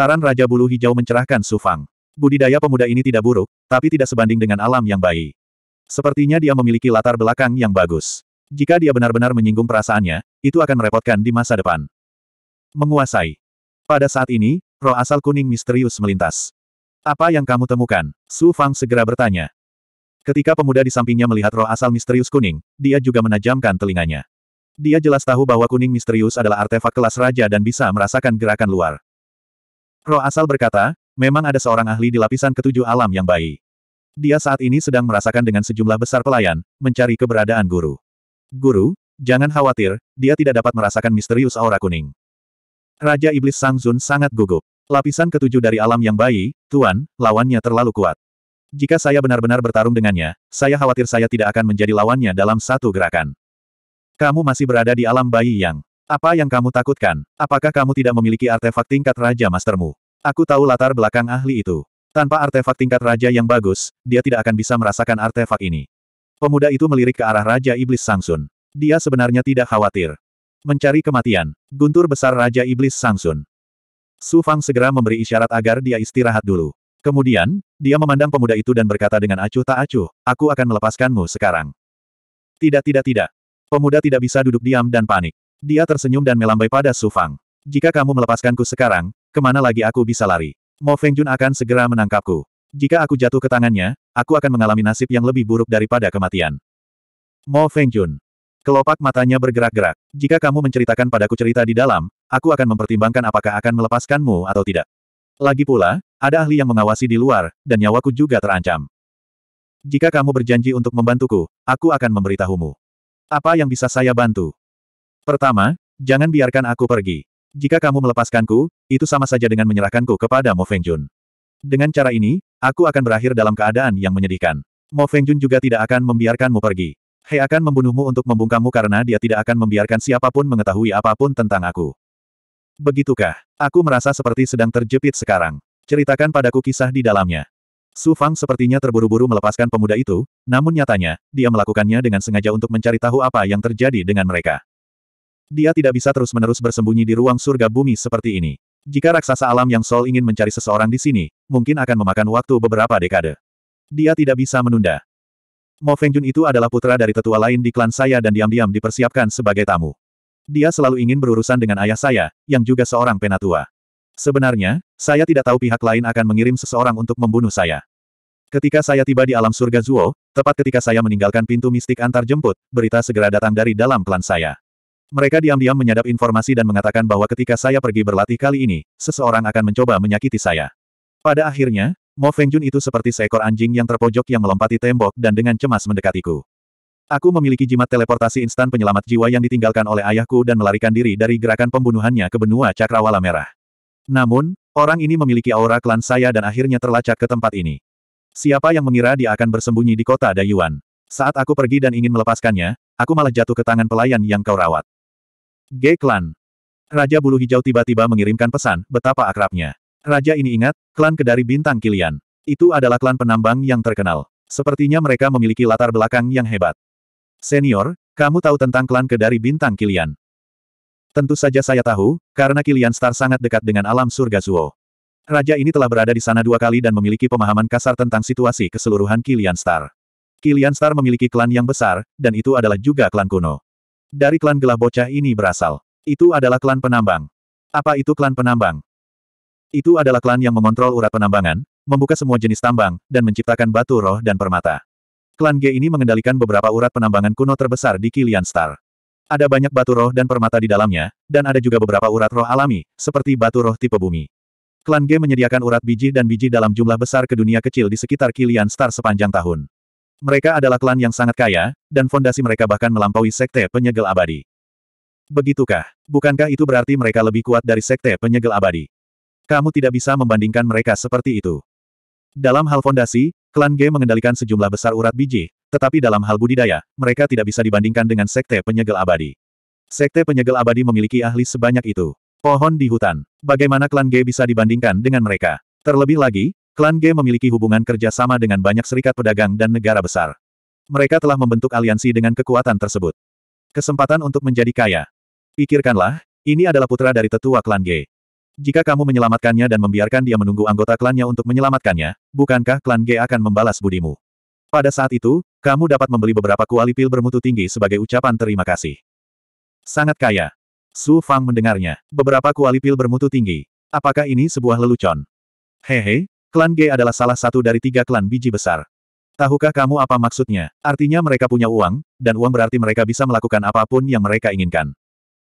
Saran Raja Bulu Hijau mencerahkan Sufang. Budidaya pemuda ini tidak buruk, tapi tidak sebanding dengan alam yang bayi. Sepertinya dia memiliki latar belakang yang bagus. Jika dia benar-benar menyinggung perasaannya, itu akan merepotkan di masa depan. Menguasai. Pada saat ini, roh asal kuning misterius melintas. Apa yang kamu temukan? Su Fang segera bertanya. Ketika pemuda di sampingnya melihat roh asal misterius kuning, dia juga menajamkan telinganya. Dia jelas tahu bahwa kuning misterius adalah artefak kelas raja dan bisa merasakan gerakan luar. Roh asal berkata, memang ada seorang ahli di lapisan ketujuh alam yang baik. Dia saat ini sedang merasakan dengan sejumlah besar pelayan, mencari keberadaan guru. Guru, jangan khawatir, dia tidak dapat merasakan misterius aura kuning. Raja Iblis Sang Zun sangat gugup. Lapisan ketujuh dari alam yang bayi, Tuan, lawannya terlalu kuat. Jika saya benar-benar bertarung dengannya, saya khawatir saya tidak akan menjadi lawannya dalam satu gerakan. Kamu masih berada di alam bayi yang apa yang kamu takutkan? Apakah kamu tidak memiliki artefak tingkat Raja Mastermu? Aku tahu latar belakang ahli itu. Tanpa artefak tingkat Raja yang bagus, dia tidak akan bisa merasakan artefak ini. Pemuda itu melirik ke arah Raja Iblis Sangsun. Dia sebenarnya tidak khawatir. Mencari kematian, guntur besar Raja Iblis Sangsun. Su Fang segera memberi isyarat agar dia istirahat dulu. Kemudian, dia memandang pemuda itu dan berkata dengan acuh tak acuh, aku akan melepaskanmu sekarang. Tidak tidak tidak. Pemuda tidak bisa duduk diam dan panik. Dia tersenyum dan melambai pada Su Fang. Jika kamu melepaskanku sekarang, kemana lagi aku bisa lari? Mo Feng Jun akan segera menangkapku. Jika aku jatuh ke tangannya, aku akan mengalami nasib yang lebih buruk daripada kematian. Mo Feng Jun. Kelopak matanya bergerak-gerak. Jika kamu menceritakan padaku cerita di dalam, aku akan mempertimbangkan apakah akan melepaskanmu atau tidak. Lagi pula, ada ahli yang mengawasi di luar, dan nyawaku juga terancam. Jika kamu berjanji untuk membantuku, aku akan memberitahumu. Apa yang bisa saya bantu? Pertama, jangan biarkan aku pergi. Jika kamu melepaskanku, itu sama saja dengan menyerahkanku kepada Mo Feng Jun. Dengan cara ini, aku akan berakhir dalam keadaan yang menyedihkan. Mo Feng Jun juga tidak akan membiarkanmu pergi. He akan membunuhmu untuk membungkammu karena dia tidak akan membiarkan siapapun mengetahui apapun tentang aku. Begitukah? Aku merasa seperti sedang terjepit sekarang. Ceritakan padaku kisah di dalamnya. Su Fang sepertinya terburu-buru melepaskan pemuda itu, namun nyatanya, dia melakukannya dengan sengaja untuk mencari tahu apa yang terjadi dengan mereka. Dia tidak bisa terus-menerus bersembunyi di ruang surga bumi seperti ini. Jika raksasa alam yang Sol ingin mencari seseorang di sini, mungkin akan memakan waktu beberapa dekade. Dia tidak bisa menunda. Mo Fengjun itu adalah putra dari tetua lain di klan saya dan diam-diam dipersiapkan sebagai tamu. Dia selalu ingin berurusan dengan ayah saya, yang juga seorang penatua. Sebenarnya, saya tidak tahu pihak lain akan mengirim seseorang untuk membunuh saya. Ketika saya tiba di alam surga Zuo, tepat ketika saya meninggalkan pintu mistik antar jemput, berita segera datang dari dalam klan saya. Mereka diam-diam menyadap informasi dan mengatakan bahwa ketika saya pergi berlatih kali ini, seseorang akan mencoba menyakiti saya. Pada akhirnya, Mo Feng Jun itu seperti seekor anjing yang terpojok yang melompati tembok dan dengan cemas mendekatiku. Aku memiliki jimat teleportasi instan penyelamat jiwa yang ditinggalkan oleh ayahku dan melarikan diri dari gerakan pembunuhannya ke benua cakrawala merah. Namun, orang ini memiliki aura klan saya dan akhirnya terlacak ke tempat ini. Siapa yang mengira dia akan bersembunyi di kota Dayuan? Saat aku pergi dan ingin melepaskannya, aku malah jatuh ke tangan pelayan yang kau rawat. G. Klan. Raja Bulu Hijau tiba-tiba mengirimkan pesan, betapa akrabnya. Raja ini ingat, klan kedari bintang Kilian. Itu adalah klan penambang yang terkenal. Sepertinya mereka memiliki latar belakang yang hebat. Senior, kamu tahu tentang klan kedari bintang Kilian. Tentu saja saya tahu, karena Kilian Star sangat dekat dengan alam surga Zuo. Raja ini telah berada di sana dua kali dan memiliki pemahaman kasar tentang situasi keseluruhan Kilian Star. Kilian Star memiliki klan yang besar, dan itu adalah juga klan kuno. Dari klan gelah bocah ini berasal. Itu adalah klan penambang. Apa itu klan penambang? Itu adalah klan yang mengontrol urat penambangan, membuka semua jenis tambang, dan menciptakan batu roh dan permata. Klan G ini mengendalikan beberapa urat penambangan kuno terbesar di Kilian Star. Ada banyak batu roh dan permata di dalamnya, dan ada juga beberapa urat roh alami, seperti batu roh tipe bumi. Klan G menyediakan urat biji dan biji dalam jumlah besar ke dunia kecil di sekitar Kilian Star sepanjang tahun. Mereka adalah klan yang sangat kaya, dan fondasi mereka bahkan melampaui sekte penyegel abadi. Begitukah? Bukankah itu berarti mereka lebih kuat dari sekte penyegel abadi? Kamu tidak bisa membandingkan mereka seperti itu. Dalam hal fondasi, klan G mengendalikan sejumlah besar urat biji, tetapi dalam hal budidaya, mereka tidak bisa dibandingkan dengan sekte penyegel abadi. Sekte penyegel abadi memiliki ahli sebanyak itu. Pohon di hutan. Bagaimana klan G bisa dibandingkan dengan mereka? Terlebih lagi, Klan G memiliki hubungan kerja sama dengan banyak serikat pedagang dan negara besar. Mereka telah membentuk aliansi dengan kekuatan tersebut. Kesempatan untuk menjadi kaya. Pikirkanlah, ini adalah putra dari tetua klan G. Jika kamu menyelamatkannya dan membiarkan dia menunggu anggota klannya untuk menyelamatkannya, bukankah klan G akan membalas budimu? Pada saat itu, kamu dapat membeli beberapa kuali pil bermutu tinggi sebagai ucapan terima kasih. Sangat kaya. Su Fang mendengarnya. Beberapa kuali pil bermutu tinggi. Apakah ini sebuah lelucon? Hehe, Klan G adalah salah satu dari tiga klan biji besar. Tahukah kamu apa maksudnya? Artinya mereka punya uang, dan uang berarti mereka bisa melakukan apapun yang mereka inginkan.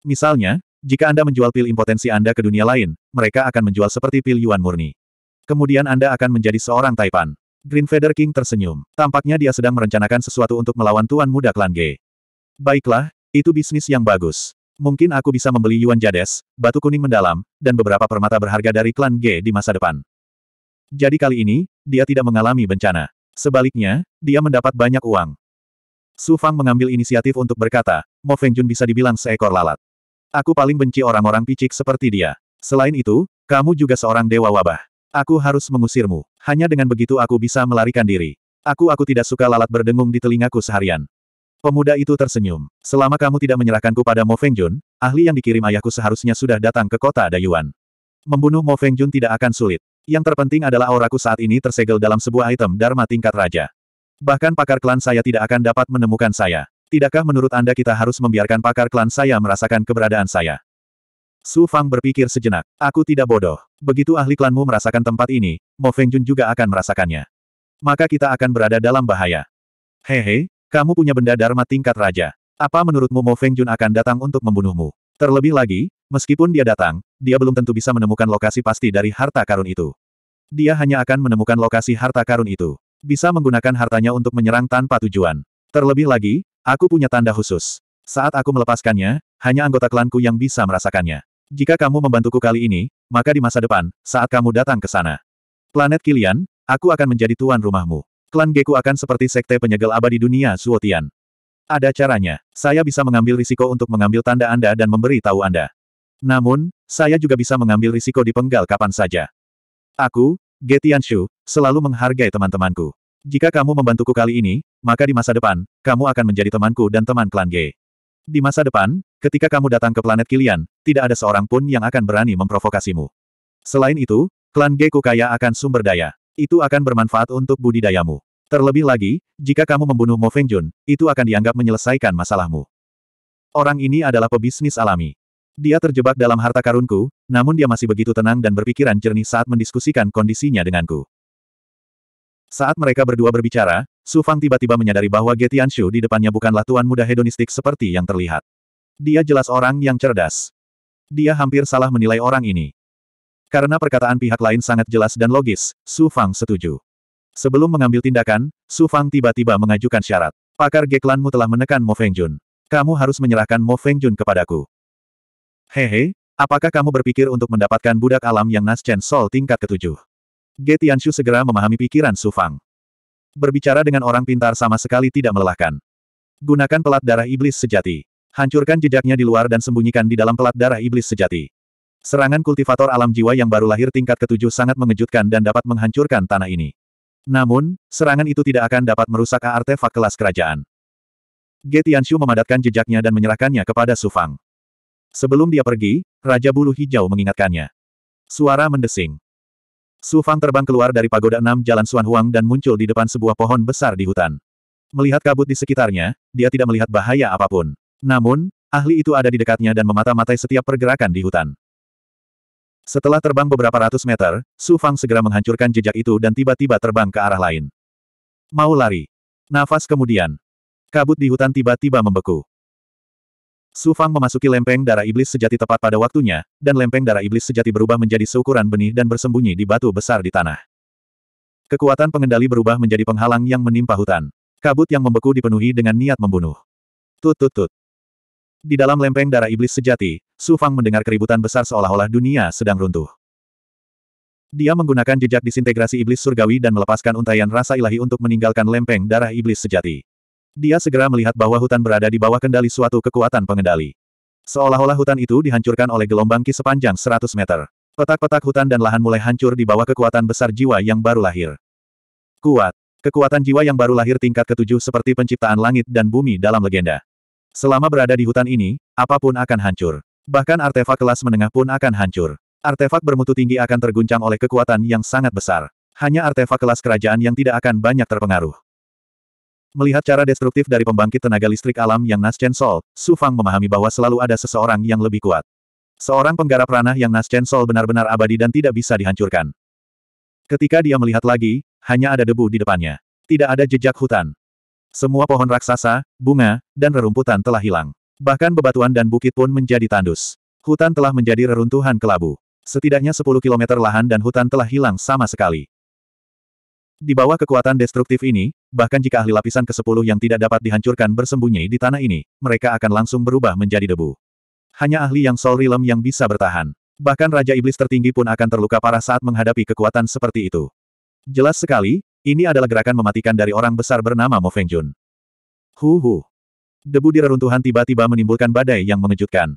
Misalnya, jika Anda menjual pil impotensi Anda ke dunia lain, mereka akan menjual seperti pil Yuan murni. Kemudian Anda akan menjadi seorang Taipan. Green Feather King tersenyum. Tampaknya dia sedang merencanakan sesuatu untuk melawan Tuan Muda Klan G. Baiklah, itu bisnis yang bagus. Mungkin aku bisa membeli Yuan Jades, batu kuning mendalam, dan beberapa permata berharga dari Klan G di masa depan. Jadi kali ini, dia tidak mengalami bencana. Sebaliknya, dia mendapat banyak uang. Su Fang mengambil inisiatif untuk berkata, Mo Fengjun bisa dibilang seekor lalat. Aku paling benci orang-orang picik seperti dia. Selain itu, kamu juga seorang dewa wabah. Aku harus mengusirmu. Hanya dengan begitu aku bisa melarikan diri. Aku aku tidak suka lalat berdengung di telingaku seharian. Pemuda itu tersenyum. Selama kamu tidak menyerahkanku pada Mo Fengjun, ahli yang dikirim ayahku seharusnya sudah datang ke kota Dayuan. Membunuh Mo Fengjun tidak akan sulit. Yang terpenting adalah auraku saat ini tersegel dalam sebuah item Dharma tingkat Raja. Bahkan pakar klan saya tidak akan dapat menemukan saya. Tidakkah menurut Anda kita harus membiarkan pakar klan saya merasakan keberadaan saya? Su Fang berpikir sejenak. Aku tidak bodoh. Begitu ahli klanmu merasakan tempat ini, Mo Feng Jun juga akan merasakannya. Maka kita akan berada dalam bahaya. Hehe, kamu punya benda Dharma tingkat Raja. Apa menurutmu Mo Feng Jun akan datang untuk membunuhmu? Terlebih lagi, Meskipun dia datang, dia belum tentu bisa menemukan lokasi pasti dari harta karun itu. Dia hanya akan menemukan lokasi harta karun itu. Bisa menggunakan hartanya untuk menyerang tanpa tujuan. Terlebih lagi, aku punya tanda khusus. Saat aku melepaskannya, hanya anggota klanku yang bisa merasakannya. Jika kamu membantuku kali ini, maka di masa depan, saat kamu datang ke sana. Planet Kilian, aku akan menjadi tuan rumahmu. Klan Geku akan seperti sekte penyegel abadi dunia Suotian. Ada caranya. Saya bisa mengambil risiko untuk mengambil tanda Anda dan memberi tahu Anda. Namun, saya juga bisa mengambil risiko di penggal kapan saja. Aku, Getian Shu, selalu menghargai teman-temanku. Jika kamu membantuku kali ini, maka di masa depan, kamu akan menjadi temanku dan teman klan Ge. Di masa depan, ketika kamu datang ke planet Kilian, tidak ada seorang pun yang akan berani memprovokasimu. Selain itu, klan Ge ku kaya akan sumber daya. Itu akan bermanfaat untuk budidayamu. Terlebih lagi, jika kamu membunuh Mo Fengjun, itu akan dianggap menyelesaikan masalahmu. Orang ini adalah pebisnis alami. Dia terjebak dalam harta karunku, namun dia masih begitu tenang dan berpikiran jernih saat mendiskusikan kondisinya denganku. Saat mereka berdua berbicara, Su Fang tiba-tiba menyadari bahwa Getian Shu di depannya bukanlah tuan muda hedonistik seperti yang terlihat. Dia jelas orang yang cerdas. Dia hampir salah menilai orang ini. Karena perkataan pihak lain sangat jelas dan logis, Su Fang setuju. Sebelum mengambil tindakan, Su Fang tiba-tiba mengajukan syarat. Pakar Geklanmu telah menekan Mo Feng Jun. Kamu harus menyerahkan Mo Feng Jun kepadaku. Hehe, apakah kamu berpikir untuk mendapatkan budak alam yang Naschen Sol tingkat ketujuh? Ge Tianshu segera memahami pikiran Su Fang. Berbicara dengan orang pintar sama sekali tidak melelahkan. Gunakan pelat darah iblis sejati. Hancurkan jejaknya di luar dan sembunyikan di dalam pelat darah iblis sejati. Serangan kultivator alam jiwa yang baru lahir tingkat ketujuh sangat mengejutkan dan dapat menghancurkan tanah ini. Namun, serangan itu tidak akan dapat merusak artefak kelas kerajaan. Ge Tianshu memadatkan jejaknya dan menyerahkannya kepada Sufang. Sebelum dia pergi, Raja Bulu Hijau mengingatkannya. Suara mendesing. Su Fang terbang keluar dari pagoda enam Jalan Suan Huang dan muncul di depan sebuah pohon besar di hutan. Melihat kabut di sekitarnya, dia tidak melihat bahaya apapun. Namun, ahli itu ada di dekatnya dan memata-matai setiap pergerakan di hutan. Setelah terbang beberapa ratus meter, Su Fang segera menghancurkan jejak itu dan tiba-tiba terbang ke arah lain. Mau lari. Nafas kemudian. Kabut di hutan tiba-tiba membeku. Su Fang memasuki lempeng darah iblis sejati tepat pada waktunya, dan lempeng darah iblis sejati berubah menjadi seukuran benih dan bersembunyi di batu besar di tanah. Kekuatan pengendali berubah menjadi penghalang yang menimpa hutan. Kabut yang membeku dipenuhi dengan niat membunuh. Tut tut tut. Di dalam lempeng darah iblis sejati, Su Fang mendengar keributan besar seolah-olah dunia sedang runtuh. Dia menggunakan jejak disintegrasi iblis surgawi dan melepaskan untayan rasa ilahi untuk meninggalkan lempeng darah iblis sejati. Dia segera melihat bahwa hutan berada di bawah kendali suatu kekuatan pengendali. Seolah-olah hutan itu dihancurkan oleh gelombang ki sepanjang 100 meter. Petak-petak hutan dan lahan mulai hancur di bawah kekuatan besar jiwa yang baru lahir. Kuat. Kekuatan jiwa yang baru lahir tingkat ketujuh seperti penciptaan langit dan bumi dalam legenda. Selama berada di hutan ini, apapun akan hancur. Bahkan artefak kelas menengah pun akan hancur. Artefak bermutu tinggi akan terguncang oleh kekuatan yang sangat besar. Hanya artefak kelas kerajaan yang tidak akan banyak terpengaruh. Melihat cara destruktif dari pembangkit tenaga listrik alam yang naschen Sol, Su Fang memahami bahwa selalu ada seseorang yang lebih kuat. Seorang penggarap ranah yang naschen Sol benar-benar abadi dan tidak bisa dihancurkan. Ketika dia melihat lagi, hanya ada debu di depannya. Tidak ada jejak hutan. Semua pohon raksasa, bunga, dan rerumputan telah hilang. Bahkan bebatuan dan bukit pun menjadi tandus. Hutan telah menjadi reruntuhan kelabu. Setidaknya 10 km lahan dan hutan telah hilang sama sekali. Di bawah kekuatan destruktif ini, bahkan jika ahli lapisan ke-10 yang tidak dapat dihancurkan bersembunyi di tanah ini, mereka akan langsung berubah menjadi debu. Hanya ahli yang Soul Realm yang bisa bertahan. Bahkan Raja Iblis tertinggi pun akan terluka parah saat menghadapi kekuatan seperti itu. Jelas sekali, ini adalah gerakan mematikan dari orang besar bernama Mo Feng Jun. Hu hu. Debu di reruntuhan tiba-tiba menimbulkan badai yang mengejutkan.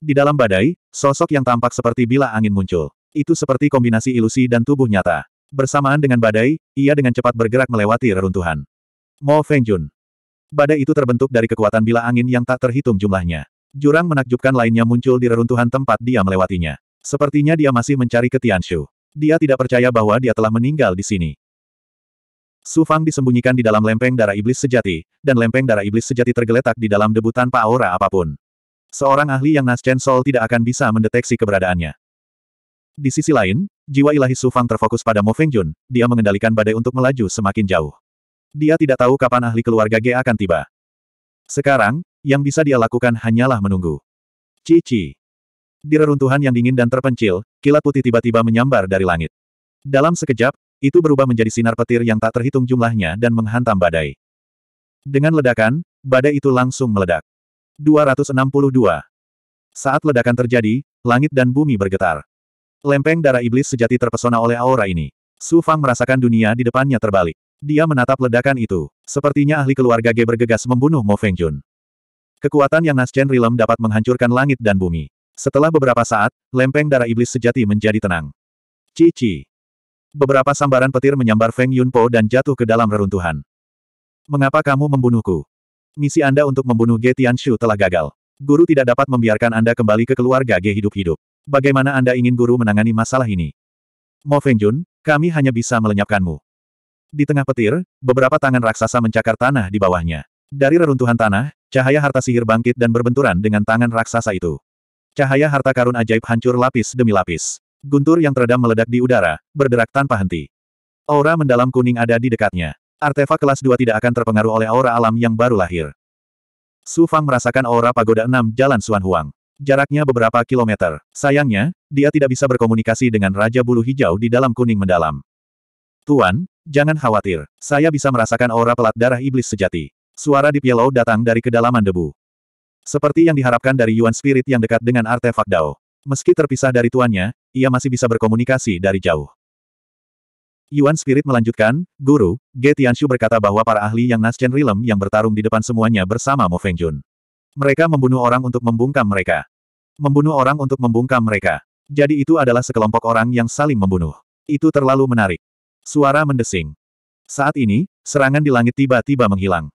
Di dalam badai, sosok yang tampak seperti bila angin muncul. Itu seperti kombinasi ilusi dan tubuh nyata. Bersamaan dengan badai, ia dengan cepat bergerak melewati reruntuhan. Mo Fengjun. Badai itu terbentuk dari kekuatan bila angin yang tak terhitung jumlahnya. Jurang menakjubkan lainnya muncul di reruntuhan tempat dia melewatinya. Sepertinya dia masih mencari ke Tianshu. Dia tidak percaya bahwa dia telah meninggal di sini. Su Fang disembunyikan di dalam lempeng darah iblis sejati, dan lempeng darah iblis sejati tergeletak di dalam debu tanpa aura apapun. Seorang ahli yang Nas Chen Sol tidak akan bisa mendeteksi keberadaannya. Di sisi lain, Jiwa ilahi Su terfokus pada Mo Feng Jun, dia mengendalikan badai untuk melaju semakin jauh. Dia tidak tahu kapan ahli keluarga G akan tiba. Sekarang, yang bisa dia lakukan hanyalah menunggu. Cici. Di reruntuhan yang dingin dan terpencil, kilat putih tiba-tiba menyambar dari langit. Dalam sekejap, itu berubah menjadi sinar petir yang tak terhitung jumlahnya dan menghantam badai. Dengan ledakan, badai itu langsung meledak. 262. Saat ledakan terjadi, langit dan bumi bergetar. Lempeng darah iblis sejati terpesona oleh aura ini. Su Fang merasakan dunia di depannya terbalik. Dia menatap ledakan itu. Sepertinya ahli keluarga G bergegas membunuh Mo Feng Jun. Kekuatan yang Nas Chen Rilem dapat menghancurkan langit dan bumi. Setelah beberapa saat, lempeng darah iblis sejati menjadi tenang. Cici. Beberapa sambaran petir menyambar Feng Yunpo dan jatuh ke dalam reruntuhan. Mengapa kamu membunuhku? Misi Anda untuk membunuh Ge Tianshu telah gagal. Guru tidak dapat membiarkan Anda kembali ke keluarga Ge hidup-hidup bagaimana Anda ingin guru menangani masalah ini? Mo Fengjun, kami hanya bisa melenyapkanmu. Di tengah petir, beberapa tangan raksasa mencakar tanah di bawahnya. Dari reruntuhan tanah, cahaya harta sihir bangkit dan berbenturan dengan tangan raksasa itu. Cahaya harta karun ajaib hancur lapis demi lapis. Guntur yang teredam meledak di udara, berderak tanpa henti. Aura mendalam kuning ada di dekatnya. Artefak kelas 2 tidak akan terpengaruh oleh aura alam yang baru lahir. Su Fang merasakan aura pagoda enam jalan Suan Huang. Jaraknya beberapa kilometer. Sayangnya, dia tidak bisa berkomunikasi dengan Raja Bulu Hijau di dalam kuning mendalam. Tuan, jangan khawatir. Saya bisa merasakan aura pelat darah iblis sejati. Suara di Yellow datang dari kedalaman debu. Seperti yang diharapkan dari Yuan Spirit yang dekat dengan artefak Dao. Meski terpisah dari tuannya, ia masih bisa berkomunikasi dari jauh. Yuan Spirit melanjutkan, Guru, Ge Tianshu berkata bahwa para ahli yang Chen Rilem yang bertarung di depan semuanya bersama Mo Fengjun. Mereka membunuh orang untuk membungkam mereka. Membunuh orang untuk membungkam mereka. Jadi itu adalah sekelompok orang yang saling membunuh. Itu terlalu menarik. Suara mendesing. Saat ini, serangan di langit tiba-tiba menghilang.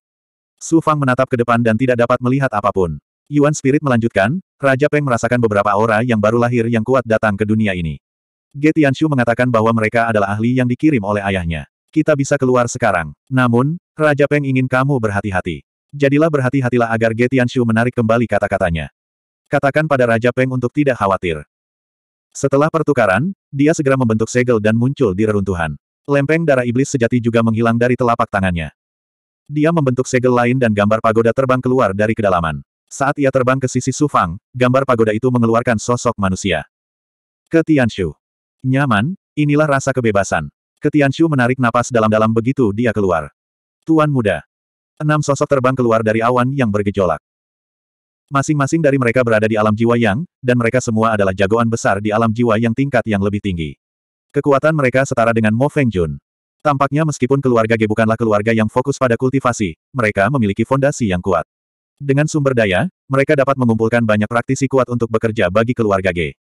Su Fang menatap ke depan dan tidak dapat melihat apapun. Yuan Spirit melanjutkan, Raja Peng merasakan beberapa aura yang baru lahir yang kuat datang ke dunia ini. Ge Tianshu mengatakan bahwa mereka adalah ahli yang dikirim oleh ayahnya. Kita bisa keluar sekarang. Namun, Raja Peng ingin kamu berhati-hati. Jadilah berhati-hatilah agar Getian Shu menarik kembali kata-katanya. Katakan pada Raja Peng untuk tidak khawatir. Setelah pertukaran, dia segera membentuk segel dan muncul di reruntuhan. Lempeng darah iblis sejati juga menghilang dari telapak tangannya. Dia membentuk segel lain dan gambar pagoda terbang keluar dari kedalaman. Saat ia terbang ke sisi Sufang, gambar pagoda itu mengeluarkan sosok manusia. Ke Shu Nyaman, inilah rasa kebebasan. Ke Shu menarik napas dalam-dalam begitu dia keluar. Tuan muda, Enam sosok terbang keluar dari awan yang bergejolak. Masing-masing dari mereka berada di alam jiwa yang, dan mereka semua adalah jagoan besar di alam jiwa yang tingkat yang lebih tinggi. Kekuatan mereka setara dengan Mo Feng Jun. Tampaknya meskipun keluarga Ge bukanlah keluarga yang fokus pada kultivasi, mereka memiliki fondasi yang kuat. Dengan sumber daya, mereka dapat mengumpulkan banyak praktisi kuat untuk bekerja bagi keluarga Ge.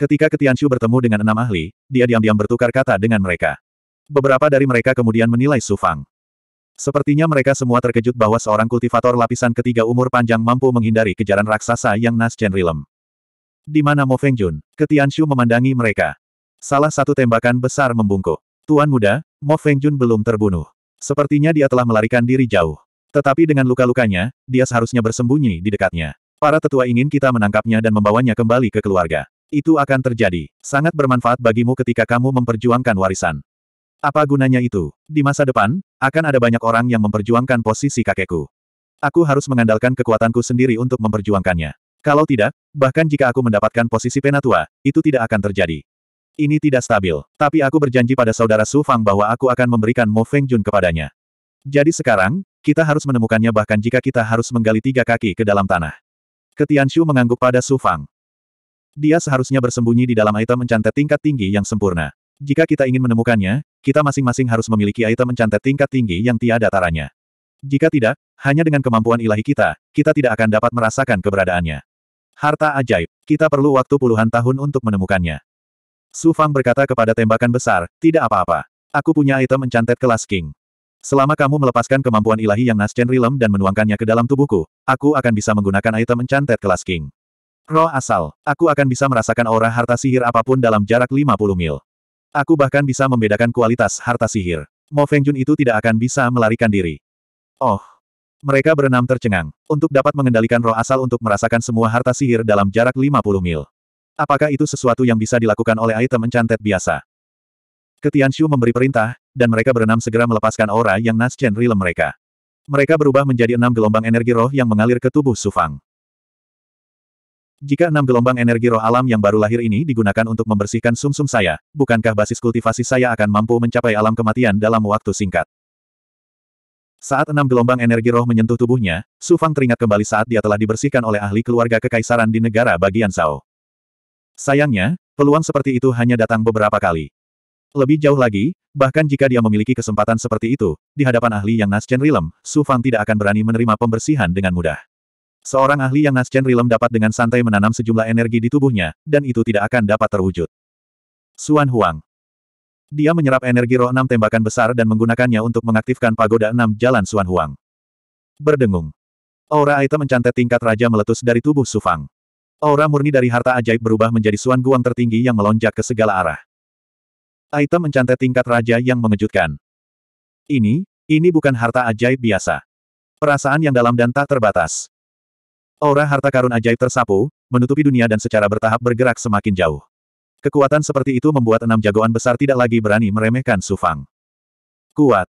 Ketika Ketianshu bertemu dengan enam ahli, dia diam-diam bertukar kata dengan mereka. Beberapa dari mereka kemudian menilai Su Fang. Sepertinya mereka semua terkejut bahwa seorang kultivator lapisan ketiga umur panjang mampu menghindari kejaran raksasa yang Nasjen Rilem. Di mana Mo Fengjun, Ketianshu memandangi mereka. Salah satu tembakan besar membungkuk. Tuan muda, Mo Fengjun belum terbunuh. Sepertinya dia telah melarikan diri jauh. Tetapi dengan luka-lukanya, dia seharusnya bersembunyi di dekatnya. Para tetua ingin kita menangkapnya dan membawanya kembali ke keluarga. Itu akan terjadi. Sangat bermanfaat bagimu ketika kamu memperjuangkan warisan. Apa gunanya itu? Di masa depan, akan ada banyak orang yang memperjuangkan posisi kakekku. Aku harus mengandalkan kekuatanku sendiri untuk memperjuangkannya. Kalau tidak, bahkan jika aku mendapatkan posisi penatua, itu tidak akan terjadi. Ini tidak stabil, tapi aku berjanji pada saudara Su Fang bahwa aku akan memberikan Mo Feng Jun kepadanya. Jadi sekarang, kita harus menemukannya bahkan jika kita harus menggali tiga kaki ke dalam tanah. Ketianshu mengangguk pada Su Fang. Dia seharusnya bersembunyi di dalam item mencantet tingkat tinggi yang sempurna. Jika kita ingin menemukannya, kita masing-masing harus memiliki item mencantet tingkat tinggi yang tiada taranya. Jika tidak, hanya dengan kemampuan ilahi kita, kita tidak akan dapat merasakan keberadaannya. Harta ajaib, kita perlu waktu puluhan tahun untuk menemukannya. Su Fang berkata kepada tembakan besar, tidak apa-apa. Aku punya item mencantet kelas King. Selama kamu melepaskan kemampuan ilahi yang Nascent Rilem dan menuangkannya ke dalam tubuhku, aku akan bisa menggunakan item mencantet kelas King. Roh asal, aku akan bisa merasakan aura harta sihir apapun dalam jarak 50 mil. Aku bahkan bisa membedakan kualitas harta sihir. Mo Feng Jun itu tidak akan bisa melarikan diri. Oh. Mereka berenam tercengang. Untuk dapat mengendalikan roh asal untuk merasakan semua harta sihir dalam jarak 50 mil. Apakah itu sesuatu yang bisa dilakukan oleh item encantet biasa? Ketianshu memberi perintah, dan mereka berenam segera melepaskan aura yang Nas Chen mereka. Mereka berubah menjadi enam gelombang energi roh yang mengalir ke tubuh Sufang. Jika enam gelombang energi roh alam yang baru lahir ini digunakan untuk membersihkan sumsum -sum saya, bukankah basis kultivasi saya akan mampu mencapai alam kematian dalam waktu singkat? Saat enam gelombang energi roh menyentuh tubuhnya, Su Fang teringat kembali saat dia telah dibersihkan oleh ahli keluarga kekaisaran di negara bagian Zhao. Sayangnya, peluang seperti itu hanya datang beberapa kali. Lebih jauh lagi, bahkan jika dia memiliki kesempatan seperti itu, di hadapan ahli yang Naschen Rilem, Su Fang tidak akan berani menerima pembersihan dengan mudah. Seorang ahli yang Nascen Rilem dapat dengan santai menanam sejumlah energi di tubuhnya, dan itu tidak akan dapat terwujud. Suan Huang. Dia menyerap energi roh enam tembakan besar dan menggunakannya untuk mengaktifkan pagoda enam jalan Suan Huang. Berdengung. Aura item mencantet tingkat raja meletus dari tubuh Sufang. Aura murni dari harta ajaib berubah menjadi Suan Guang tertinggi yang melonjak ke segala arah. Item mencantet tingkat raja yang mengejutkan. Ini, ini bukan harta ajaib biasa. Perasaan yang dalam dan tak terbatas. Aura harta karun ajaib tersapu, menutupi dunia dan secara bertahap bergerak semakin jauh. Kekuatan seperti itu membuat enam jagoan besar tidak lagi berani meremehkan Sufang. Kuat.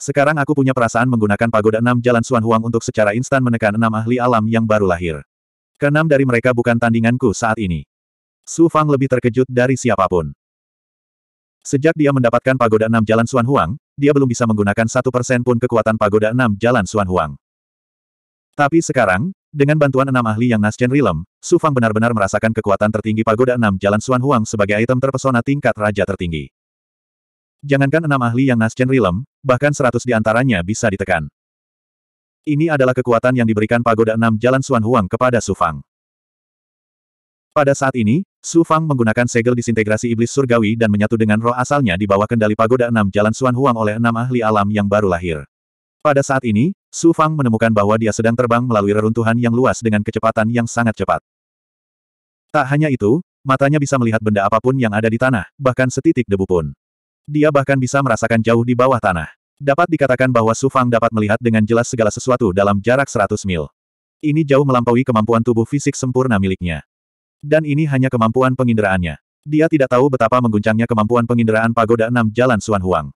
Sekarang aku punya perasaan menggunakan pagoda enam jalan Suan Huang untuk secara instan menekan enam ahli alam yang baru lahir. Keenam dari mereka bukan tandinganku saat ini. Su Fang lebih terkejut dari siapapun. Sejak dia mendapatkan pagoda enam jalan Suan Huang, dia belum bisa menggunakan satu persen pun kekuatan pagoda enam jalan Suan Huang. Tapi sekarang, dengan bantuan enam ahli yang Nasjen Rilem, Su Fang benar-benar merasakan kekuatan tertinggi Pagoda Enam Jalan Suan Huang sebagai item terpesona tingkat raja tertinggi. Jangankan enam ahli yang Nasjen Rilem, bahkan seratus di antaranya bisa ditekan. Ini adalah kekuatan yang diberikan Pagoda Enam Jalan Suan Huang kepada Su Fang. Pada saat ini, Su Fang menggunakan segel disintegrasi iblis surgawi dan menyatu dengan roh asalnya di bawah kendali Pagoda Enam Jalan Suan Huang oleh enam ahli alam yang baru lahir. Pada saat ini, Su Fang menemukan bahwa dia sedang terbang melalui reruntuhan yang luas dengan kecepatan yang sangat cepat. Tak hanya itu, matanya bisa melihat benda apapun yang ada di tanah, bahkan setitik debu pun. Dia bahkan bisa merasakan jauh di bawah tanah. Dapat dikatakan bahwa Su Fang dapat melihat dengan jelas segala sesuatu dalam jarak 100 mil. Ini jauh melampaui kemampuan tubuh fisik sempurna miliknya. Dan ini hanya kemampuan penginderaannya. Dia tidak tahu betapa mengguncangnya kemampuan penginderaan pagoda enam jalan Suan Huang.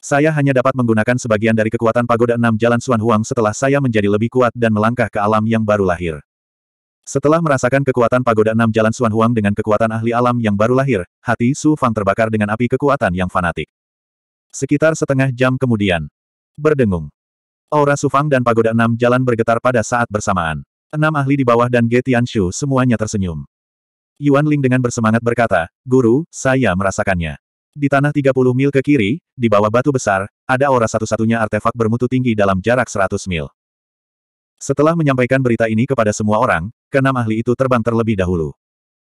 Saya hanya dapat menggunakan sebagian dari kekuatan pagoda enam jalan Suan Huang setelah saya menjadi lebih kuat dan melangkah ke alam yang baru lahir. Setelah merasakan kekuatan pagoda enam jalan Suan Huang dengan kekuatan ahli alam yang baru lahir, hati Su Fang terbakar dengan api kekuatan yang fanatik. Sekitar setengah jam kemudian. Berdengung. Aura Su Fang dan pagoda enam jalan bergetar pada saat bersamaan. Enam ahli di bawah dan Ge Shu semuanya tersenyum. Yuan Ling dengan bersemangat berkata, Guru, saya merasakannya. Di tanah 30 mil ke kiri, di bawah batu besar, ada aura satu-satunya artefak bermutu tinggi dalam jarak 100 mil. Setelah menyampaikan berita ini kepada semua orang, keenam ahli itu terbang terlebih dahulu.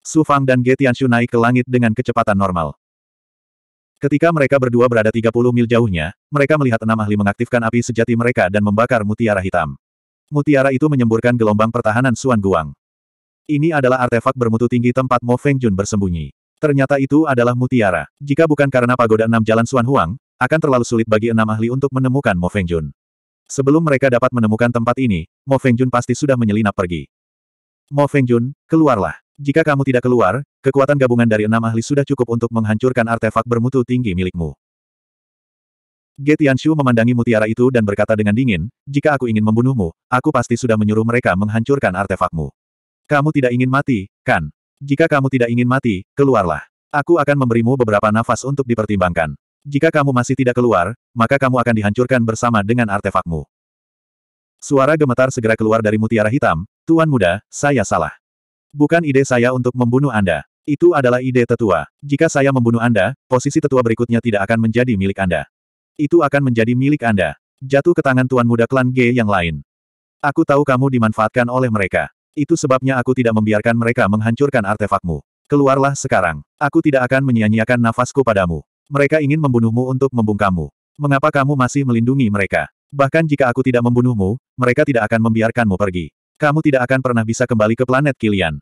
Su Fang dan Ge Tianshu naik ke langit dengan kecepatan normal. Ketika mereka berdua berada 30 mil jauhnya, mereka melihat enam ahli mengaktifkan api sejati mereka dan membakar mutiara hitam. Mutiara itu menyemburkan gelombang pertahanan Suan Guang. Ini adalah artefak bermutu tinggi tempat Mo Feng Jun bersembunyi. Ternyata itu adalah mutiara. Jika bukan karena pagoda enam jalan Suan Huang, akan terlalu sulit bagi enam ahli untuk menemukan Mo Feng Jun. Sebelum mereka dapat menemukan tempat ini, Mo Feng Jun pasti sudah menyelinap pergi. Mo Feng Jun, keluarlah. Jika kamu tidak keluar, kekuatan gabungan dari enam ahli sudah cukup untuk menghancurkan artefak bermutu tinggi milikmu. Ge Tianshu memandangi mutiara itu dan berkata dengan dingin, jika aku ingin membunuhmu, aku pasti sudah menyuruh mereka menghancurkan artefakmu. Kamu tidak ingin mati, kan? Jika kamu tidak ingin mati, keluarlah. Aku akan memberimu beberapa nafas untuk dipertimbangkan. Jika kamu masih tidak keluar, maka kamu akan dihancurkan bersama dengan artefakmu. Suara gemetar segera keluar dari mutiara hitam, Tuan muda, saya salah. Bukan ide saya untuk membunuh Anda. Itu adalah ide tetua. Jika saya membunuh Anda, posisi tetua berikutnya tidak akan menjadi milik Anda. Itu akan menjadi milik Anda. Jatuh ke tangan Tuan muda klan G yang lain. Aku tahu kamu dimanfaatkan oleh mereka. Itu sebabnya aku tidak membiarkan mereka menghancurkan artefakmu. Keluarlah sekarang. Aku tidak akan menyia-nyiakan nafasku padamu. Mereka ingin membunuhmu untuk membungkammu. Mengapa kamu masih melindungi mereka? Bahkan jika aku tidak membunuhmu, mereka tidak akan membiarkanmu pergi. Kamu tidak akan pernah bisa kembali ke planet Kilian.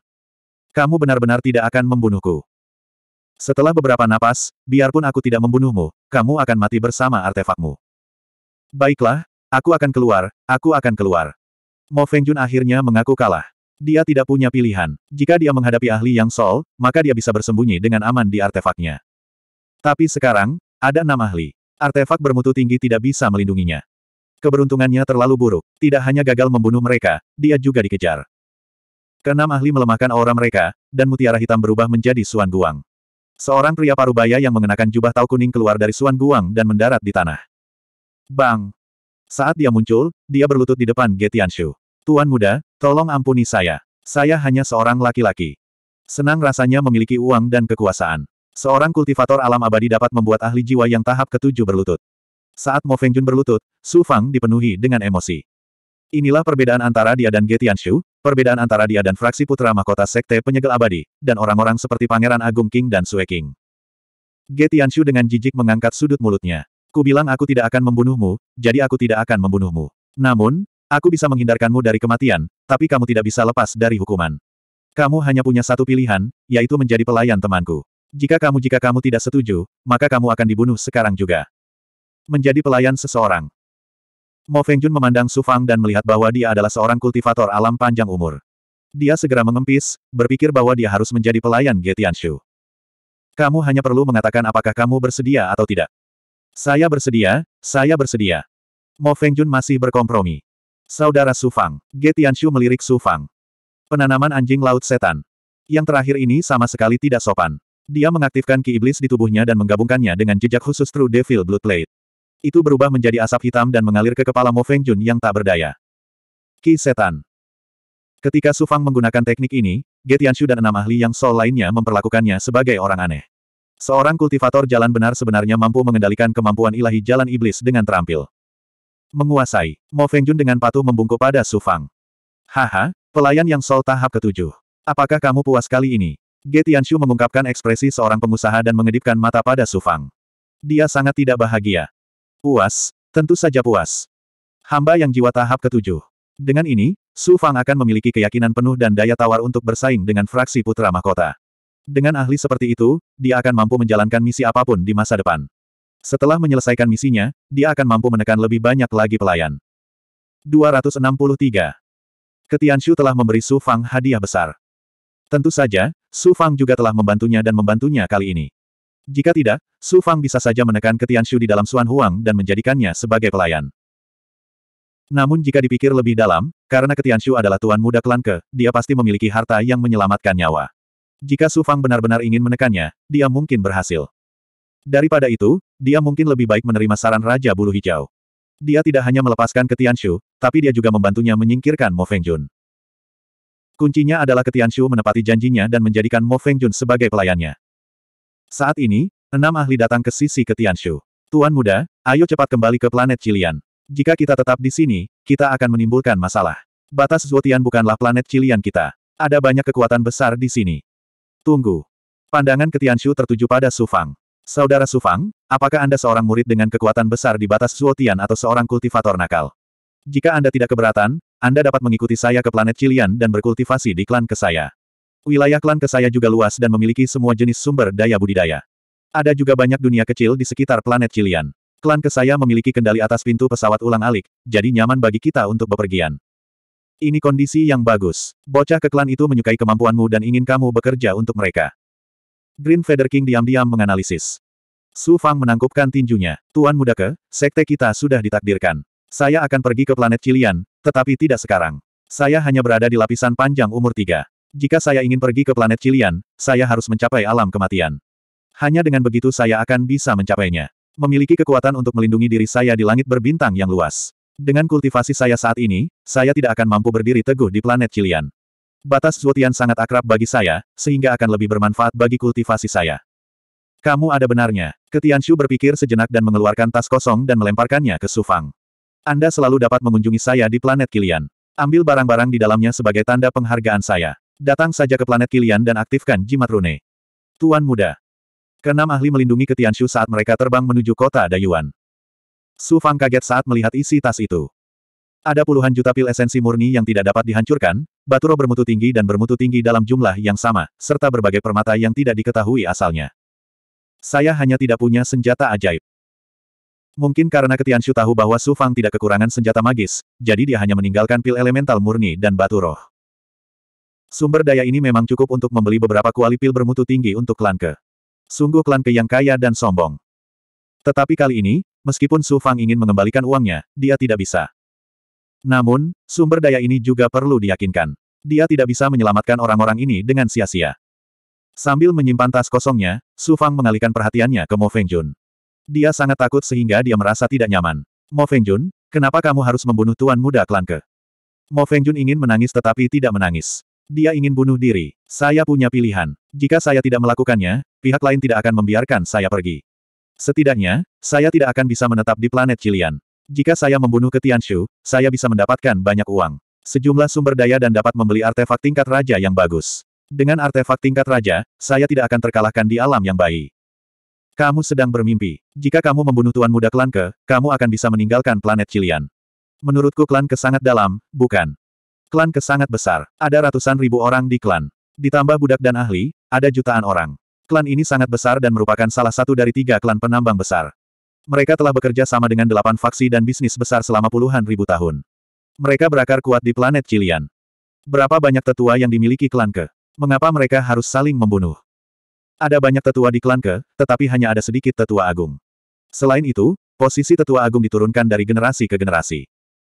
Kamu benar-benar tidak akan membunuhku. Setelah beberapa napas, biarpun aku tidak membunuhmu, kamu akan mati bersama artefakmu. Baiklah, aku akan keluar, aku akan keluar. Mo Fengjun akhirnya mengaku kalah. Dia tidak punya pilihan. Jika dia menghadapi ahli yang sol, maka dia bisa bersembunyi dengan aman di artefaknya. Tapi sekarang, ada enam ahli. Artefak bermutu tinggi tidak bisa melindunginya. Keberuntungannya terlalu buruk. Tidak hanya gagal membunuh mereka, dia juga dikejar. Kenam ahli melemahkan aura mereka, dan mutiara hitam berubah menjadi Suan Guang. Seorang pria parubaya yang mengenakan jubah tau kuning keluar dari Suan Guang dan mendarat di tanah. Bang! Saat dia muncul, dia berlutut di depan Getian Shu. Tuan muda, tolong ampuni saya. Saya hanya seorang laki-laki. Senang rasanya memiliki uang dan kekuasaan. Seorang kultivator alam abadi dapat membuat ahli jiwa yang tahap ketujuh berlutut. Saat Mo Fengjun berlutut, Su Fang dipenuhi dengan emosi. Inilah perbedaan antara dia dan Getian Shu, perbedaan antara dia dan fraksi putra mahkota sekte penyegel abadi, dan orang-orang seperti Pangeran Agung King dan Sue King. Getian Shu dengan jijik mengangkat sudut mulutnya. Ku bilang aku tidak akan membunuhmu, jadi aku tidak akan membunuhmu. Namun, Aku bisa menghindarkanmu dari kematian, tapi kamu tidak bisa lepas dari hukuman. Kamu hanya punya satu pilihan, yaitu menjadi pelayan temanku. Jika kamu jika kamu tidak setuju, maka kamu akan dibunuh sekarang juga. Menjadi pelayan seseorang. Mo Fengjun memandang Su Fang dan melihat bahwa dia adalah seorang kultivator alam panjang umur. Dia segera mengempis, berpikir bahwa dia harus menjadi pelayan Getianshu. Kamu hanya perlu mengatakan apakah kamu bersedia atau tidak. Saya bersedia, saya bersedia. Mo Fengjun masih berkompromi. Saudara Sufang. Getian Shu melirik Sufang. Penanaman anjing laut setan. Yang terakhir ini sama sekali tidak sopan. Dia mengaktifkan ki iblis di tubuhnya dan menggabungkannya dengan jejak khusus True Devil Blood Blade. Itu berubah menjadi asap hitam dan mengalir ke kepala Mo Feng Jun yang tak berdaya. Ki setan. Ketika Sufang menggunakan teknik ini, Ge Shu dan enam ahli yang sol lainnya memperlakukannya sebagai orang aneh. Seorang kultivator jalan benar sebenarnya mampu mengendalikan kemampuan ilahi jalan iblis dengan terampil. Menguasai. Mo Fengjun dengan patuh membungkuk pada Su Fang. Haha, pelayan yang sol tahap ketujuh. Apakah kamu puas kali ini? Ge Tianxu mengungkapkan ekspresi seorang pengusaha dan mengedipkan mata pada Su Fang. Dia sangat tidak bahagia. Puas, tentu saja puas. Hamba yang jiwa tahap ketujuh. Dengan ini, Su Fang akan memiliki keyakinan penuh dan daya tawar untuk bersaing dengan fraksi putra mahkota. Dengan ahli seperti itu, dia akan mampu menjalankan misi apapun di masa depan. Setelah menyelesaikan misinya, dia akan mampu menekan lebih banyak lagi pelayan. 263. Ketianshu telah memberi Su Fang hadiah besar. Tentu saja, Su Fang juga telah membantunya dan membantunya kali ini. Jika tidak, Su Fang bisa saja menekan Ketianshu di dalam Suan Huang dan menjadikannya sebagai pelayan. Namun jika dipikir lebih dalam, karena Ketianshu adalah tuan muda klan Ke, dia pasti memiliki harta yang menyelamatkan nyawa. Jika Su Fang benar-benar ingin menekannya, dia mungkin berhasil. Daripada itu, dia mungkin lebih baik menerima saran Raja Bulu Hijau. Dia tidak hanya melepaskan ke Tianshu, tapi dia juga membantunya menyingkirkan Mo Fengjun. Kuncinya adalah ke Tianshu menepati janjinya dan menjadikan Mo Fengjun sebagai pelayannya. Saat ini, enam ahli datang ke sisi ke Tianshu. Tuan muda, ayo cepat kembali ke planet Cilian. Jika kita tetap di sini, kita akan menimbulkan masalah. Batas Zuotian bukanlah planet Cilian kita. Ada banyak kekuatan besar di sini. Tunggu. Pandangan Ketianshu tertuju pada Su Fang. Saudara Sufang, apakah Anda seorang murid dengan kekuatan besar di batas Suotian atau seorang kultivator nakal? Jika Anda tidak keberatan, Anda dapat mengikuti saya ke planet Cilian dan berkultivasi di klan Kesaya. Wilayah klan Kesaya juga luas dan memiliki semua jenis sumber daya budidaya. Ada juga banyak dunia kecil di sekitar planet Cilian. Klan Kesaya memiliki kendali atas pintu pesawat ulang-alik, jadi nyaman bagi kita untuk bepergian. Ini kondisi yang bagus. Bocah ke klan itu menyukai kemampuanmu dan ingin kamu bekerja untuk mereka. Green Feather King diam-diam menganalisis. Su Fang menangkupkan tinjunya. Tuan muda ke, sekte kita sudah ditakdirkan. Saya akan pergi ke planet Cilian, tetapi tidak sekarang. Saya hanya berada di lapisan panjang umur tiga. Jika saya ingin pergi ke planet Cilian, saya harus mencapai alam kematian. Hanya dengan begitu saya akan bisa mencapainya. Memiliki kekuatan untuk melindungi diri saya di langit berbintang yang luas. Dengan kultivasi saya saat ini, saya tidak akan mampu berdiri teguh di planet Cilian. Batas Zuotian sangat akrab bagi saya, sehingga akan lebih bermanfaat bagi kultivasi saya. Kamu ada benarnya. Ketianshu berpikir sejenak dan mengeluarkan tas kosong dan melemparkannya ke Sufang. Anda selalu dapat mengunjungi saya di planet Kilian. Ambil barang-barang di dalamnya sebagai tanda penghargaan saya. Datang saja ke planet Kilian dan aktifkan jimat rune. Tuan muda. Kenam ahli melindungi Ketianshu saat mereka terbang menuju kota Dayuan. Sufang kaget saat melihat isi tas itu. Ada puluhan juta pil esensi murni yang tidak dapat dihancurkan, Baturo bermutu tinggi dan bermutu tinggi dalam jumlah yang sama, serta berbagai permata yang tidak diketahui asalnya. Saya hanya tidak punya senjata ajaib. Mungkin karena Ketianshu tahu bahwa Su Fang tidak kekurangan senjata magis, jadi dia hanya meninggalkan pil elemental murni dan batu roh. Sumber daya ini memang cukup untuk membeli beberapa kuali pil bermutu tinggi untuk klan ke. Sungguh klan ke yang kaya dan sombong. Tetapi kali ini, meskipun Su Fang ingin mengembalikan uangnya, dia tidak bisa. Namun, sumber daya ini juga perlu diyakinkan. Dia tidak bisa menyelamatkan orang-orang ini dengan sia-sia. Sambil menyimpan tas kosongnya, Su Fang mengalihkan perhatiannya ke Mo Feng Jun. Dia sangat takut sehingga dia merasa tidak nyaman. Mo Feng Jun, kenapa kamu harus membunuh tuan muda klan ke? Mo Jun ingin menangis tetapi tidak menangis. Dia ingin bunuh diri. Saya punya pilihan. Jika saya tidak melakukannya, pihak lain tidak akan membiarkan saya pergi. Setidaknya, saya tidak akan bisa menetap di planet Cilian. Jika saya membunuh Ketianshu, saya bisa mendapatkan banyak uang. Sejumlah sumber daya dan dapat membeli artefak tingkat raja yang bagus. Dengan artefak tingkat raja, saya tidak akan terkalahkan di alam yang baik. Kamu sedang bermimpi. Jika kamu membunuh Tuan Muda Klan Ke, kamu akan bisa meninggalkan planet Cilian. Menurutku klan Ke sangat dalam, bukan? Klan Ke sangat besar. Ada ratusan ribu orang di klan. Ditambah budak dan ahli, ada jutaan orang. Klan ini sangat besar dan merupakan salah satu dari tiga klan penambang besar. Mereka telah bekerja sama dengan delapan faksi dan bisnis besar selama puluhan ribu tahun. Mereka berakar kuat di planet Cilian. Berapa banyak tetua yang dimiliki klan Ke? Mengapa mereka harus saling membunuh? Ada banyak tetua di klan Ke, tetapi hanya ada sedikit tetua agung. Selain itu, posisi tetua agung diturunkan dari generasi ke generasi.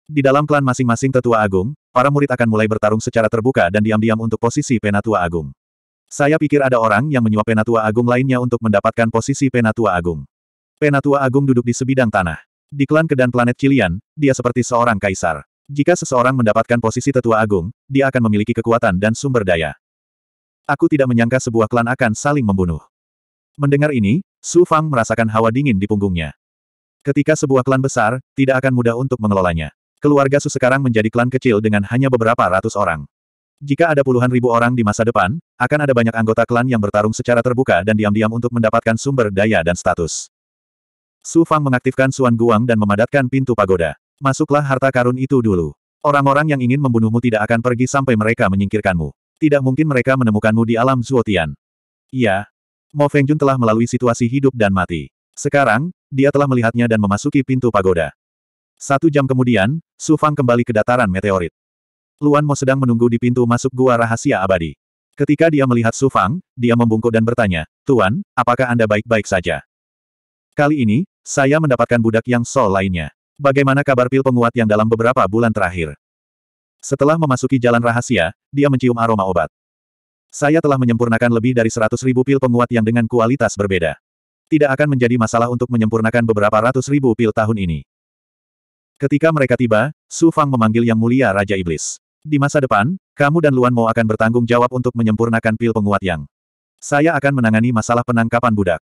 Di dalam klan masing-masing tetua agung, para murid akan mulai bertarung secara terbuka dan diam-diam untuk posisi penatua agung. Saya pikir ada orang yang menyuap penatua agung lainnya untuk mendapatkan posisi penatua agung. Penatua Agung duduk di sebidang tanah. Di klan Kedan Planet Cilian, dia seperti seorang kaisar. Jika seseorang mendapatkan posisi tetua agung, dia akan memiliki kekuatan dan sumber daya. Aku tidak menyangka sebuah klan akan saling membunuh. Mendengar ini, Su Fang merasakan hawa dingin di punggungnya. Ketika sebuah klan besar, tidak akan mudah untuk mengelolanya. Keluarga Su sekarang menjadi klan kecil dengan hanya beberapa ratus orang. Jika ada puluhan ribu orang di masa depan, akan ada banyak anggota klan yang bertarung secara terbuka dan diam-diam untuk mendapatkan sumber daya dan status. Su Fang mengaktifkan Suan Guang dan memadatkan pintu pagoda. Masuklah harta karun itu dulu. Orang-orang yang ingin membunuhmu tidak akan pergi sampai mereka menyingkirkanmu. Tidak mungkin mereka menemukanmu di alam Zuotian. Iya. Mo Fengjun telah melalui situasi hidup dan mati. Sekarang, dia telah melihatnya dan memasuki pintu pagoda. Satu jam kemudian, Su Fang kembali ke dataran meteorit. Luan Mo sedang menunggu di pintu masuk gua rahasia abadi. Ketika dia melihat Su Fang, dia membungkuk dan bertanya, Tuan, apakah Anda baik-baik saja? Kali ini, saya mendapatkan budak yang sol lainnya. Bagaimana kabar pil penguat yang dalam beberapa bulan terakhir? Setelah memasuki jalan rahasia, dia mencium aroma obat. Saya telah menyempurnakan lebih dari seratus ribu pil penguat yang dengan kualitas berbeda. Tidak akan menjadi masalah untuk menyempurnakan beberapa ratus ribu pil tahun ini. Ketika mereka tiba, Su Fang memanggil Yang Mulia Raja Iblis. Di masa depan, kamu dan Luan Mo akan bertanggung jawab untuk menyempurnakan pil penguat yang. Saya akan menangani masalah penangkapan budak.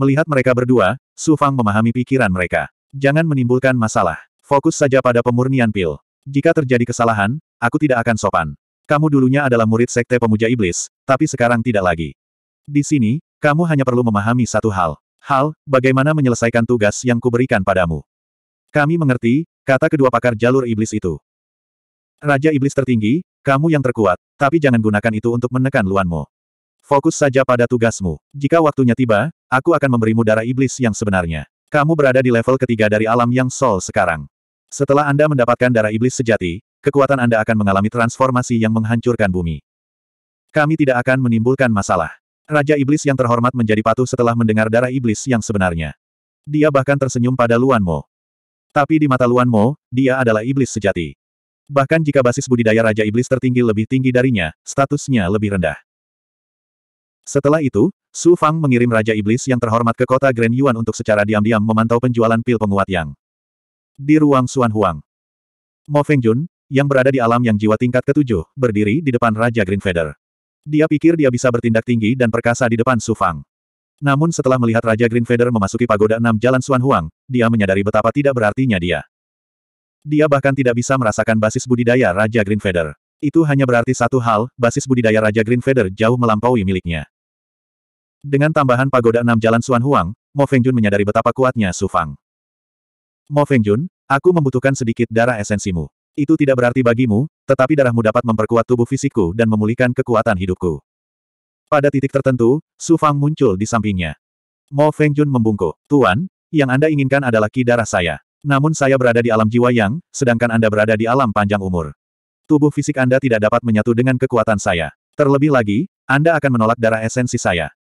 Melihat mereka berdua, Su Fang memahami pikiran mereka. Jangan menimbulkan masalah. Fokus saja pada pemurnian pil. Jika terjadi kesalahan, aku tidak akan sopan. Kamu dulunya adalah murid sekte pemuja iblis, tapi sekarang tidak lagi. Di sini, kamu hanya perlu memahami satu hal. Hal, bagaimana menyelesaikan tugas yang kuberikan padamu. Kami mengerti, kata kedua pakar jalur iblis itu. Raja iblis tertinggi, kamu yang terkuat, tapi jangan gunakan itu untuk menekan luanmu. Fokus saja pada tugasmu. Jika waktunya tiba, aku akan memberimu darah iblis yang sebenarnya. Kamu berada di level ketiga dari alam yang sol sekarang. Setelah Anda mendapatkan darah iblis sejati, kekuatan Anda akan mengalami transformasi yang menghancurkan bumi. Kami tidak akan menimbulkan masalah. Raja Iblis yang terhormat menjadi patuh setelah mendengar darah iblis yang sebenarnya. Dia bahkan tersenyum pada Luan Mo. Tapi di mata Luan Mo, dia adalah iblis sejati. Bahkan jika basis budidaya Raja Iblis tertinggi lebih tinggi darinya, statusnya lebih rendah. Setelah itu, Su Fang mengirim Raja Iblis yang terhormat ke kota Grand Yuan untuk secara diam-diam memantau penjualan pil penguat yang di ruang Suan Huang. Mo Feng Jun, yang berada di alam yang jiwa tingkat ketujuh, berdiri di depan Raja Green Feather. Dia pikir dia bisa bertindak tinggi dan perkasa di depan Su Fang. Namun setelah melihat Raja Green Feather memasuki pagoda enam jalan Suan Huang, dia menyadari betapa tidak berartinya dia. Dia bahkan tidak bisa merasakan basis budidaya Raja Green Feather. Itu hanya berarti satu hal, basis budidaya Raja Green Feather jauh melampaui miliknya. Dengan tambahan pagoda enam jalan Suan Huang, Mo Fengjun menyadari betapa kuatnya Su Fang. Mo Fengjun, aku membutuhkan sedikit darah esensimu. Itu tidak berarti bagimu, tetapi darahmu dapat memperkuat tubuh fisikku dan memulihkan kekuatan hidupku. Pada titik tertentu, Su Fang muncul di sampingnya. Mo Fengjun membungkuk. Tuan, yang Anda inginkan adalah ki darah saya. Namun saya berada di alam jiwa yang, sedangkan Anda berada di alam panjang umur. Tubuh fisik Anda tidak dapat menyatu dengan kekuatan saya. Terlebih lagi, Anda akan menolak darah esensi saya.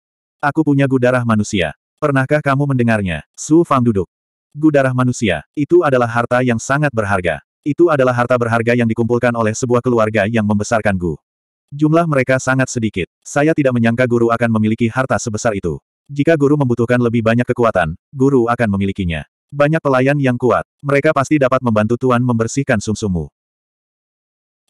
Aku punya gudarah manusia. Pernahkah kamu mendengarnya? Su Fang duduk. Gudarah manusia, itu adalah harta yang sangat berharga. Itu adalah harta berharga yang dikumpulkan oleh sebuah keluarga yang membesarkan Gu. Jumlah mereka sangat sedikit. Saya tidak menyangka guru akan memiliki harta sebesar itu. Jika guru membutuhkan lebih banyak kekuatan, guru akan memilikinya. Banyak pelayan yang kuat. Mereka pasti dapat membantu Tuan membersihkan sumsumu.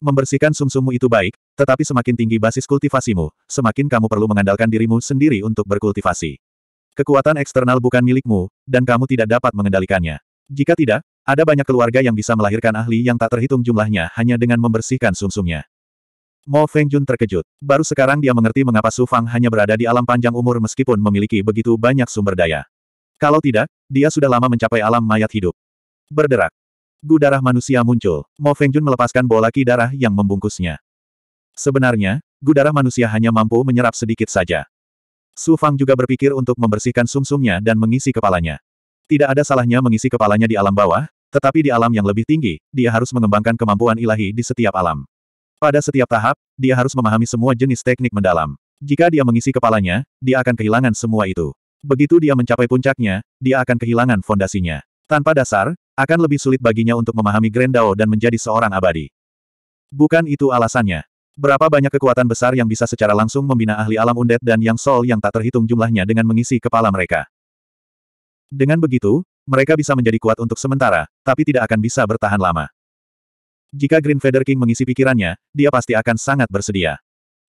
Membersihkan sumsummu itu baik, tetapi semakin tinggi basis kultivasimu, semakin kamu perlu mengandalkan dirimu sendiri untuk berkultivasi. Kekuatan eksternal bukan milikmu, dan kamu tidak dapat mengendalikannya. Jika tidak, ada banyak keluarga yang bisa melahirkan ahli yang tak terhitung jumlahnya hanya dengan membersihkan sumsumnya. Mo Feng Jun terkejut. Baru sekarang dia mengerti mengapa Su Fang hanya berada di alam panjang umur meskipun memiliki begitu banyak sumber daya. Kalau tidak, dia sudah lama mencapai alam mayat hidup. Berderak gu darah manusia muncul, Mo Fengjun melepaskan bola ki darah yang membungkusnya. Sebenarnya, gu darah manusia hanya mampu menyerap sedikit saja. Su Fang juga berpikir untuk membersihkan sumsumnya dan mengisi kepalanya. Tidak ada salahnya mengisi kepalanya di alam bawah, tetapi di alam yang lebih tinggi, dia harus mengembangkan kemampuan ilahi di setiap alam. Pada setiap tahap, dia harus memahami semua jenis teknik mendalam. Jika dia mengisi kepalanya, dia akan kehilangan semua itu. Begitu dia mencapai puncaknya, dia akan kehilangan fondasinya. Tanpa dasar, akan lebih sulit baginya untuk memahami Grand Dao dan menjadi seorang abadi. Bukan itu alasannya. Berapa banyak kekuatan besar yang bisa secara langsung membina ahli alam undet dan yang sol yang tak terhitung jumlahnya dengan mengisi kepala mereka. Dengan begitu, mereka bisa menjadi kuat untuk sementara, tapi tidak akan bisa bertahan lama. Jika Green Feather King mengisi pikirannya, dia pasti akan sangat bersedia.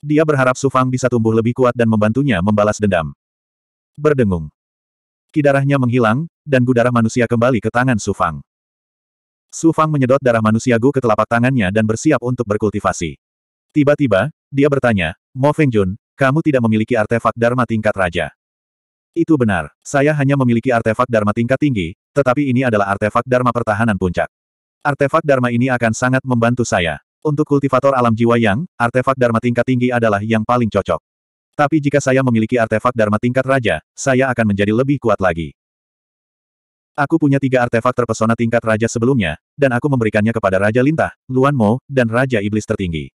Dia berharap Sufang bisa tumbuh lebih kuat dan membantunya membalas dendam. Berdengung. Kidarahnya menghilang, dan Gu darah manusia kembali ke tangan Su Fang. Su Fang menyedot darah manusia Gu ke telapak tangannya dan bersiap untuk berkultivasi. Tiba-tiba, dia bertanya, Mo Feng Jun, kamu tidak memiliki artefak Dharma tingkat raja. Itu benar, saya hanya memiliki artefak Dharma tingkat tinggi, tetapi ini adalah artefak Dharma pertahanan puncak. Artefak Dharma ini akan sangat membantu saya. Untuk kultivator alam jiwa yang, artefak Dharma tingkat tinggi adalah yang paling cocok. Tapi jika saya memiliki artefak Dharma tingkat raja, saya akan menjadi lebih kuat lagi. Aku punya tiga artefak terpesona tingkat raja sebelumnya, dan aku memberikannya kepada Raja Lintah, Luan Mo, dan Raja Iblis tertinggi.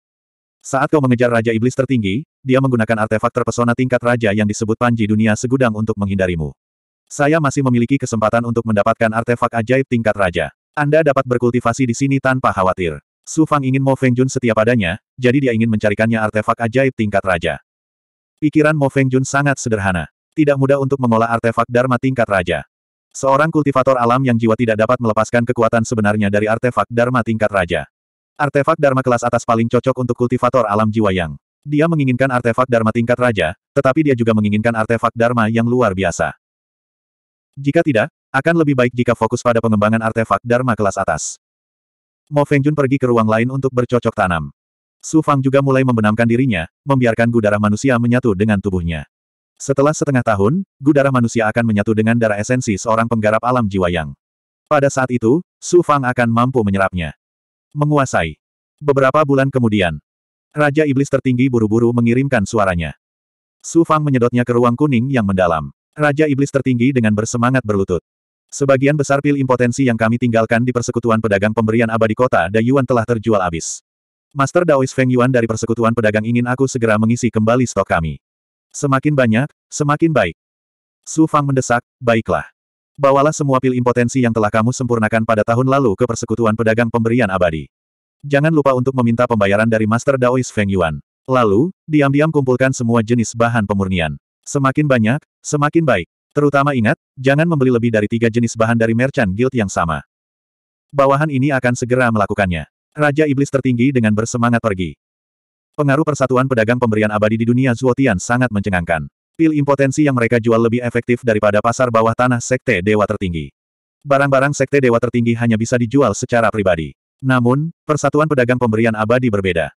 Saat kau mengejar Raja Iblis tertinggi, dia menggunakan artefak terpesona tingkat raja yang disebut Panji Dunia Segudang untuk menghindarimu. Saya masih memiliki kesempatan untuk mendapatkan artefak ajaib tingkat raja. Anda dapat berkultivasi di sini tanpa khawatir. Su Fang ingin Mo Feng Jun setia padanya, jadi dia ingin mencarikannya artefak ajaib tingkat raja. Pikiran Mo Feng Jun sangat sederhana. Tidak mudah untuk mengolah artefak Dharma tingkat raja. Seorang kultivator alam yang jiwa tidak dapat melepaskan kekuatan sebenarnya dari artefak Dharma tingkat Raja. Artefak Dharma kelas atas paling cocok untuk kultivator alam jiwa yang. Dia menginginkan artefak Dharma tingkat Raja, tetapi dia juga menginginkan artefak Dharma yang luar biasa. Jika tidak, akan lebih baik jika fokus pada pengembangan artefak Dharma kelas atas. Mo Fengjun pergi ke ruang lain untuk bercocok tanam. Su Fang juga mulai membenamkan dirinya, membiarkan gudara manusia menyatu dengan tubuhnya. Setelah setengah tahun, gu manusia akan menyatu dengan darah esensi seorang penggarap alam jiwa yang. Pada saat itu, Su Fang akan mampu menyerapnya. Menguasai. Beberapa bulan kemudian, Raja Iblis tertinggi buru-buru mengirimkan suaranya. Su Fang menyedotnya ke ruang kuning yang mendalam. Raja Iblis tertinggi dengan bersemangat berlutut. Sebagian besar pil impotensi yang kami tinggalkan di persekutuan pedagang pemberian abadi kota Dayuan telah terjual habis. Master Daois Feng Yuan dari persekutuan pedagang ingin aku segera mengisi kembali stok kami. Semakin banyak, semakin baik. Su Fang mendesak, baiklah. Bawalah semua pil impotensi yang telah kamu sempurnakan pada tahun lalu ke Persekutuan Pedagang Pemberian Abadi. Jangan lupa untuk meminta pembayaran dari Master Daois Feng Yuan. Lalu, diam-diam kumpulkan semua jenis bahan pemurnian. Semakin banyak, semakin baik. Terutama ingat, jangan membeli lebih dari tiga jenis bahan dari merchant guild yang sama. Bawahan ini akan segera melakukannya. Raja Iblis tertinggi dengan bersemangat pergi. Pengaruh persatuan pedagang pemberian abadi di dunia Zuotian sangat mencengangkan. Pil impotensi yang mereka jual lebih efektif daripada pasar bawah tanah Sekte Dewa Tertinggi. Barang-barang Sekte Dewa Tertinggi hanya bisa dijual secara pribadi. Namun, persatuan pedagang pemberian abadi berbeda.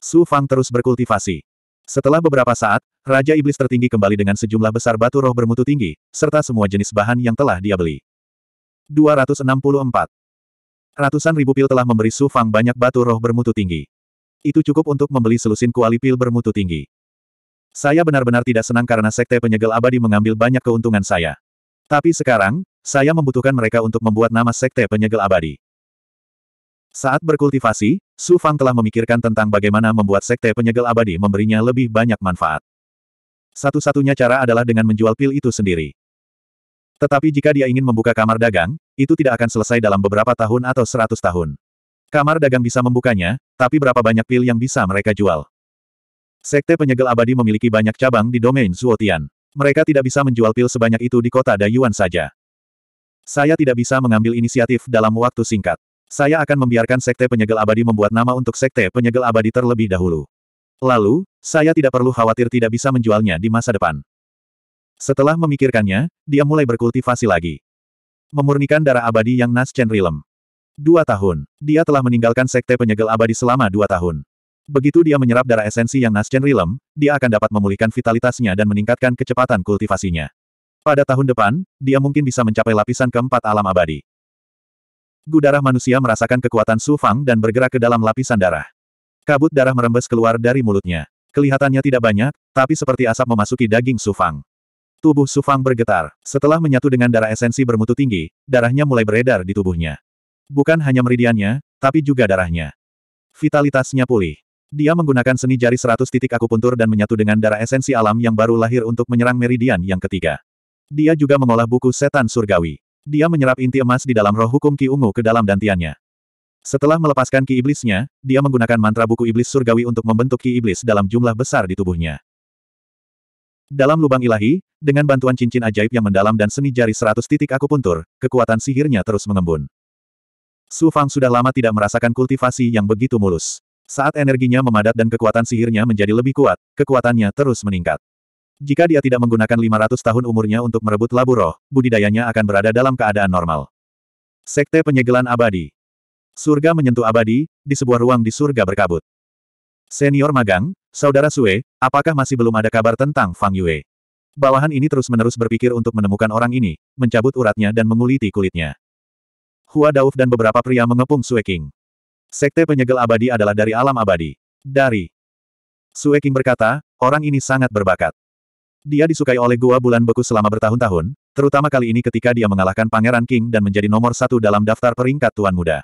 Su Fang terus berkultivasi. Setelah beberapa saat, Raja Iblis Tertinggi kembali dengan sejumlah besar batu roh bermutu tinggi, serta semua jenis bahan yang telah dia beli. 264. Ratusan ribu pil telah memberi Su Fang banyak batu roh bermutu tinggi. Itu cukup untuk membeli selusin kuali pil bermutu tinggi. Saya benar-benar tidak senang karena Sekte Penyegel Abadi mengambil banyak keuntungan saya. Tapi sekarang, saya membutuhkan mereka untuk membuat nama Sekte Penyegel Abadi. Saat berkultivasi, Su Fang telah memikirkan tentang bagaimana membuat sekte penyegel abadi memberinya lebih banyak manfaat. Satu-satunya cara adalah dengan menjual pil itu sendiri. Tetapi jika dia ingin membuka kamar dagang, itu tidak akan selesai dalam beberapa tahun atau seratus tahun. Kamar dagang bisa membukanya, tapi berapa banyak pil yang bisa mereka jual? Sekte penyegel abadi memiliki banyak cabang di domain Zuotian. Mereka tidak bisa menjual pil sebanyak itu di kota Dayuan saja. Saya tidak bisa mengambil inisiatif dalam waktu singkat. Saya akan membiarkan sekte penyegel abadi membuat nama untuk sekte penyegel abadi terlebih dahulu. Lalu, saya tidak perlu khawatir tidak bisa menjualnya di masa depan. Setelah memikirkannya, dia mulai berkultivasi lagi. Memurnikan darah abadi yang Nas Chen Rilem. Dua tahun. Dia telah meninggalkan sekte penyegel abadi selama dua tahun. Begitu dia menyerap darah esensi yang Nascen rilem, dia akan dapat memulihkan vitalitasnya dan meningkatkan kecepatan kultivasinya. Pada tahun depan, dia mungkin bisa mencapai lapisan keempat alam abadi. Gudarah manusia merasakan kekuatan Su Fang dan bergerak ke dalam lapisan darah. Kabut darah merembes keluar dari mulutnya. Kelihatannya tidak banyak, tapi seperti asap memasuki daging Su Fang. Tubuh Su Fang bergetar. Setelah menyatu dengan darah esensi bermutu tinggi, darahnya mulai beredar di tubuhnya. Bukan hanya meridiannya, tapi juga darahnya. Vitalitasnya pulih. Dia menggunakan seni jari seratus titik akupuntur dan menyatu dengan darah esensi alam yang baru lahir untuk menyerang meridian yang ketiga. Dia juga mengolah buku setan surgawi. Dia menyerap inti emas di dalam roh hukum Ki Ungu ke dalam dantiannya. Setelah melepaskan Ki Iblisnya, dia menggunakan mantra buku Iblis Surgawi untuk membentuk Ki Iblis dalam jumlah besar di tubuhnya. Dalam lubang ilahi, dengan bantuan cincin ajaib yang mendalam dan seni jari seratus titik akupuntur, kekuatan sihirnya terus mengembun. Su Fang sudah lama tidak merasakan kultivasi yang begitu mulus. Saat energinya memadat dan kekuatan sihirnya menjadi lebih kuat, kekuatannya terus meningkat. Jika dia tidak menggunakan 500 tahun umurnya untuk merebut labu roh, budidayanya akan berada dalam keadaan normal. Sekte penyegelan abadi. Surga menyentuh abadi, di sebuah ruang di surga berkabut. Senior magang, Saudara Sue, apakah masih belum ada kabar tentang Fang Yue? Bawahan ini terus-menerus berpikir untuk menemukan orang ini, mencabut uratnya dan menguliti kulitnya. Hua Dauf dan beberapa pria mengepung Sue King. Sekte penyegel abadi adalah dari alam abadi. Dari. Sue King berkata, orang ini sangat berbakat. Dia disukai oleh Gua Bulan Beku selama bertahun-tahun, terutama kali ini ketika dia mengalahkan Pangeran King dan menjadi nomor satu dalam daftar peringkat Tuan Muda.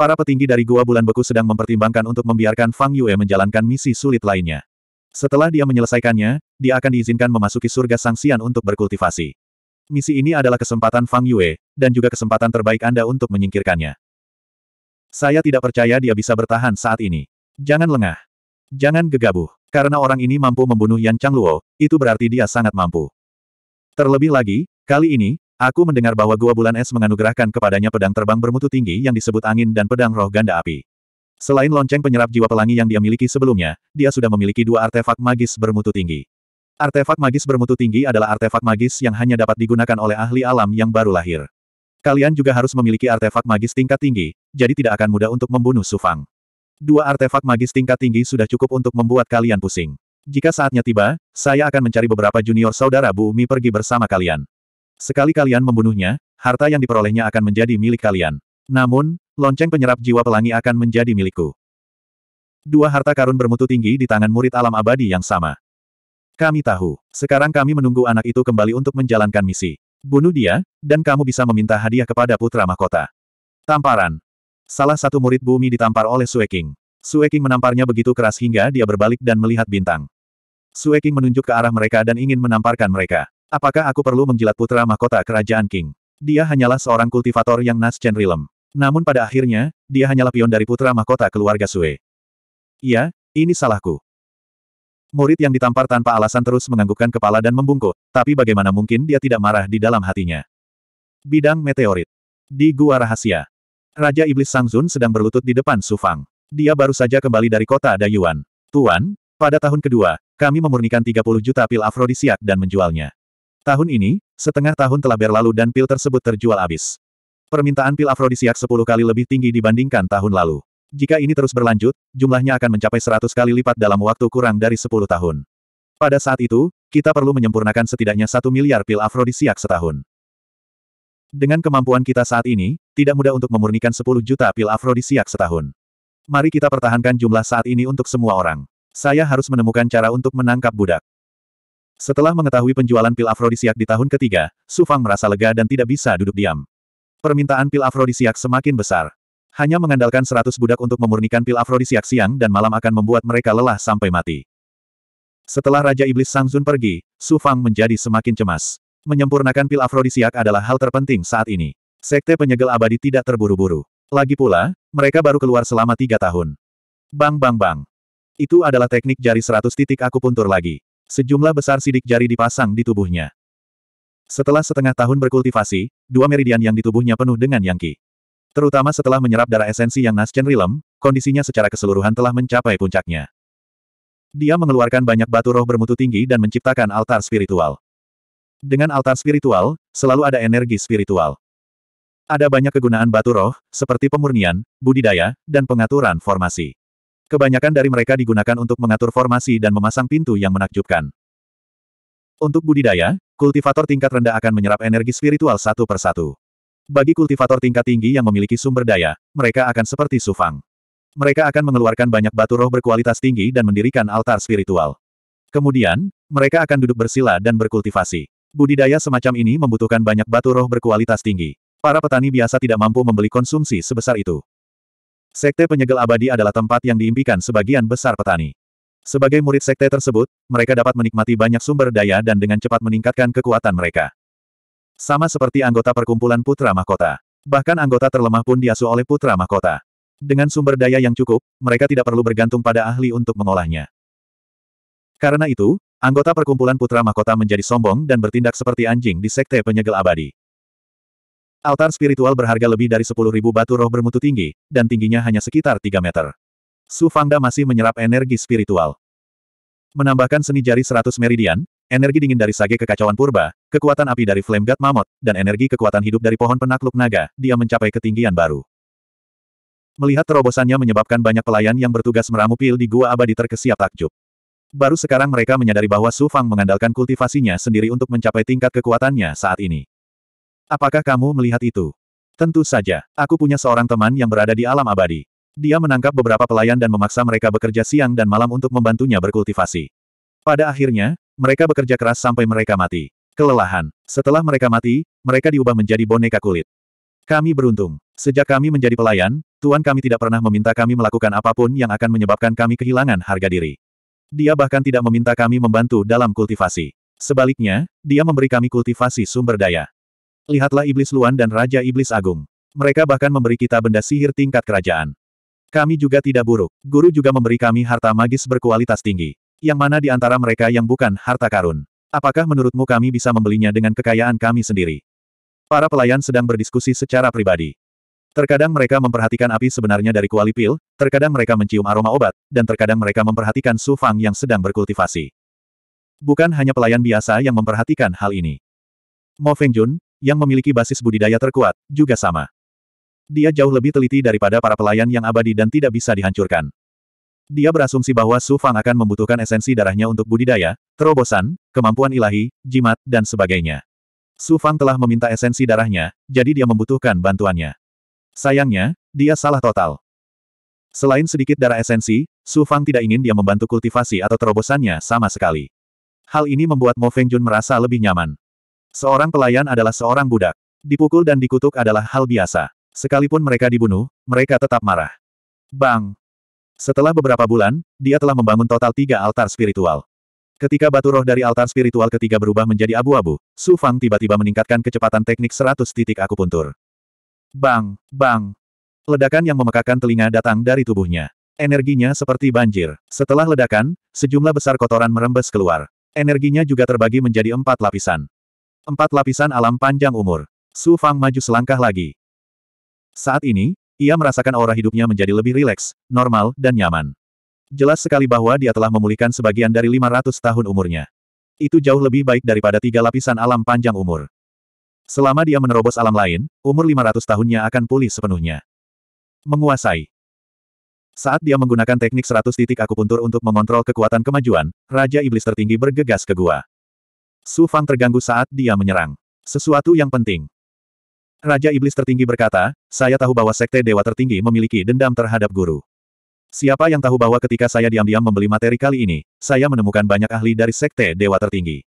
Para petinggi dari Gua Bulan Beku sedang mempertimbangkan untuk membiarkan Fang Yue menjalankan misi sulit lainnya. Setelah dia menyelesaikannya, dia akan diizinkan memasuki surga sangsian untuk berkultivasi. Misi ini adalah kesempatan Fang Yue, dan juga kesempatan terbaik Anda untuk menyingkirkannya. Saya tidak percaya dia bisa bertahan saat ini. Jangan lengah. Jangan gegabah. Karena orang ini mampu membunuh Yan Chang Luo, itu berarti dia sangat mampu. Terlebih lagi, kali ini, aku mendengar bahwa Gua Bulan Es menganugerahkan kepadanya pedang terbang bermutu tinggi yang disebut angin dan pedang roh ganda api. Selain lonceng penyerap jiwa pelangi yang dia miliki sebelumnya, dia sudah memiliki dua artefak magis bermutu tinggi. Artefak magis bermutu tinggi adalah artefak magis yang hanya dapat digunakan oleh ahli alam yang baru lahir. Kalian juga harus memiliki artefak magis tingkat tinggi, jadi tidak akan mudah untuk membunuh Sufang. Dua artefak magis tingkat tinggi sudah cukup untuk membuat kalian pusing. Jika saatnya tiba, saya akan mencari beberapa junior saudara Bumi pergi bersama kalian. Sekali kalian membunuhnya, harta yang diperolehnya akan menjadi milik kalian. Namun, lonceng penyerap jiwa pelangi akan menjadi milikku. Dua harta karun bermutu tinggi di tangan murid alam abadi yang sama. Kami tahu. Sekarang kami menunggu anak itu kembali untuk menjalankan misi. Bunuh dia, dan kamu bisa meminta hadiah kepada putra mahkota. Tamparan. Salah satu murid bumi ditampar oleh Sue King. Sue King menamparnya begitu keras hingga dia berbalik dan melihat bintang. Sue King menunjuk ke arah mereka dan ingin menamparkan mereka. Apakah aku perlu menjilat putra mahkota kerajaan King? Dia hanyalah seorang kultivator yang nascen rilem. Namun pada akhirnya, dia hanyalah pion dari putra mahkota keluarga Sue. Iya, ini salahku. Murid yang ditampar tanpa alasan terus menganggukkan kepala dan membungkuk, tapi bagaimana mungkin dia tidak marah di dalam hatinya. Bidang meteorit. Di gua rahasia. Raja Iblis Sangzun sedang berlutut di depan Sufang. Dia baru saja kembali dari kota Dayuan. Tuan, pada tahun kedua, kami memurnikan 30 juta pil afrodisiak dan menjualnya. Tahun ini, setengah tahun telah berlalu dan pil tersebut terjual habis. Permintaan pil afrodisiak 10 kali lebih tinggi dibandingkan tahun lalu. Jika ini terus berlanjut, jumlahnya akan mencapai 100 kali lipat dalam waktu kurang dari 10 tahun. Pada saat itu, kita perlu menyempurnakan setidaknya satu miliar pil afrodisiak setahun. Dengan kemampuan kita saat ini, tidak mudah untuk memurnikan 10 juta pil afrodisiak setahun. Mari kita pertahankan jumlah saat ini untuk semua orang. Saya harus menemukan cara untuk menangkap budak. Setelah mengetahui penjualan pil afrodisiak di tahun ketiga, Sufang merasa lega dan tidak bisa duduk diam. Permintaan pil afrodisiak semakin besar. Hanya mengandalkan seratus budak untuk memurnikan pil afrodisiak siang dan malam akan membuat mereka lelah sampai mati. Setelah Raja Iblis Sang Zun pergi, Su Fang menjadi semakin cemas. Menyempurnakan pil afrodisiak adalah hal terpenting saat ini. Sekte penyegel abadi tidak terburu-buru. Lagi pula, mereka baru keluar selama tiga tahun. Bang bang bang. Itu adalah teknik jari seratus titik aku puntur lagi. Sejumlah besar sidik jari dipasang di tubuhnya. Setelah setengah tahun berkultivasi, dua meridian yang di tubuhnya penuh dengan yangki. Terutama setelah menyerap darah esensi yang Nascent rilem kondisinya secara keseluruhan telah mencapai puncaknya. Dia mengeluarkan banyak batu roh bermutu tinggi dan menciptakan altar spiritual. Dengan altar spiritual, selalu ada energi spiritual. Ada banyak kegunaan batu roh, seperti pemurnian, budidaya, dan pengaturan formasi. Kebanyakan dari mereka digunakan untuk mengatur formasi dan memasang pintu yang menakjubkan. Untuk budidaya, kultivator tingkat rendah akan menyerap energi spiritual satu persatu. Bagi kultivator tingkat tinggi yang memiliki sumber daya, mereka akan seperti Sufang. Mereka akan mengeluarkan banyak batu roh berkualitas tinggi dan mendirikan altar spiritual. Kemudian, mereka akan duduk bersila dan berkultivasi. Budidaya semacam ini membutuhkan banyak batu roh berkualitas tinggi. Para petani biasa tidak mampu membeli konsumsi sebesar itu. Sekte penyegel abadi adalah tempat yang diimpikan sebagian besar petani. Sebagai murid sekte tersebut, mereka dapat menikmati banyak sumber daya dan dengan cepat meningkatkan kekuatan mereka. Sama seperti anggota perkumpulan Putra Mahkota. Bahkan anggota terlemah pun diasuh oleh Putra Mahkota. Dengan sumber daya yang cukup, mereka tidak perlu bergantung pada ahli untuk mengolahnya. Karena itu, anggota perkumpulan Putra Mahkota menjadi sombong dan bertindak seperti anjing di sekte penyegel abadi. Altar spiritual berharga lebih dari 10.000 batu roh bermutu tinggi, dan tingginya hanya sekitar 3 meter. Su Fangda masih menyerap energi spiritual. Menambahkan seni jari 100 meridian, energi dingin dari sage kekacauan purba, Kekuatan api dari Flame God Mammoth, dan energi kekuatan hidup dari pohon penakluk naga, dia mencapai ketinggian baru. Melihat terobosannya menyebabkan banyak pelayan yang bertugas meramu pil di Gua Abadi terkesiap takjub. Baru sekarang mereka menyadari bahwa Su Fang mengandalkan kultivasinya sendiri untuk mencapai tingkat kekuatannya saat ini. Apakah kamu melihat itu? Tentu saja, aku punya seorang teman yang berada di alam abadi. Dia menangkap beberapa pelayan dan memaksa mereka bekerja siang dan malam untuk membantunya berkultivasi. Pada akhirnya, mereka bekerja keras sampai mereka mati kelelahan. Setelah mereka mati, mereka diubah menjadi boneka kulit. Kami beruntung. Sejak kami menjadi pelayan, tuan kami tidak pernah meminta kami melakukan apapun yang akan menyebabkan kami kehilangan harga diri. Dia bahkan tidak meminta kami membantu dalam kultivasi. Sebaliknya, dia memberi kami kultivasi sumber daya. Lihatlah Iblis Luan dan Raja Iblis Agung. Mereka bahkan memberi kita benda sihir tingkat kerajaan. Kami juga tidak buruk. Guru juga memberi kami harta magis berkualitas tinggi. Yang mana di antara mereka yang bukan harta karun. Apakah menurutmu kami bisa membelinya dengan kekayaan kami sendiri? Para pelayan sedang berdiskusi secara pribadi. Terkadang mereka memperhatikan api sebenarnya dari kuali pil, terkadang mereka mencium aroma obat, dan terkadang mereka memperhatikan Su Fang yang sedang berkultivasi. Bukan hanya pelayan biasa yang memperhatikan hal ini. Mo Fengjun, yang memiliki basis budidaya terkuat, juga sama. Dia jauh lebih teliti daripada para pelayan yang abadi dan tidak bisa dihancurkan. Dia berasumsi bahwa Su Fang akan membutuhkan esensi darahnya untuk budidaya, Terobosan, kemampuan ilahi, jimat, dan sebagainya. Su Fang telah meminta esensi darahnya, jadi dia membutuhkan bantuannya. Sayangnya, dia salah total. Selain sedikit darah esensi, Su Fang tidak ingin dia membantu kultivasi atau terobosannya sama sekali. Hal ini membuat Mo Fengjun merasa lebih nyaman. Seorang pelayan adalah seorang budak. Dipukul dan dikutuk adalah hal biasa. Sekalipun mereka dibunuh, mereka tetap marah. Bang! Setelah beberapa bulan, dia telah membangun total tiga altar spiritual. Ketika batu roh dari altar spiritual ketiga berubah menjadi abu-abu, Su Fang tiba-tiba meningkatkan kecepatan teknik 100 titik akupuntur. Bang, bang. Ledakan yang memekakan telinga datang dari tubuhnya. Energinya seperti banjir. Setelah ledakan, sejumlah besar kotoran merembes keluar. Energinya juga terbagi menjadi empat lapisan. Empat lapisan alam panjang umur. Su Fang maju selangkah lagi. Saat ini, ia merasakan aura hidupnya menjadi lebih rileks, normal, dan nyaman. Jelas sekali bahwa dia telah memulihkan sebagian dari 500 tahun umurnya. Itu jauh lebih baik daripada tiga lapisan alam panjang umur. Selama dia menerobos alam lain, umur 500 tahunnya akan pulih sepenuhnya. Menguasai. Saat dia menggunakan teknik 100 titik akupuntur untuk mengontrol kekuatan kemajuan, Raja Iblis tertinggi bergegas ke gua. Su Fang terganggu saat dia menyerang. Sesuatu yang penting. Raja Iblis tertinggi berkata, saya tahu bahwa Sekte Dewa tertinggi memiliki dendam terhadap guru. Siapa yang tahu bahwa ketika saya diam-diam membeli materi kali ini, saya menemukan banyak ahli dari sekte dewa tertinggi.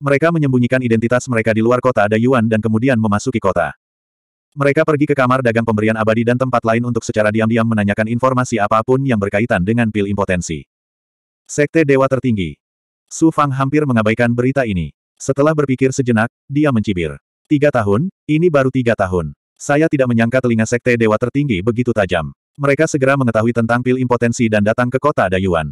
Mereka menyembunyikan identitas mereka di luar kota Dayuan dan kemudian memasuki kota. Mereka pergi ke kamar dagang pemberian abadi dan tempat lain untuk secara diam-diam menanyakan informasi apapun yang berkaitan dengan pil impotensi. Sekte Dewa Tertinggi Su Fang hampir mengabaikan berita ini. Setelah berpikir sejenak, dia mencibir. Tiga tahun, ini baru tiga tahun. Saya tidak menyangka telinga Sekte Dewa Tertinggi begitu tajam. Mereka segera mengetahui tentang pil impotensi dan datang ke kota Dayuan.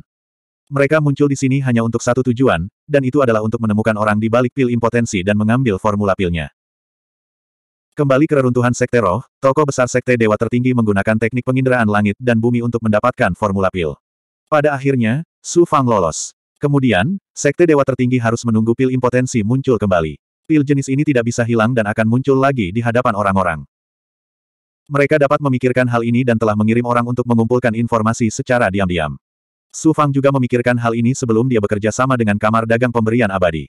Mereka muncul di sini hanya untuk satu tujuan, dan itu adalah untuk menemukan orang di balik pil impotensi dan mengambil formula pilnya. Kembali ke reruntuhan Sekte Roh, tokoh besar Sekte Dewa tertinggi menggunakan teknik penginderaan langit dan bumi untuk mendapatkan formula pil. Pada akhirnya, Su Fang lolos. Kemudian, Sekte Dewa tertinggi harus menunggu pil impotensi muncul kembali. Pil jenis ini tidak bisa hilang dan akan muncul lagi di hadapan orang-orang. Mereka dapat memikirkan hal ini dan telah mengirim orang untuk mengumpulkan informasi secara diam-diam. Su Fang juga memikirkan hal ini sebelum dia bekerja sama dengan kamar dagang pemberian abadi.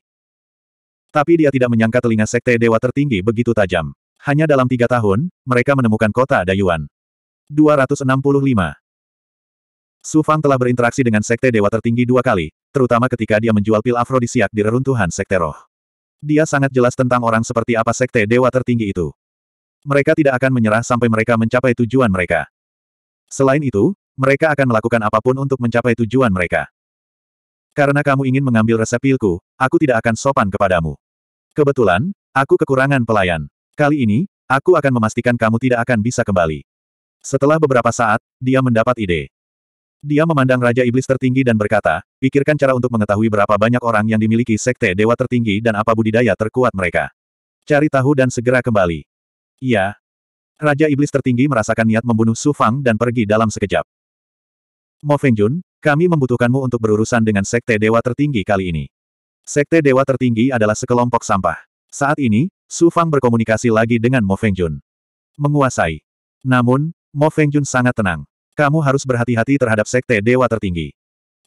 Tapi dia tidak menyangka telinga sekte dewa tertinggi begitu tajam. Hanya dalam tiga tahun, mereka menemukan kota Dayuan. 265. Su Fang telah berinteraksi dengan sekte dewa tertinggi dua kali, terutama ketika dia menjual pil afrodisiak di reruntuhan sekte roh. Dia sangat jelas tentang orang seperti apa sekte dewa tertinggi itu. Mereka tidak akan menyerah sampai mereka mencapai tujuan mereka. Selain itu, mereka akan melakukan apapun untuk mencapai tujuan mereka. Karena kamu ingin mengambil resep pilku, aku tidak akan sopan kepadamu. Kebetulan, aku kekurangan pelayan. Kali ini, aku akan memastikan kamu tidak akan bisa kembali. Setelah beberapa saat, dia mendapat ide. Dia memandang Raja Iblis tertinggi dan berkata, pikirkan cara untuk mengetahui berapa banyak orang yang dimiliki sekte dewa tertinggi dan apa budidaya terkuat mereka. Cari tahu dan segera kembali. Iya. Raja Iblis tertinggi merasakan niat membunuh Su Fang dan pergi dalam sekejap. Mo Fengjun, kami membutuhkanmu untuk berurusan dengan Sekte Dewa Tertinggi kali ini. Sekte Dewa Tertinggi adalah sekelompok sampah. Saat ini, Su Fang berkomunikasi lagi dengan Mo Fengjun. Menguasai. Namun, Mo Fengjun sangat tenang. Kamu harus berhati-hati terhadap Sekte Dewa Tertinggi.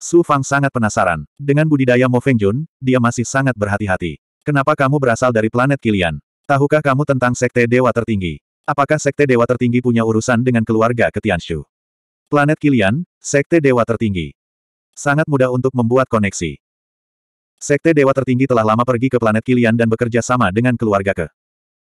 Su Fang sangat penasaran. Dengan budidaya Mo Fengjun, dia masih sangat berhati-hati. Kenapa kamu berasal dari planet Kilian? Tahukah kamu tentang Sekte Dewa Tertinggi? Apakah Sekte Dewa Tertinggi punya urusan dengan keluarga Ketianshu? Planet Kilian, Sekte Dewa Tertinggi. Sangat mudah untuk membuat koneksi. Sekte Dewa Tertinggi telah lama pergi ke planet Kilian dan bekerja sama dengan keluarga ke.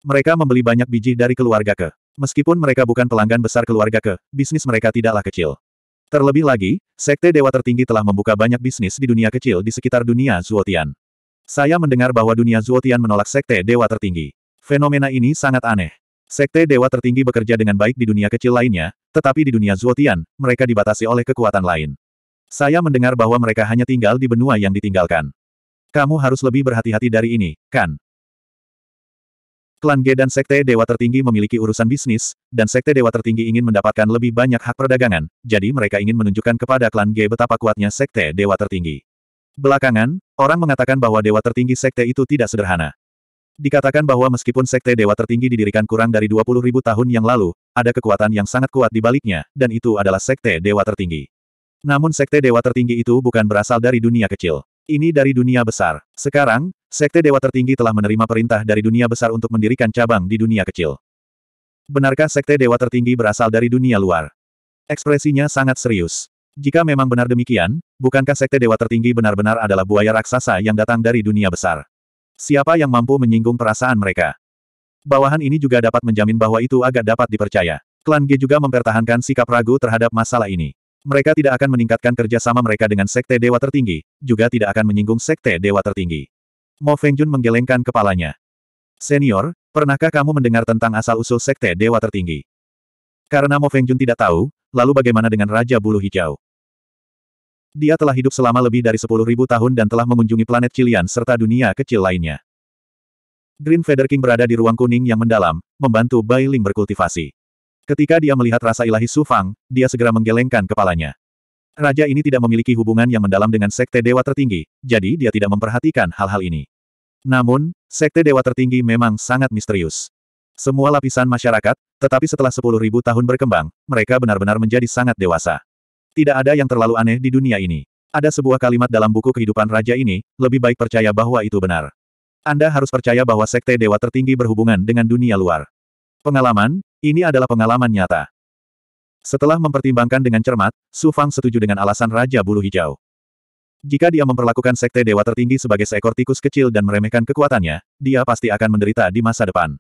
Mereka membeli banyak biji dari keluarga ke. Meskipun mereka bukan pelanggan besar keluarga ke, bisnis mereka tidaklah kecil. Terlebih lagi, Sekte Dewa Tertinggi telah membuka banyak bisnis di dunia kecil di sekitar dunia Zuotian. Saya mendengar bahwa dunia Zuotian menolak Sekte Dewa Tertinggi. Fenomena ini sangat aneh. Sekte dewa tertinggi bekerja dengan baik di dunia kecil lainnya, tetapi di dunia Zuotian, mereka dibatasi oleh kekuatan lain. Saya mendengar bahwa mereka hanya tinggal di benua yang ditinggalkan. Kamu harus lebih berhati-hati dari ini, kan? Klan G dan Sekte Dewa Tertinggi memiliki urusan bisnis, dan Sekte Dewa Tertinggi ingin mendapatkan lebih banyak hak perdagangan, jadi mereka ingin menunjukkan kepada Klan G betapa kuatnya Sekte Dewa Tertinggi. Belakangan, orang mengatakan bahwa Dewa Tertinggi Sekte itu tidak sederhana. Dikatakan bahwa meskipun sekte dewa tertinggi didirikan kurang dari 20 ribu tahun yang lalu, ada kekuatan yang sangat kuat di baliknya, dan itu adalah sekte dewa tertinggi. Namun sekte dewa tertinggi itu bukan berasal dari dunia kecil. Ini dari dunia besar. Sekarang, sekte dewa tertinggi telah menerima perintah dari dunia besar untuk mendirikan cabang di dunia kecil. Benarkah sekte dewa tertinggi berasal dari dunia luar? Ekspresinya sangat serius. Jika memang benar demikian, bukankah sekte dewa tertinggi benar-benar adalah buaya raksasa yang datang dari dunia besar? Siapa yang mampu menyinggung perasaan mereka? Bawahan ini juga dapat menjamin bahwa itu agak dapat dipercaya. Klan G juga mempertahankan sikap ragu terhadap masalah ini. Mereka tidak akan meningkatkan kerjasama mereka dengan Sekte Dewa Tertinggi, juga tidak akan menyinggung Sekte Dewa Tertinggi. Mo Fengjun menggelengkan kepalanya. Senior, pernahkah kamu mendengar tentang asal-usul Sekte Dewa Tertinggi? Karena Mo Fengjun tidak tahu, lalu bagaimana dengan Raja Bulu Hijau? Dia telah hidup selama lebih dari 10.000 tahun dan telah mengunjungi planet Cilian serta dunia kecil lainnya. Green Feather King berada di ruang kuning yang mendalam, membantu Bai Ling berkultivasi. Ketika dia melihat rasa ilahi Su Fang, dia segera menggelengkan kepalanya. Raja ini tidak memiliki hubungan yang mendalam dengan Sekte Dewa Tertinggi, jadi dia tidak memperhatikan hal-hal ini. Namun, Sekte Dewa Tertinggi memang sangat misterius. Semua lapisan masyarakat, tetapi setelah 10.000 tahun berkembang, mereka benar-benar menjadi sangat dewasa. Tidak ada yang terlalu aneh di dunia ini. Ada sebuah kalimat dalam buku kehidupan raja ini, lebih baik percaya bahwa itu benar. Anda harus percaya bahwa sekte dewa tertinggi berhubungan dengan dunia luar. Pengalaman, ini adalah pengalaman nyata. Setelah mempertimbangkan dengan cermat, Su Fang setuju dengan alasan Raja Bulu Hijau. Jika dia memperlakukan sekte dewa tertinggi sebagai seekor tikus kecil dan meremehkan kekuatannya, dia pasti akan menderita di masa depan.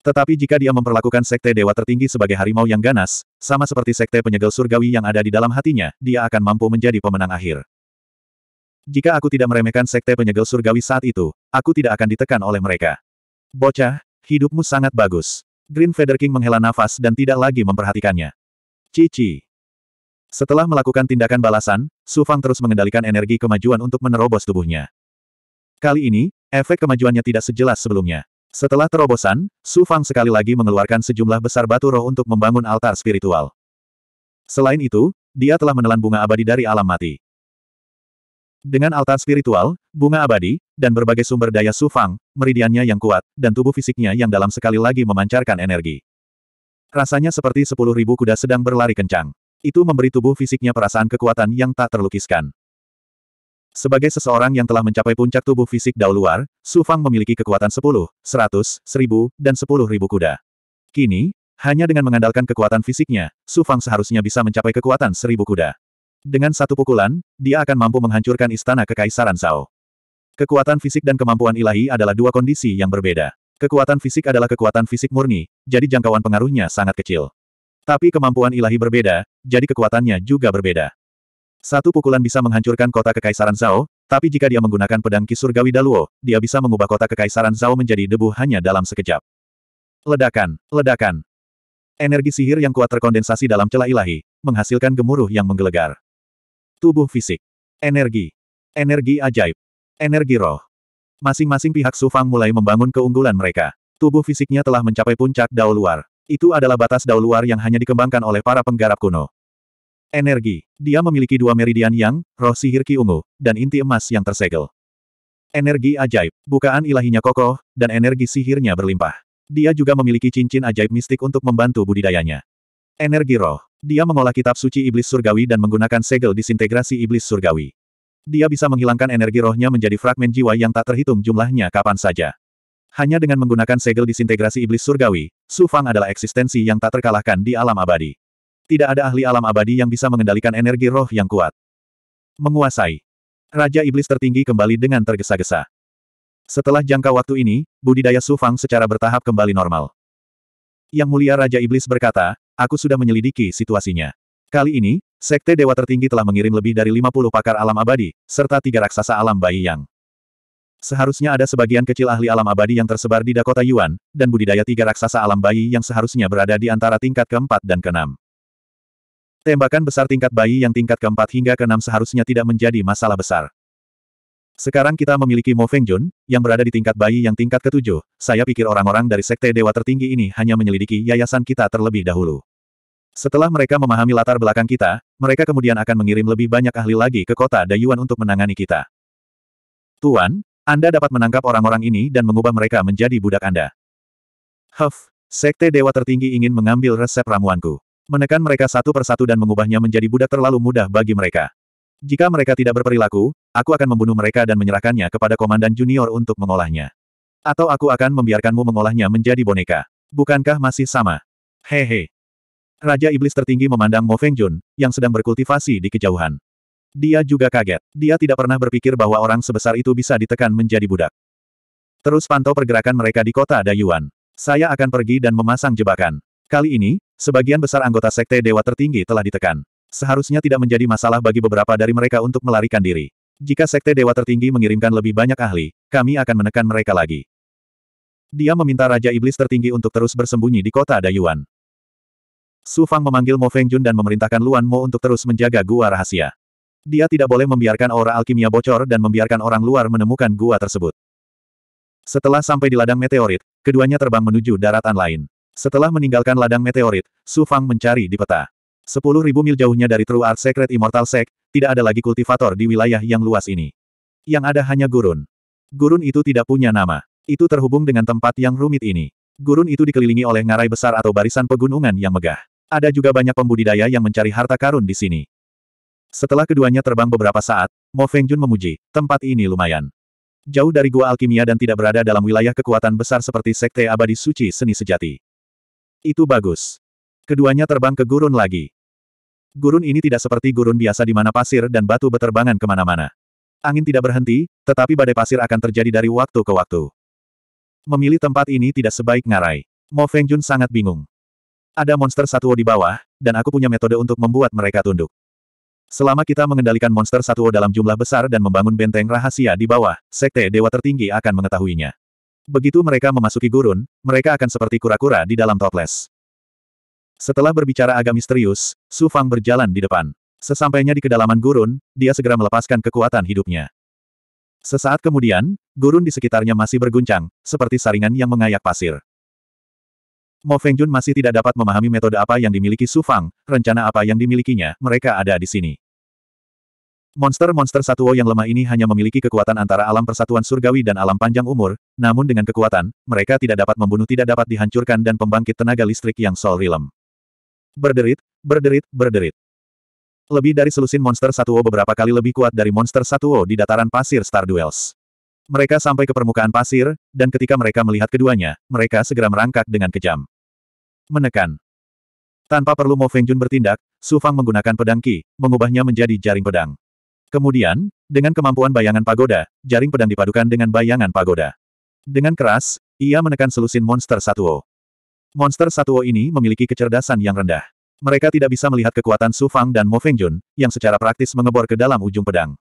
Tetapi jika dia memperlakukan sekte dewa tertinggi sebagai harimau yang ganas, sama seperti sekte penyegel surgawi yang ada di dalam hatinya, dia akan mampu menjadi pemenang akhir. Jika aku tidak meremehkan sekte penyegel surgawi saat itu, aku tidak akan ditekan oleh mereka. Bocah, hidupmu sangat bagus. Green Feather King menghela nafas dan tidak lagi memperhatikannya. Cici. Setelah melakukan tindakan balasan, Su Fang terus mengendalikan energi kemajuan untuk menerobos tubuhnya. Kali ini, efek kemajuannya tidak sejelas sebelumnya. Setelah terobosan, Su Fang sekali lagi mengeluarkan sejumlah besar batu roh untuk membangun altar spiritual. Selain itu, dia telah menelan bunga abadi dari alam mati. Dengan altar spiritual, bunga abadi, dan berbagai sumber daya Su Fang, meridiannya yang kuat, dan tubuh fisiknya yang dalam sekali lagi memancarkan energi. Rasanya seperti sepuluh ribu kuda sedang berlari kencang. Itu memberi tubuh fisiknya perasaan kekuatan yang tak terlukiskan. Sebagai seseorang yang telah mencapai puncak tubuh fisik Dao luar, Su Fang memiliki kekuatan 10, 100, 1000, dan 10.000 kuda. Kini, hanya dengan mengandalkan kekuatan fisiknya, Su Fang seharusnya bisa mencapai kekuatan 1000 kuda. Dengan satu pukulan, dia akan mampu menghancurkan istana kekaisaran Zhao. Kekuatan fisik dan kemampuan ilahi adalah dua kondisi yang berbeda. Kekuatan fisik adalah kekuatan fisik murni, jadi jangkauan pengaruhnya sangat kecil. Tapi kemampuan ilahi berbeda, jadi kekuatannya juga berbeda. Satu pukulan bisa menghancurkan kota kekaisaran Zhao, tapi jika dia menggunakan pedang Kisurgawi Daluo, dia bisa mengubah kota kekaisaran Zhao menjadi debu hanya dalam sekejap. Ledakan, ledakan. Energi sihir yang kuat terkondensasi dalam celah ilahi, menghasilkan gemuruh yang menggelegar. Tubuh fisik. Energi. Energi ajaib. Energi roh. Masing-masing pihak Sufang mulai membangun keunggulan mereka. Tubuh fisiknya telah mencapai puncak dao luar. Itu adalah batas dao luar yang hanya dikembangkan oleh para penggarap kuno. Energi. Dia memiliki dua meridian yang, roh sihir ki ungu, dan inti emas yang tersegel. Energi ajaib, bukaan ilahinya kokoh, dan energi sihirnya berlimpah. Dia juga memiliki cincin ajaib mistik untuk membantu budidayanya. Energi roh. Dia mengolah kitab suci iblis surgawi dan menggunakan segel disintegrasi iblis surgawi. Dia bisa menghilangkan energi rohnya menjadi fragmen jiwa yang tak terhitung jumlahnya kapan saja. Hanya dengan menggunakan segel disintegrasi iblis surgawi, Su Fang adalah eksistensi yang tak terkalahkan di alam abadi. Tidak ada ahli alam abadi yang bisa mengendalikan energi roh yang kuat. Menguasai. Raja Iblis tertinggi kembali dengan tergesa-gesa. Setelah jangka waktu ini, budidaya Sufang secara bertahap kembali normal. Yang Mulia Raja Iblis berkata, aku sudah menyelidiki situasinya. Kali ini, Sekte Dewa Tertinggi telah mengirim lebih dari 50 pakar alam abadi, serta tiga raksasa alam bayi yang. Seharusnya ada sebagian kecil ahli alam abadi yang tersebar di Dakota Yuan, dan budidaya tiga raksasa alam bayi yang seharusnya berada di antara tingkat keempat dan keenam. Tembakan besar tingkat bayi yang tingkat keempat hingga keenam seharusnya tidak menjadi masalah besar. Sekarang kita memiliki Mo Feng Jun, yang berada di tingkat bayi yang tingkat ketujuh. Saya pikir orang-orang dari Sekte Dewa Tertinggi ini hanya menyelidiki yayasan kita terlebih dahulu. Setelah mereka memahami latar belakang kita, mereka kemudian akan mengirim lebih banyak ahli lagi ke kota Dayuan untuk menangani kita. Tuan, Anda dapat menangkap orang-orang ini dan mengubah mereka menjadi budak Anda. Huff, Sekte Dewa Tertinggi ingin mengambil resep ramuanku menekan mereka satu persatu dan mengubahnya menjadi budak terlalu mudah bagi mereka. Jika mereka tidak berperilaku, aku akan membunuh mereka dan menyerahkannya kepada komandan junior untuk mengolahnya. Atau aku akan membiarkanmu mengolahnya menjadi boneka. Bukankah masih sama? Hehe. Raja Iblis tertinggi memandang Mo Feng Jun, yang sedang berkultivasi di kejauhan. Dia juga kaget. Dia tidak pernah berpikir bahwa orang sebesar itu bisa ditekan menjadi budak. Terus pantau pergerakan mereka di kota Dayuan. Saya akan pergi dan memasang jebakan. Kali ini, sebagian besar anggota Sekte Dewa Tertinggi telah ditekan. Seharusnya tidak menjadi masalah bagi beberapa dari mereka untuk melarikan diri. Jika Sekte Dewa Tertinggi mengirimkan lebih banyak ahli, kami akan menekan mereka lagi. Dia meminta Raja Iblis Tertinggi untuk terus bersembunyi di kota Dayuan. Su Fang memanggil Mo Feng Jun dan memerintahkan Luan Mo untuk terus menjaga gua rahasia. Dia tidak boleh membiarkan aura alkimia bocor dan membiarkan orang luar menemukan gua tersebut. Setelah sampai di ladang meteorit, keduanya terbang menuju daratan lain. Setelah meninggalkan ladang meteorit, Su Fang mencari di peta. Sepuluh ribu mil jauhnya dari True Art Secret Immortal Sect, tidak ada lagi kultivator di wilayah yang luas ini. Yang ada hanya gurun. Gurun itu tidak punya nama. Itu terhubung dengan tempat yang rumit ini. Gurun itu dikelilingi oleh ngarai besar atau barisan pegunungan yang megah. Ada juga banyak pembudidaya yang mencari harta karun di sini. Setelah keduanya terbang beberapa saat, Mo Feng Jun memuji, tempat ini lumayan. Jauh dari gua alkimia dan tidak berada dalam wilayah kekuatan besar seperti Sekte Abadi Suci Seni Sejati. Itu bagus. Keduanya terbang ke gurun lagi. Gurun ini tidak seperti gurun biasa di mana pasir dan batu beterbangan kemana-mana. Angin tidak berhenti, tetapi badai pasir akan terjadi dari waktu ke waktu. Memilih tempat ini tidak sebaik ngarai. Mo Feng Jun sangat bingung. Ada monster satuo di bawah, dan aku punya metode untuk membuat mereka tunduk. Selama kita mengendalikan monster satuo dalam jumlah besar dan membangun benteng rahasia di bawah, sekte dewa tertinggi akan mengetahuinya. Begitu mereka memasuki gurun, mereka akan seperti kura-kura di dalam toples. Setelah berbicara agak misterius, Su Fang berjalan di depan. Sesampainya di kedalaman gurun, dia segera melepaskan kekuatan hidupnya. Sesaat kemudian, gurun di sekitarnya masih berguncang, seperti saringan yang mengayak pasir. Mo Feng Jun masih tidak dapat memahami metode apa yang dimiliki Su Fang, rencana apa yang dimilikinya, mereka ada di sini. Monster-monster Satuo yang lemah ini hanya memiliki kekuatan antara alam persatuan surgawi dan alam panjang umur, namun dengan kekuatan, mereka tidak dapat membunuh tidak dapat dihancurkan dan pembangkit tenaga listrik yang Sol Realm. Berderit, berderit, berderit. Lebih dari selusin monster Satuo beberapa kali lebih kuat dari monster Satuo di dataran pasir Star Duels. Mereka sampai ke permukaan pasir, dan ketika mereka melihat keduanya, mereka segera merangkak dengan kejam. Menekan. Tanpa perlu Mo Feng Jun bertindak, Su Fang menggunakan pedang Qi, mengubahnya menjadi jaring pedang. Kemudian, dengan kemampuan bayangan pagoda, jaring pedang dipadukan dengan bayangan pagoda. Dengan keras, ia menekan selusin monster Satuo. Monster Satuo ini memiliki kecerdasan yang rendah. Mereka tidak bisa melihat kekuatan Su Fang dan Mo Feng Jun, yang secara praktis mengebor ke dalam ujung pedang.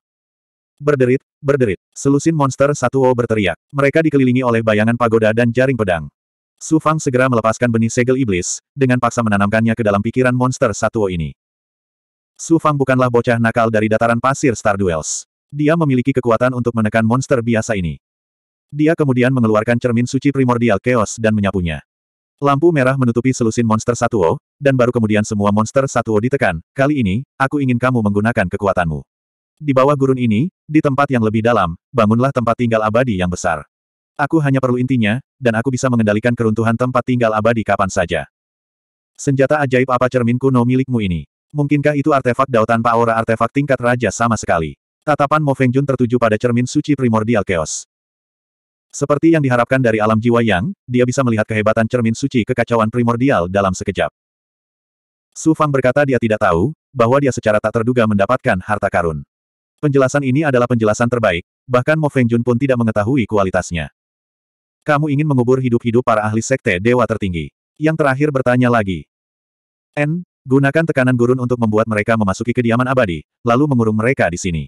Berderit, berderit, selusin monster Satuo berteriak. Mereka dikelilingi oleh bayangan pagoda dan jaring pedang. Su Fang segera melepaskan benih segel iblis, dengan paksa menanamkannya ke dalam pikiran monster Satuo ini. Su Fang bukanlah bocah nakal dari dataran pasir Star Duels. Dia memiliki kekuatan untuk menekan monster biasa ini. Dia kemudian mengeluarkan cermin suci primordial chaos dan menyapunya. Lampu merah menutupi selusin monster Satuo, dan baru kemudian semua monster Satuo ditekan, kali ini, aku ingin kamu menggunakan kekuatanmu. Di bawah gurun ini, di tempat yang lebih dalam, bangunlah tempat tinggal abadi yang besar. Aku hanya perlu intinya, dan aku bisa mengendalikan keruntuhan tempat tinggal abadi kapan saja. Senjata ajaib apa cermin kuno milikmu ini? Mungkinkah itu artefak Dao tanpa aura artefak tingkat raja sama sekali? Tatapan Mo Fengjun tertuju pada cermin suci primordial chaos. Seperti yang diharapkan dari alam jiwa yang, dia bisa melihat kehebatan cermin suci kekacauan primordial dalam sekejap. Su Fang berkata dia tidak tahu, bahwa dia secara tak terduga mendapatkan harta karun. Penjelasan ini adalah penjelasan terbaik, bahkan Mo Fengjun pun tidak mengetahui kualitasnya. Kamu ingin mengubur hidup-hidup para ahli sekte dewa tertinggi. Yang terakhir bertanya lagi. N, Gunakan tekanan gurun untuk membuat mereka memasuki kediaman abadi, lalu mengurung mereka di sini.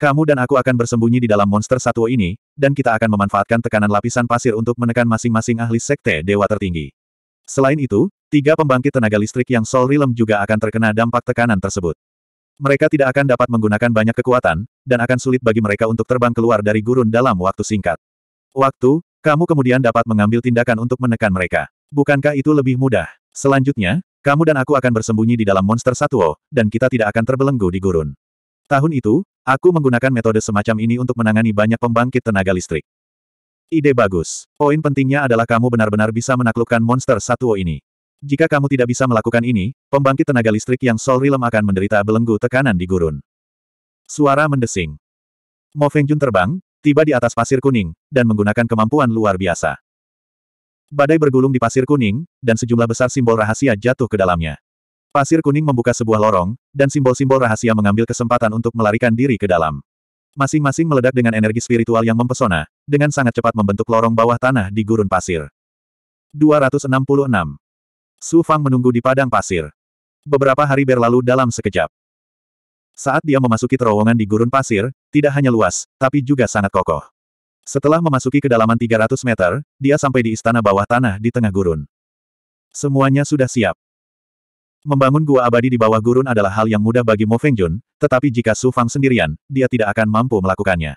Kamu dan aku akan bersembunyi di dalam monster satu ini, dan kita akan memanfaatkan tekanan lapisan pasir untuk menekan masing-masing ahli sekte dewa tertinggi. Selain itu, tiga pembangkit tenaga listrik yang Sol Rilem juga akan terkena dampak tekanan tersebut. Mereka tidak akan dapat menggunakan banyak kekuatan, dan akan sulit bagi mereka untuk terbang keluar dari gurun dalam waktu singkat. Waktu, kamu kemudian dapat mengambil tindakan untuk menekan mereka. Bukankah itu lebih mudah? Selanjutnya, kamu dan aku akan bersembunyi di dalam monster Satuo, oh, dan kita tidak akan terbelenggu di gurun. Tahun itu, aku menggunakan metode semacam ini untuk menangani banyak pembangkit tenaga listrik. Ide bagus. Poin pentingnya adalah kamu benar-benar bisa menaklukkan monster Satuo oh, ini. Jika kamu tidak bisa melakukan ini, pembangkit tenaga listrik yang Sol Rilem akan menderita belenggu tekanan di gurun. Suara mendesing. Mo Jun terbang, tiba di atas pasir kuning, dan menggunakan kemampuan luar biasa. Badai bergulung di pasir kuning, dan sejumlah besar simbol rahasia jatuh ke dalamnya. Pasir kuning membuka sebuah lorong, dan simbol-simbol rahasia mengambil kesempatan untuk melarikan diri ke dalam. Masing-masing meledak dengan energi spiritual yang mempesona, dengan sangat cepat membentuk lorong bawah tanah di gurun pasir. 266. Su Fang menunggu di padang pasir. Beberapa hari berlalu dalam sekejap. Saat dia memasuki terowongan di gurun pasir, tidak hanya luas, tapi juga sangat kokoh. Setelah memasuki kedalaman 300 meter, dia sampai di istana bawah tanah di tengah gurun. Semuanya sudah siap. Membangun gua abadi di bawah gurun adalah hal yang mudah bagi Mo Fengjun, tetapi jika Su Fang sendirian, dia tidak akan mampu melakukannya.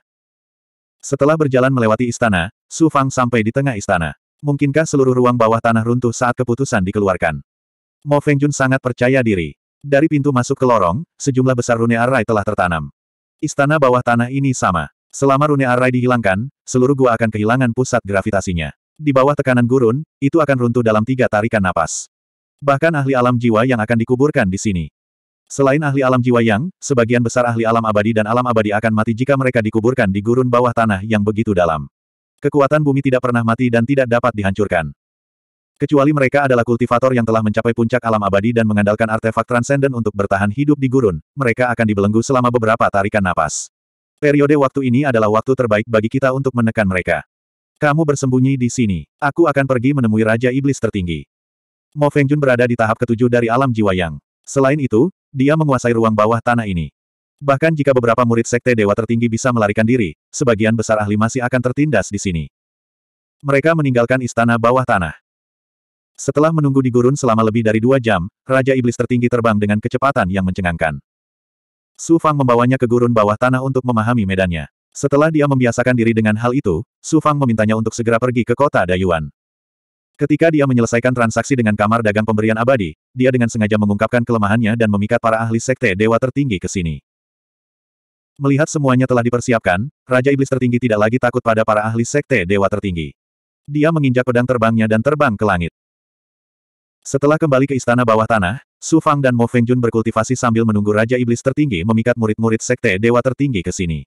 Setelah berjalan melewati istana, Su Fang sampai di tengah istana. Mungkinkah seluruh ruang bawah tanah runtuh saat keputusan dikeluarkan? Mo Fengjun sangat percaya diri. Dari pintu masuk ke lorong, sejumlah besar rune arai telah tertanam. Istana bawah tanah ini sama. Selama rune Arai dihilangkan, seluruh gua akan kehilangan pusat gravitasinya. Di bawah tekanan gurun, itu akan runtuh dalam tiga tarikan napas. Bahkan ahli alam jiwa yang akan dikuburkan di sini. Selain ahli alam jiwa yang, sebagian besar ahli alam abadi dan alam abadi akan mati jika mereka dikuburkan di gurun bawah tanah yang begitu dalam. Kekuatan bumi tidak pernah mati dan tidak dapat dihancurkan. Kecuali mereka adalah kultivator yang telah mencapai puncak alam abadi dan mengandalkan artefak transenden untuk bertahan hidup di gurun, mereka akan dibelenggu selama beberapa tarikan napas. Periode waktu ini adalah waktu terbaik bagi kita untuk menekan mereka. Kamu bersembunyi di sini. Aku akan pergi menemui Raja Iblis tertinggi. Mo Fengjun berada di tahap ketujuh dari alam jiwa yang. Selain itu, dia menguasai ruang bawah tanah ini. Bahkan jika beberapa murid sekte dewa tertinggi bisa melarikan diri, sebagian besar ahli masih akan tertindas di sini. Mereka meninggalkan istana bawah tanah. Setelah menunggu di gurun selama lebih dari dua jam, Raja Iblis tertinggi terbang dengan kecepatan yang mencengangkan. Su Fang membawanya ke gurun bawah tanah untuk memahami medannya. Setelah dia membiasakan diri dengan hal itu, Su Fang memintanya untuk segera pergi ke kota Dayuan. Ketika dia menyelesaikan transaksi dengan kamar dagang pemberian abadi, dia dengan sengaja mengungkapkan kelemahannya dan memikat para ahli sekte dewa tertinggi ke sini. Melihat semuanya telah dipersiapkan, Raja Iblis tertinggi tidak lagi takut pada para ahli sekte dewa tertinggi. Dia menginjak pedang terbangnya dan terbang ke langit. Setelah kembali ke istana bawah tanah, Su Fang dan Mo Feng Jun berkultivasi sambil menunggu Raja Iblis tertinggi memikat murid-murid Sekte Dewa tertinggi ke sini.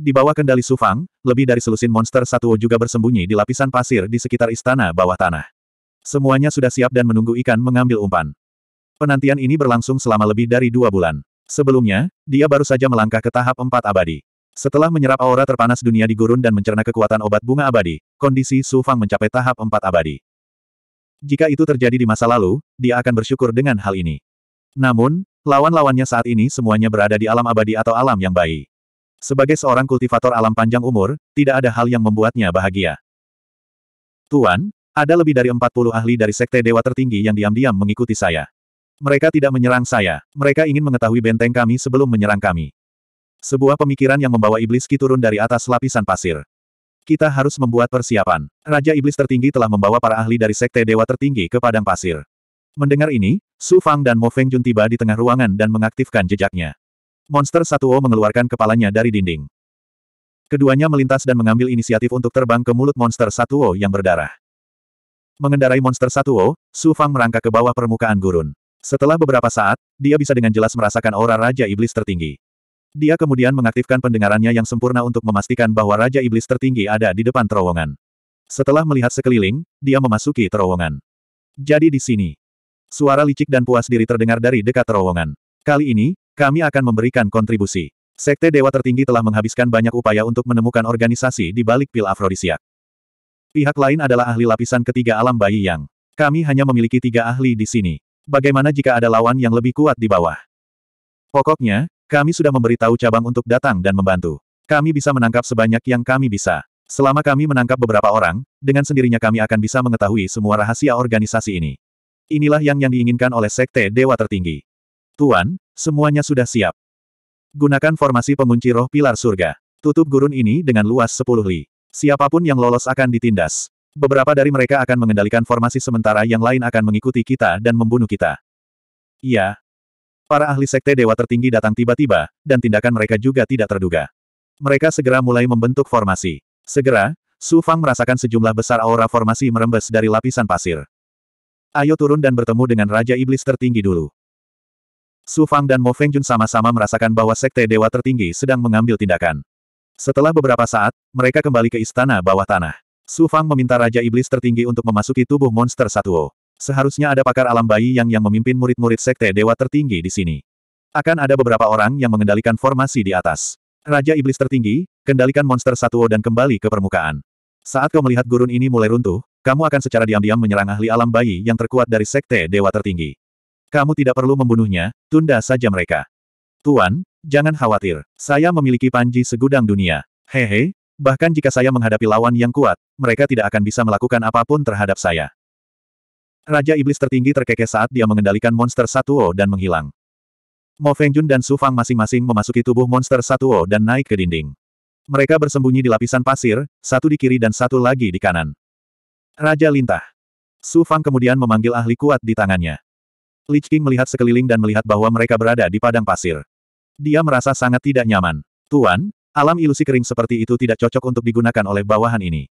Di bawah kendali Su Fang, lebih dari selusin monster satu juga bersembunyi di lapisan pasir di sekitar istana bawah tanah. Semuanya sudah siap dan menunggu ikan mengambil umpan. Penantian ini berlangsung selama lebih dari dua bulan. Sebelumnya, dia baru saja melangkah ke tahap empat abadi. Setelah menyerap aura terpanas dunia di gurun dan mencerna kekuatan obat bunga abadi, kondisi Su Fang mencapai tahap empat abadi. Jika itu terjadi di masa lalu, dia akan bersyukur dengan hal ini. Namun, lawan-lawannya saat ini semuanya berada di alam abadi atau alam yang baik. Sebagai seorang kultivator alam panjang umur, tidak ada hal yang membuatnya bahagia. Tuan, ada lebih dari 40 ahli dari Sekte Dewa Tertinggi yang diam-diam mengikuti saya. Mereka tidak menyerang saya, mereka ingin mengetahui benteng kami sebelum menyerang kami. Sebuah pemikiran yang membawa iblis Ki turun dari atas lapisan pasir. Kita harus membuat persiapan. Raja Iblis tertinggi telah membawa para ahli dari Sekte Dewa tertinggi ke Padang Pasir. Mendengar ini, Su Fang dan Mo Feng Jun tiba di tengah ruangan dan mengaktifkan jejaknya. Monster Satuo mengeluarkan kepalanya dari dinding. Keduanya melintas dan mengambil inisiatif untuk terbang ke mulut monster Satuo yang berdarah. Mengendarai monster Satuo, Su Fang merangkak ke bawah permukaan gurun. Setelah beberapa saat, dia bisa dengan jelas merasakan aura Raja Iblis tertinggi. Dia kemudian mengaktifkan pendengarannya yang sempurna untuk memastikan bahwa Raja Iblis tertinggi ada di depan terowongan. Setelah melihat sekeliling, dia memasuki terowongan. Jadi di sini. Suara licik dan puas diri terdengar dari dekat terowongan. Kali ini, kami akan memberikan kontribusi. Sekte Dewa Tertinggi telah menghabiskan banyak upaya untuk menemukan organisasi di balik pil afrodisiak. Pihak lain adalah ahli lapisan ketiga alam bayi yang. Kami hanya memiliki tiga ahli di sini. Bagaimana jika ada lawan yang lebih kuat di bawah? Pokoknya, kami sudah memberitahu cabang untuk datang dan membantu. Kami bisa menangkap sebanyak yang kami bisa. Selama kami menangkap beberapa orang, dengan sendirinya kami akan bisa mengetahui semua rahasia organisasi ini. Inilah yang yang diinginkan oleh Sekte Dewa Tertinggi. Tuan, semuanya sudah siap. Gunakan formasi pengunci roh pilar surga. Tutup gurun ini dengan luas 10 li. Siapapun yang lolos akan ditindas. Beberapa dari mereka akan mengendalikan formasi sementara yang lain akan mengikuti kita dan membunuh kita. Iya, Para ahli sekte dewa tertinggi datang tiba-tiba, dan tindakan mereka juga tidak terduga. Mereka segera mulai membentuk formasi. Segera, Su Fang merasakan sejumlah besar aura formasi merembes dari lapisan pasir. Ayo turun dan bertemu dengan Raja Iblis tertinggi dulu. Su Fang dan Mo Fengjun sama-sama merasakan bahwa sekte dewa tertinggi sedang mengambil tindakan. Setelah beberapa saat, mereka kembali ke istana bawah tanah. Su Fang meminta Raja Iblis tertinggi untuk memasuki tubuh monster Satuo. Seharusnya ada pakar alam bayi yang yang memimpin murid-murid sekte dewa tertinggi di sini. Akan ada beberapa orang yang mengendalikan formasi di atas. Raja Iblis tertinggi, kendalikan monster Satuo dan kembali ke permukaan. Saat kau melihat gurun ini mulai runtuh, kamu akan secara diam-diam menyerang ahli alam bayi yang terkuat dari sekte dewa tertinggi. Kamu tidak perlu membunuhnya, tunda saja mereka. Tuan, jangan khawatir. Saya memiliki panji segudang dunia. Hehe, bahkan jika saya menghadapi lawan yang kuat, mereka tidak akan bisa melakukan apapun terhadap saya. Raja Iblis tertinggi terkekeh saat dia mengendalikan monster Satuo dan menghilang. Mo Fengjun dan Su Fang masing-masing memasuki tubuh monster Satuo dan naik ke dinding. Mereka bersembunyi di lapisan pasir, satu di kiri dan satu lagi di kanan. Raja Lintah. Su Fang kemudian memanggil ahli kuat di tangannya. Li King melihat sekeliling dan melihat bahwa mereka berada di padang pasir. Dia merasa sangat tidak nyaman. Tuan, alam ilusi kering seperti itu tidak cocok untuk digunakan oleh bawahan ini.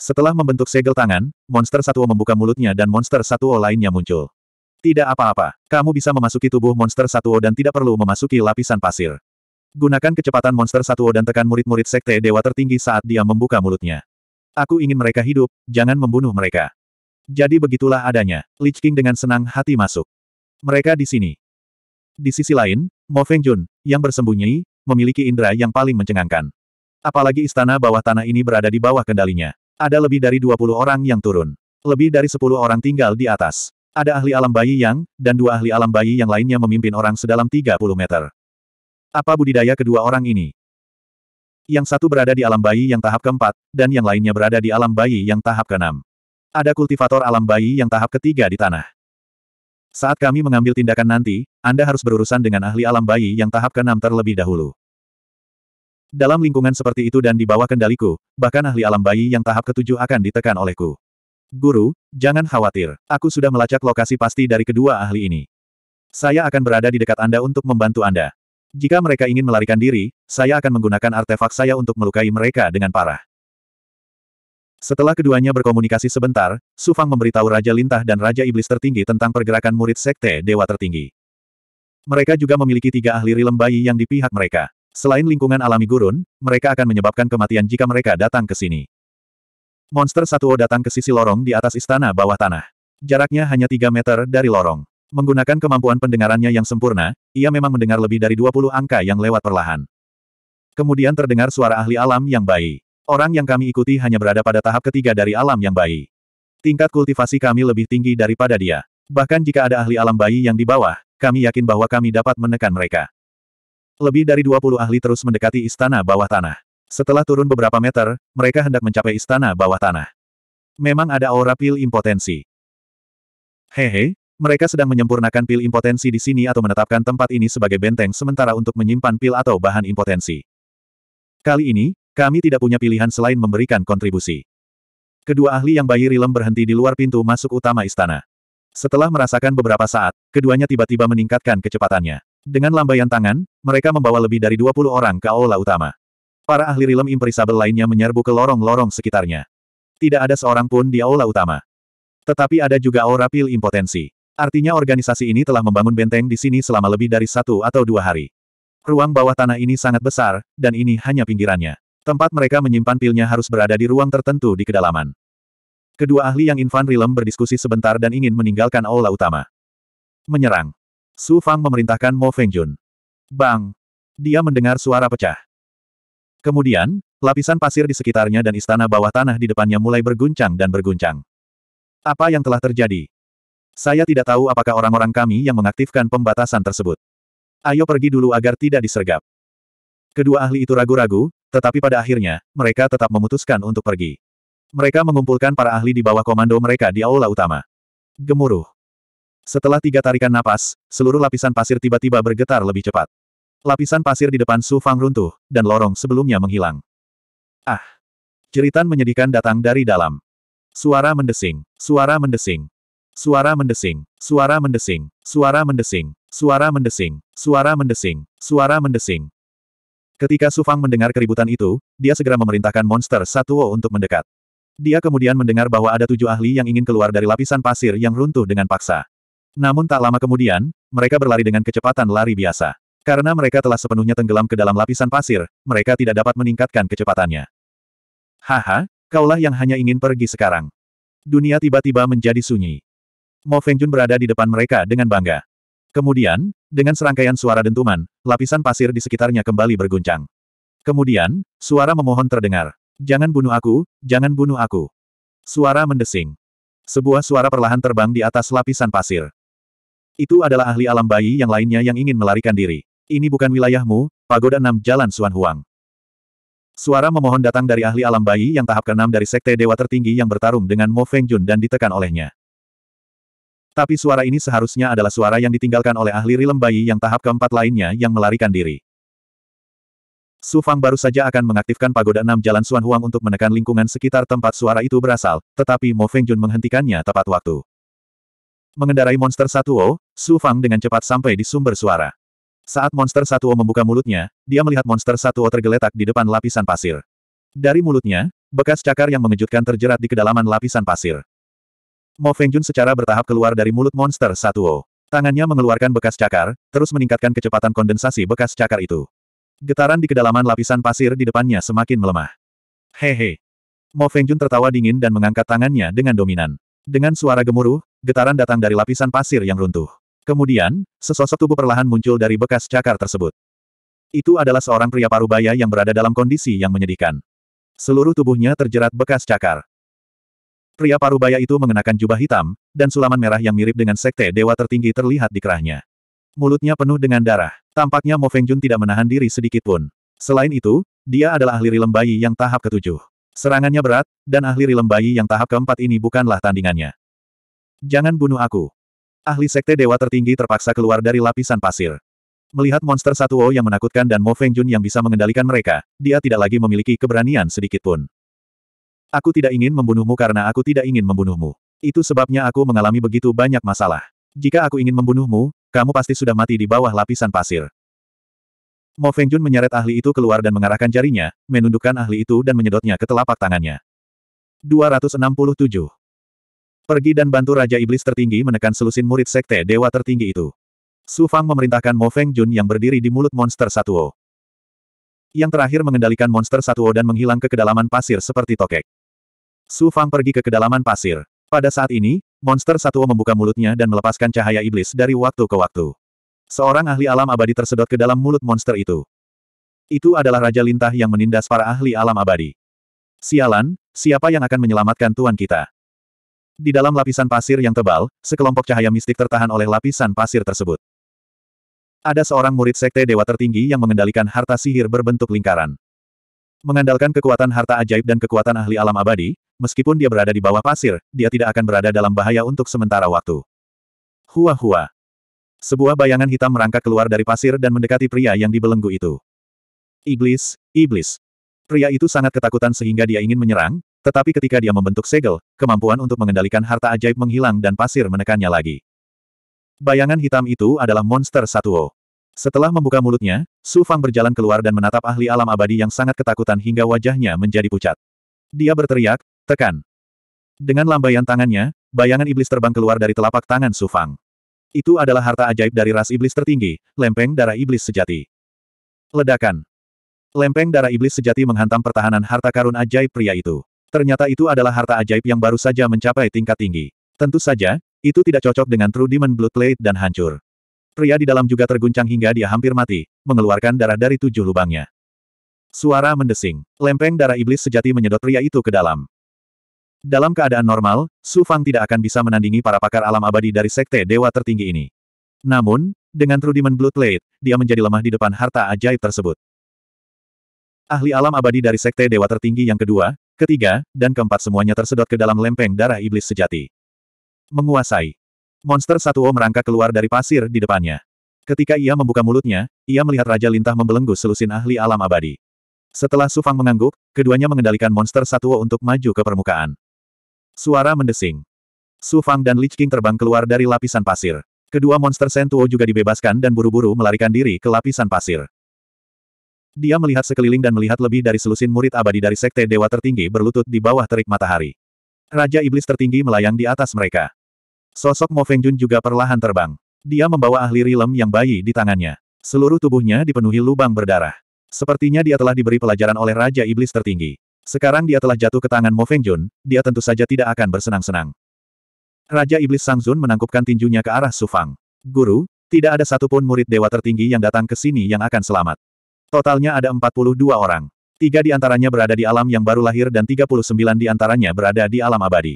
Setelah membentuk segel tangan, monster Satuo membuka mulutnya dan monster Satuo lainnya muncul. Tidak apa-apa, kamu bisa memasuki tubuh monster Satuo dan tidak perlu memasuki lapisan pasir. Gunakan kecepatan monster Satuo dan tekan murid-murid sekte dewa tertinggi saat dia membuka mulutnya. Aku ingin mereka hidup, jangan membunuh mereka. Jadi begitulah adanya, Lich King dengan senang hati masuk. Mereka di sini. Di sisi lain, Mo Feng Jun, yang bersembunyi, memiliki indera yang paling mencengangkan. Apalagi istana bawah tanah ini berada di bawah kendalinya. Ada lebih dari 20 orang yang turun. Lebih dari 10 orang tinggal di atas. Ada ahli alam bayi yang, dan dua ahli alam bayi yang lainnya memimpin orang sedalam 30 meter. Apa budidaya kedua orang ini? Yang satu berada di alam bayi yang tahap keempat, dan yang lainnya berada di alam bayi yang tahap keenam. Ada kultivator alam bayi yang tahap ketiga di tanah. Saat kami mengambil tindakan nanti, Anda harus berurusan dengan ahli alam bayi yang tahap keenam terlebih dahulu. Dalam lingkungan seperti itu dan di bawah kendaliku, bahkan ahli alam bayi yang tahap ketujuh akan ditekan olehku. Guru, jangan khawatir, aku sudah melacak lokasi pasti dari kedua ahli ini. Saya akan berada di dekat Anda untuk membantu Anda. Jika mereka ingin melarikan diri, saya akan menggunakan artefak saya untuk melukai mereka dengan parah. Setelah keduanya berkomunikasi sebentar, Sufang memberitahu Raja Lintah dan Raja Iblis tertinggi tentang pergerakan murid Sekte Dewa tertinggi. Mereka juga memiliki tiga ahli rilem bayi yang di pihak mereka. Selain lingkungan alami gurun, mereka akan menyebabkan kematian jika mereka datang ke sini. Monster Satuo datang ke sisi lorong di atas istana bawah tanah. Jaraknya hanya 3 meter dari lorong. Menggunakan kemampuan pendengarannya yang sempurna, ia memang mendengar lebih dari 20 angka yang lewat perlahan. Kemudian terdengar suara ahli alam yang bayi. Orang yang kami ikuti hanya berada pada tahap ketiga dari alam yang bayi. Tingkat kultivasi kami lebih tinggi daripada dia. Bahkan jika ada ahli alam bayi yang di bawah, kami yakin bahwa kami dapat menekan mereka. Lebih dari 20 ahli terus mendekati istana bawah tanah. Setelah turun beberapa meter, mereka hendak mencapai istana bawah tanah. Memang ada aura pil impotensi. Hehe, mereka sedang menyempurnakan pil impotensi di sini atau menetapkan tempat ini sebagai benteng sementara untuk menyimpan pil atau bahan impotensi. Kali ini, kami tidak punya pilihan selain memberikan kontribusi. Kedua ahli yang bayi Rilem berhenti di luar pintu masuk utama istana. Setelah merasakan beberapa saat, keduanya tiba-tiba meningkatkan kecepatannya. Dengan lambaian tangan, mereka membawa lebih dari 20 orang ke aula utama. Para ahli rilem imperisabel lainnya menyerbu ke lorong-lorong sekitarnya. Tidak ada seorang pun di aula utama. Tetapi ada juga aura pil impotensi. Artinya organisasi ini telah membangun benteng di sini selama lebih dari satu atau dua hari. Ruang bawah tanah ini sangat besar, dan ini hanya pinggirannya. Tempat mereka menyimpan pilnya harus berada di ruang tertentu di kedalaman. Kedua ahli yang Infan Rilem berdiskusi sebentar dan ingin meninggalkan aula utama. Menyerang. Su Fang memerintahkan Mo Fengjun. Bang! Dia mendengar suara pecah. Kemudian, lapisan pasir di sekitarnya dan istana bawah tanah di depannya mulai berguncang dan berguncang. Apa yang telah terjadi? Saya tidak tahu apakah orang-orang kami yang mengaktifkan pembatasan tersebut. Ayo pergi dulu agar tidak disergap. Kedua ahli itu ragu-ragu, tetapi pada akhirnya, mereka tetap memutuskan untuk pergi. Mereka mengumpulkan para ahli di bawah komando mereka di aula utama. Gemuruh. Setelah tiga tarikan napas, seluruh lapisan pasir tiba-tiba bergetar lebih cepat. Lapisan pasir di depan Su Fang runtuh, dan lorong sebelumnya menghilang. Ah! Jeritan menyedihkan datang dari dalam. Suara mendesing, suara mendesing, suara mendesing, suara mendesing, suara mendesing, suara mendesing, suara mendesing, suara mendesing. Ketika Su Fang mendengar keributan itu, dia segera memerintahkan monster Satuo untuk mendekat. Dia kemudian mendengar bahwa ada tujuh ahli yang ingin keluar dari lapisan pasir yang runtuh dengan paksa. Namun tak lama kemudian, mereka berlari dengan kecepatan lari biasa. Karena mereka telah sepenuhnya tenggelam ke dalam lapisan pasir, mereka tidak dapat meningkatkan kecepatannya. Haha, kaulah yang hanya ingin pergi sekarang. Dunia tiba-tiba menjadi sunyi. Mo Fengjun berada di depan mereka dengan bangga. Kemudian, dengan serangkaian suara dentuman, lapisan pasir di sekitarnya kembali berguncang. Kemudian, suara memohon terdengar. Jangan bunuh aku, jangan bunuh aku. Suara mendesing. Sebuah suara perlahan terbang di atas lapisan pasir. Itu adalah ahli alam bayi yang lainnya yang ingin melarikan diri. Ini bukan wilayahmu, Pagoda 6 Jalan Suan Huang. Suara memohon datang dari ahli alam bayi yang tahap ke-6 dari Sekte Dewa Tertinggi yang bertarung dengan Mo Feng Jun dan ditekan olehnya. Tapi suara ini seharusnya adalah suara yang ditinggalkan oleh ahli rilem bayi yang tahap keempat lainnya yang melarikan diri. Su Fang baru saja akan mengaktifkan pagoda enam jalan Suan Huang untuk menekan lingkungan sekitar tempat suara itu berasal, tetapi Mo Feng Jun menghentikannya tepat waktu. Mengendarai monster Satuo, Su Fang dengan cepat sampai di sumber suara. Saat monster Satuo membuka mulutnya, dia melihat monster Satuo tergeletak di depan lapisan pasir. Dari mulutnya, bekas cakar yang mengejutkan terjerat di kedalaman lapisan pasir. Mo Fengjun secara bertahap keluar dari mulut monster Satuo. Tangannya mengeluarkan bekas cakar, terus meningkatkan kecepatan kondensasi bekas cakar itu. Getaran di kedalaman lapisan pasir di depannya semakin melemah. Hehe. Mo Fengjun tertawa dingin dan mengangkat tangannya dengan dominan. Dengan suara gemuruh, Getaran datang dari lapisan pasir yang runtuh. Kemudian, sesosok tubuh perlahan muncul dari bekas cakar tersebut. Itu adalah seorang pria parubaya yang berada dalam kondisi yang menyedihkan. Seluruh tubuhnya terjerat bekas cakar. Pria parubaya itu mengenakan jubah hitam, dan sulaman merah yang mirip dengan sekte dewa tertinggi terlihat di kerahnya. Mulutnya penuh dengan darah. Tampaknya Mo Fengjun tidak menahan diri sedikitpun. Selain itu, dia adalah ahli rilem bayi yang tahap ketujuh. Serangannya berat, dan ahli rilem bayi yang tahap keempat ini bukanlah tandingannya. Jangan bunuh aku. Ahli sekte dewa tertinggi terpaksa keluar dari lapisan pasir. Melihat monster satu O yang menakutkan dan Mo Feng Jun yang bisa mengendalikan mereka, dia tidak lagi memiliki keberanian sedikit pun. Aku tidak ingin membunuhmu karena aku tidak ingin membunuhmu. Itu sebabnya aku mengalami begitu banyak masalah. Jika aku ingin membunuhmu, kamu pasti sudah mati di bawah lapisan pasir. Mo Feng Jun menyeret ahli itu keluar dan mengarahkan jarinya, menundukkan ahli itu dan menyedotnya ke telapak tangannya. 267 Pergi dan bantu Raja Iblis tertinggi menekan selusin murid sekte dewa tertinggi itu. Su Fang memerintahkan Mo Feng Jun yang berdiri di mulut monster Satuo. Yang terakhir mengendalikan monster Satuo dan menghilang ke kedalaman pasir seperti tokek. Su Fang pergi ke kedalaman pasir. Pada saat ini, monster Satuo membuka mulutnya dan melepaskan cahaya iblis dari waktu ke waktu. Seorang ahli alam abadi tersedot ke dalam mulut monster itu. Itu adalah Raja Lintah yang menindas para ahli alam abadi. Sialan, siapa yang akan menyelamatkan tuan kita? Di dalam lapisan pasir yang tebal, sekelompok cahaya mistik tertahan oleh lapisan pasir tersebut. Ada seorang murid sekte dewa tertinggi yang mengendalikan harta sihir berbentuk lingkaran. Mengandalkan kekuatan harta ajaib dan kekuatan ahli alam abadi, meskipun dia berada di bawah pasir, dia tidak akan berada dalam bahaya untuk sementara waktu. Hua-hua. Sebuah bayangan hitam merangkak keluar dari pasir dan mendekati pria yang dibelenggu itu. Iblis, iblis. Pria itu sangat ketakutan sehingga dia ingin menyerang, tetapi ketika dia membentuk segel, kemampuan untuk mengendalikan harta ajaib menghilang dan pasir menekannya lagi. Bayangan hitam itu adalah monster Satuo. Setelah membuka mulutnya, Su Fang berjalan keluar dan menatap ahli alam abadi yang sangat ketakutan hingga wajahnya menjadi pucat. Dia berteriak, tekan. Dengan lambaian tangannya, bayangan iblis terbang keluar dari telapak tangan Su Fang. Itu adalah harta ajaib dari ras iblis tertinggi, lempeng darah iblis sejati. Ledakan. Lempeng darah iblis sejati menghantam pertahanan harta karun ajaib pria itu. Ternyata itu adalah harta ajaib yang baru saja mencapai tingkat tinggi. Tentu saja, itu tidak cocok dengan True Demon Bloodplate dan hancur. Pria di dalam juga terguncang hingga dia hampir mati, mengeluarkan darah dari tujuh lubangnya. Suara mendesing. Lempeng darah iblis sejati menyedot pria itu ke dalam. Dalam keadaan normal, Su Fang tidak akan bisa menandingi para pakar alam abadi dari sekte dewa tertinggi ini. Namun, dengan True Demon Bloodplate, dia menjadi lemah di depan harta ajaib tersebut. Ahli alam abadi dari sekte dewa tertinggi yang kedua, ketiga, dan keempat semuanya tersedot ke dalam lempeng darah iblis sejati. Menguasai. Monster Satuo merangkak keluar dari pasir di depannya. Ketika ia membuka mulutnya, ia melihat Raja Lintah membelenggu selusin ahli alam abadi. Setelah Sufang mengangguk, keduanya mengendalikan monster Satuo untuk maju ke permukaan. Suara mendesing. Sufang dan Lich King terbang keluar dari lapisan pasir. Kedua monster Sentuo juga dibebaskan dan buru-buru melarikan diri ke lapisan pasir. Dia melihat sekeliling dan melihat lebih dari selusin murid abadi dari sekte dewa tertinggi berlutut di bawah terik matahari. Raja Iblis tertinggi melayang di atas mereka. Sosok Mo Fengjun juga perlahan terbang. Dia membawa ahli rilem yang bayi di tangannya. Seluruh tubuhnya dipenuhi lubang berdarah. Sepertinya dia telah diberi pelajaran oleh Raja Iblis tertinggi. Sekarang dia telah jatuh ke tangan Mo Fengjun, dia tentu saja tidak akan bersenang-senang. Raja Iblis Sangzun menangkupkan tinjunya ke arah Sufang. Guru, tidak ada satupun murid dewa tertinggi yang datang ke sini yang akan selamat. Totalnya ada 42 orang. Tiga di antaranya berada di alam yang baru lahir dan 39 di antaranya berada di alam abadi.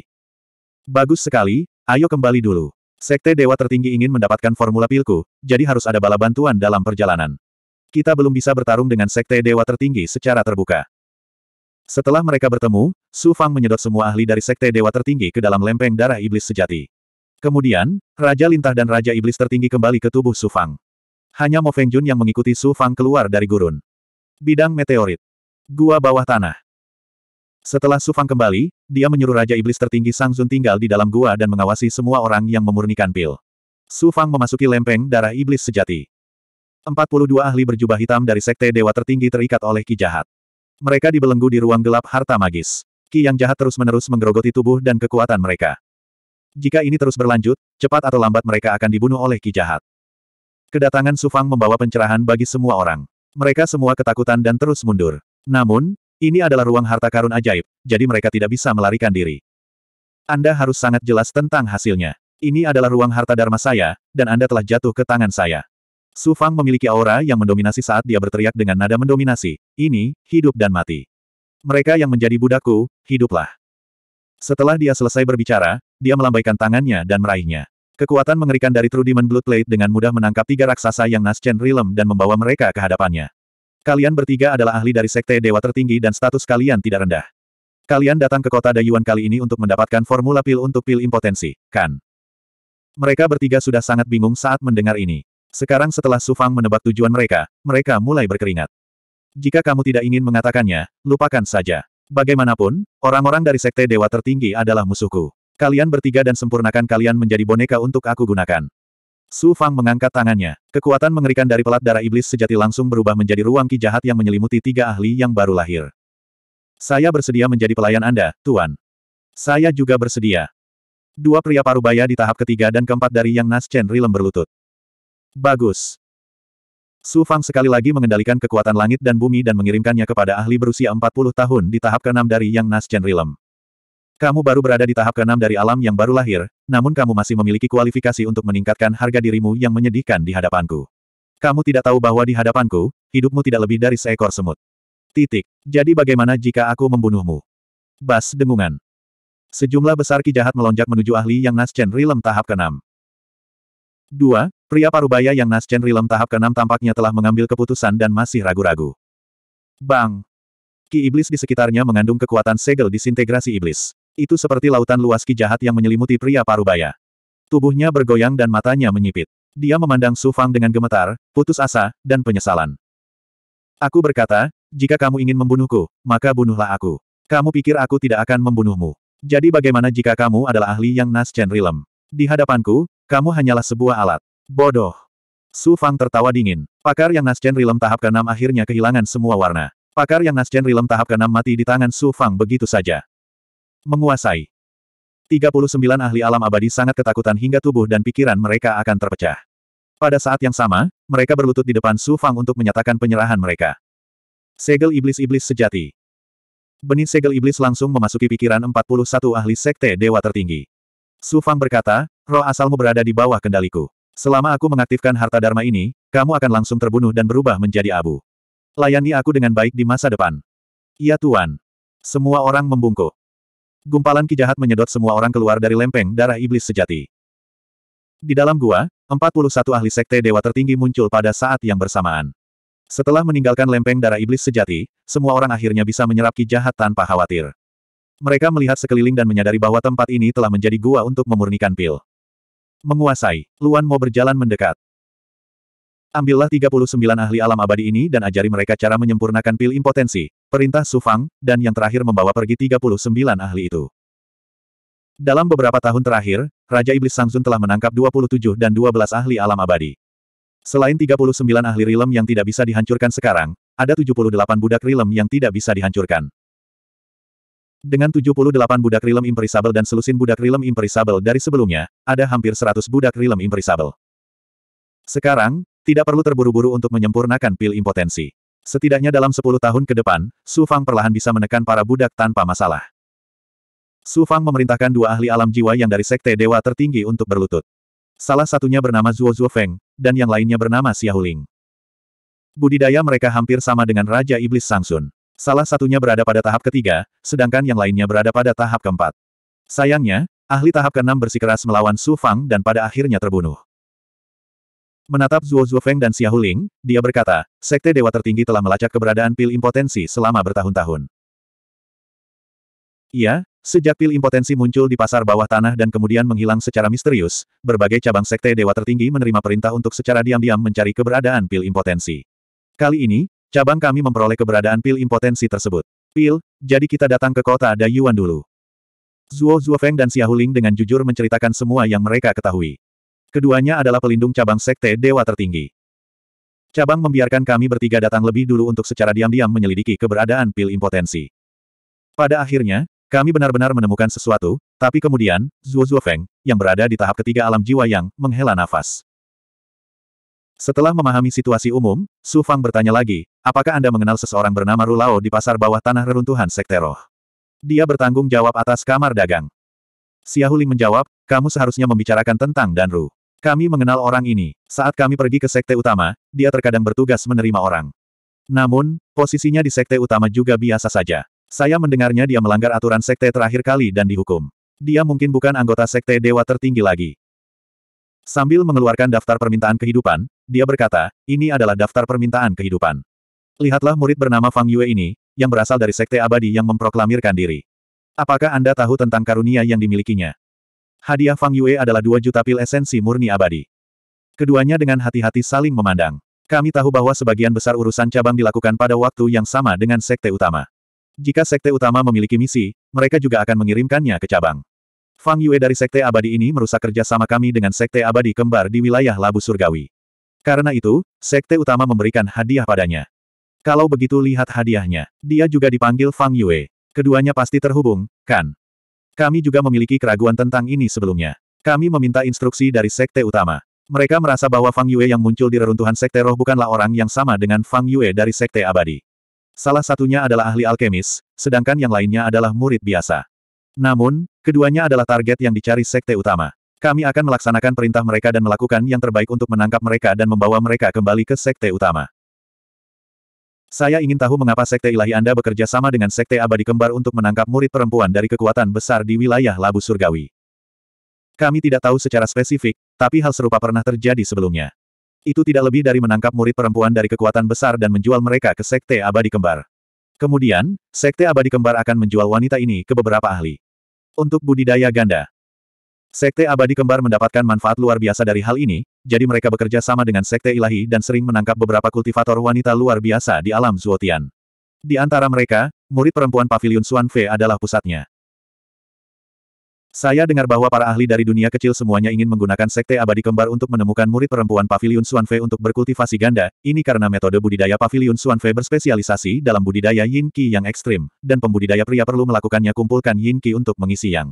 Bagus sekali, ayo kembali dulu. Sekte Dewa Tertinggi ingin mendapatkan formula pilku, jadi harus ada bala bantuan dalam perjalanan. Kita belum bisa bertarung dengan Sekte Dewa Tertinggi secara terbuka. Setelah mereka bertemu, Su Fang menyedot semua ahli dari Sekte Dewa Tertinggi ke dalam lempeng darah iblis sejati. Kemudian, Raja Lintah dan Raja Iblis Tertinggi kembali ke tubuh Su Fang. Hanya Mo Feng Jun yang mengikuti Su Fang keluar dari gurun. Bidang meteorit. Gua bawah tanah. Setelah Su Fang kembali, dia menyuruh Raja Iblis tertinggi Sang Zun tinggal di dalam gua dan mengawasi semua orang yang memurnikan pil. Su Fang memasuki lempeng darah iblis sejati. 42 ahli berjubah hitam dari sekte dewa tertinggi terikat oleh Ki Jahat. Mereka dibelenggu di ruang gelap harta magis. Ki yang jahat terus-menerus menggerogoti tubuh dan kekuatan mereka. Jika ini terus berlanjut, cepat atau lambat mereka akan dibunuh oleh Ki Jahat. Kedatangan Sufang membawa pencerahan bagi semua orang. Mereka semua ketakutan dan terus mundur. Namun, ini adalah ruang harta karun ajaib, jadi mereka tidak bisa melarikan diri. Anda harus sangat jelas tentang hasilnya. Ini adalah ruang harta dharma saya, dan Anda telah jatuh ke tangan saya. Sufang memiliki aura yang mendominasi saat dia berteriak dengan nada mendominasi, ini, hidup dan mati. Mereka yang menjadi budakku, hiduplah. Setelah dia selesai berbicara, dia melambaikan tangannya dan meraihnya. Kekuatan mengerikan dari True Demon dengan mudah menangkap tiga raksasa yang Naschen Realm dan membawa mereka ke hadapannya. Kalian bertiga adalah ahli dari sekte dewa tertinggi dan status kalian tidak rendah. Kalian datang ke kota Dayuan kali ini untuk mendapatkan formula pil untuk pil impotensi, kan? Mereka bertiga sudah sangat bingung saat mendengar ini. Sekarang setelah Sufang menebak tujuan mereka, mereka mulai berkeringat. Jika kamu tidak ingin mengatakannya, lupakan saja. Bagaimanapun, orang-orang dari sekte dewa tertinggi adalah musuhku. Kalian bertiga dan sempurnakan kalian menjadi boneka untuk aku gunakan. Su Fang mengangkat tangannya. Kekuatan mengerikan dari pelat darah iblis sejati langsung berubah menjadi ruang ki jahat yang menyelimuti tiga ahli yang baru lahir. Saya bersedia menjadi pelayan Anda, Tuan. Saya juga bersedia. Dua pria parubaya di tahap ketiga dan keempat dari Yang Nas Chen Rilem berlutut. Bagus. Su Fang sekali lagi mengendalikan kekuatan langit dan bumi dan mengirimkannya kepada ahli berusia 40 tahun di tahap keenam dari Yang Nas Chen Rilem. Kamu baru berada di tahap keenam dari alam yang baru lahir, namun kamu masih memiliki kualifikasi untuk meningkatkan harga dirimu yang menyedihkan di hadapanku. Kamu tidak tahu bahwa di hadapanku, hidupmu tidak lebih dari seekor semut. Titik. Jadi bagaimana jika aku membunuhmu? Bas dengungan. Sejumlah besar ki jahat melonjak menuju ahli yang Naschen Rilem tahap keenam. Dua 2. Pria parubaya yang Naschen Rilem tahap keenam tampaknya telah mengambil keputusan dan masih ragu-ragu. Bang! Ki iblis di sekitarnya mengandung kekuatan segel disintegrasi iblis. Itu seperti lautan luas ki jahat yang menyelimuti pria parubaya. Tubuhnya bergoyang dan matanya menyipit. Dia memandang Su Fang dengan gemetar, putus asa, dan penyesalan. Aku berkata, jika kamu ingin membunuhku, maka bunuhlah aku. Kamu pikir aku tidak akan membunuhmu. Jadi bagaimana jika kamu adalah ahli yang Nas Chen Rilem? Di hadapanku, kamu hanyalah sebuah alat. Bodoh. Su Fang tertawa dingin. Pakar yang Nas Chen Rilem tahap ke-6 akhirnya kehilangan semua warna. Pakar yang Nas Chen Rilem tahap ke-6 mati di tangan Su Fang begitu saja. Menguasai. 39 ahli alam abadi sangat ketakutan hingga tubuh dan pikiran mereka akan terpecah. Pada saat yang sama, mereka berlutut di depan Su Fang untuk menyatakan penyerahan mereka. Segel iblis-iblis sejati. Benih segel iblis langsung memasuki pikiran 41 ahli sekte dewa tertinggi. Su Fang berkata, roh asalmu berada di bawah kendaliku. Selama aku mengaktifkan harta dharma ini, kamu akan langsung terbunuh dan berubah menjadi abu. Layani aku dengan baik di masa depan. Iya Tuan. Semua orang membungkuk. Gumpalan ki jahat menyedot semua orang keluar dari lempeng darah iblis sejati. Di dalam gua, 41 ahli sekte dewa tertinggi muncul pada saat yang bersamaan. Setelah meninggalkan lempeng darah iblis sejati, semua orang akhirnya bisa menyerap ki jahat tanpa khawatir. Mereka melihat sekeliling dan menyadari bahwa tempat ini telah menjadi gua untuk memurnikan pil. Menguasai, Luan mau berjalan mendekat. Ambillah 39 ahli alam abadi ini dan ajari mereka cara menyempurnakan pil impotensi, perintah Sufang, dan yang terakhir membawa pergi 39 ahli itu. Dalam beberapa tahun terakhir, Raja Iblis Sangsun telah menangkap 27 dan 12 ahli alam abadi. Selain 39 ahli rilem yang tidak bisa dihancurkan sekarang, ada 78 budak rilem yang tidak bisa dihancurkan. Dengan 78 budak rilem imperisabel dan selusin budak rilem imperisabel dari sebelumnya, ada hampir 100 budak rilem imperisabel. Sekarang, tidak perlu terburu-buru untuk menyempurnakan pil impotensi. Setidaknya dalam 10 tahun ke depan, Su Fang perlahan bisa menekan para budak tanpa masalah. Su Fang memerintahkan dua ahli alam jiwa yang dari sekte dewa tertinggi untuk berlutut. Salah satunya bernama Zuo Zuo Feng, dan yang lainnya bernama Xiaoling. Budidaya mereka hampir sama dengan Raja Iblis Sangsun. Salah satunya berada pada tahap ketiga, sedangkan yang lainnya berada pada tahap keempat. Sayangnya, ahli tahap keenam bersikeras melawan Su Fang dan pada akhirnya terbunuh. Menatap Zuo Feng dan Huling, dia berkata, Sekte Dewa Tertinggi telah melacak keberadaan pil impotensi selama bertahun-tahun. Iya, sejak pil impotensi muncul di pasar bawah tanah dan kemudian menghilang secara misterius, berbagai cabang Sekte Dewa Tertinggi menerima perintah untuk secara diam-diam mencari keberadaan pil impotensi. Kali ini, cabang kami memperoleh keberadaan pil impotensi tersebut. Pil, jadi kita datang ke kota Dayuan dulu. Zuo Feng dan Huling dengan jujur menceritakan semua yang mereka ketahui. Keduanya adalah pelindung cabang sekte dewa tertinggi. Cabang membiarkan kami bertiga datang lebih dulu untuk secara diam-diam menyelidiki keberadaan pil impotensi. Pada akhirnya, kami benar-benar menemukan sesuatu, tapi kemudian, Zhuo Feng yang berada di tahap ketiga alam jiwa yang menghela nafas. Setelah memahami situasi umum, Su Fang bertanya lagi, apakah Anda mengenal seseorang bernama Rulao di pasar bawah tanah reruntuhan sekte roh? Dia bertanggung jawab atas kamar dagang. Xiaoling menjawab, kamu seharusnya membicarakan tentang Danru. Kami mengenal orang ini. Saat kami pergi ke sekte utama, dia terkadang bertugas menerima orang. Namun, posisinya di sekte utama juga biasa saja. Saya mendengarnya dia melanggar aturan sekte terakhir kali dan dihukum. Dia mungkin bukan anggota sekte dewa tertinggi lagi. Sambil mengeluarkan daftar permintaan kehidupan, dia berkata, ini adalah daftar permintaan kehidupan. Lihatlah murid bernama Fang Yue ini, yang berasal dari sekte abadi yang memproklamirkan diri. Apakah Anda tahu tentang karunia yang dimilikinya? Hadiah Fang Yue adalah dua juta pil esensi murni abadi. Keduanya dengan hati-hati saling memandang. Kami tahu bahwa sebagian besar urusan cabang dilakukan pada waktu yang sama dengan sekte utama. Jika sekte utama memiliki misi, mereka juga akan mengirimkannya ke cabang. Fang Yue dari sekte abadi ini merusak kerja sama kami dengan sekte abadi kembar di wilayah Labu Surgawi. Karena itu, sekte utama memberikan hadiah padanya. Kalau begitu lihat hadiahnya, dia juga dipanggil Fang Yue. Keduanya pasti terhubung, kan? Kami juga memiliki keraguan tentang ini sebelumnya. Kami meminta instruksi dari sekte utama. Mereka merasa bahwa Fang Yue yang muncul di reruntuhan sekte roh bukanlah orang yang sama dengan Fang Yue dari sekte abadi. Salah satunya adalah ahli alkemis, sedangkan yang lainnya adalah murid biasa. Namun, keduanya adalah target yang dicari sekte utama. Kami akan melaksanakan perintah mereka dan melakukan yang terbaik untuk menangkap mereka dan membawa mereka kembali ke sekte utama. Saya ingin tahu mengapa Sekte Ilahi Anda bekerja sama dengan Sekte Abadi Kembar untuk menangkap murid perempuan dari kekuatan besar di wilayah Labu Surgawi. Kami tidak tahu secara spesifik, tapi hal serupa pernah terjadi sebelumnya. Itu tidak lebih dari menangkap murid perempuan dari kekuatan besar dan menjual mereka ke Sekte Abadi Kembar. Kemudian, Sekte Abadi Kembar akan menjual wanita ini ke beberapa ahli. Untuk budidaya ganda, Sekte abadi kembar mendapatkan manfaat luar biasa dari hal ini, jadi mereka bekerja sama dengan sekte ilahi dan sering menangkap beberapa kultivator wanita luar biasa di alam Zuotian. Di antara mereka, murid perempuan Pavilion Xuan Fei adalah pusatnya. Saya dengar bahwa para ahli dari dunia kecil semuanya ingin menggunakan sekte abadi kembar untuk menemukan murid perempuan Pavilion Xuan Fei untuk berkultivasi ganda, ini karena metode budidaya Pavilion Xuan Fei berspesialisasi dalam budidaya yin qi yang ekstrim, dan pembudidaya pria perlu melakukannya kumpulkan yin qi untuk mengisi yang.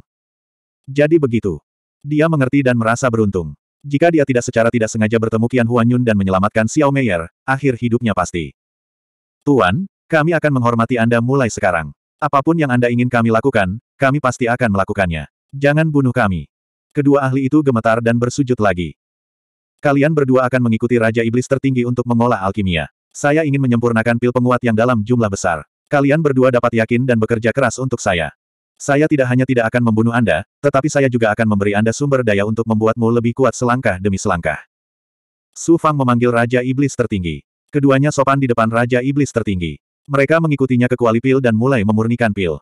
Jadi begitu. Dia mengerti dan merasa beruntung. Jika dia tidak secara tidak sengaja bertemu Qian Huanyun dan menyelamatkan Xiao Meier, akhir hidupnya pasti. Tuan, kami akan menghormati Anda mulai sekarang. Apapun yang Anda ingin kami lakukan, kami pasti akan melakukannya. Jangan bunuh kami. Kedua ahli itu gemetar dan bersujud lagi. Kalian berdua akan mengikuti Raja Iblis tertinggi untuk mengolah alkimia. Saya ingin menyempurnakan pil penguat yang dalam jumlah besar. Kalian berdua dapat yakin dan bekerja keras untuk saya. Saya tidak hanya tidak akan membunuh Anda, tetapi saya juga akan memberi Anda sumber daya untuk membuatmu lebih kuat selangkah demi selangkah. Su Fang memanggil Raja Iblis tertinggi. Keduanya sopan di depan Raja Iblis tertinggi. Mereka mengikutinya ke kuali pil dan mulai memurnikan pil.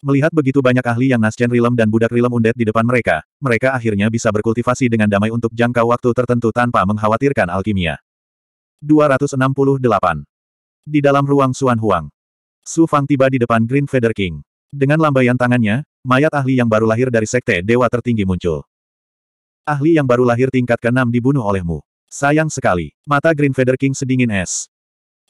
Melihat begitu banyak ahli yang Nascen Rilem dan budak Rilem Undet di depan mereka, mereka akhirnya bisa berkultivasi dengan damai untuk jangka waktu tertentu tanpa mengkhawatirkan alkimia. 268. Di dalam ruang Suan Huang, Su Fang tiba di depan Green Feather King. Dengan lambaian tangannya, mayat ahli yang baru lahir dari sekte dewa tertinggi muncul. Ahli yang baru lahir tingkat ke-6 dibunuh olehmu. Sayang sekali, mata Green Feather King sedingin es.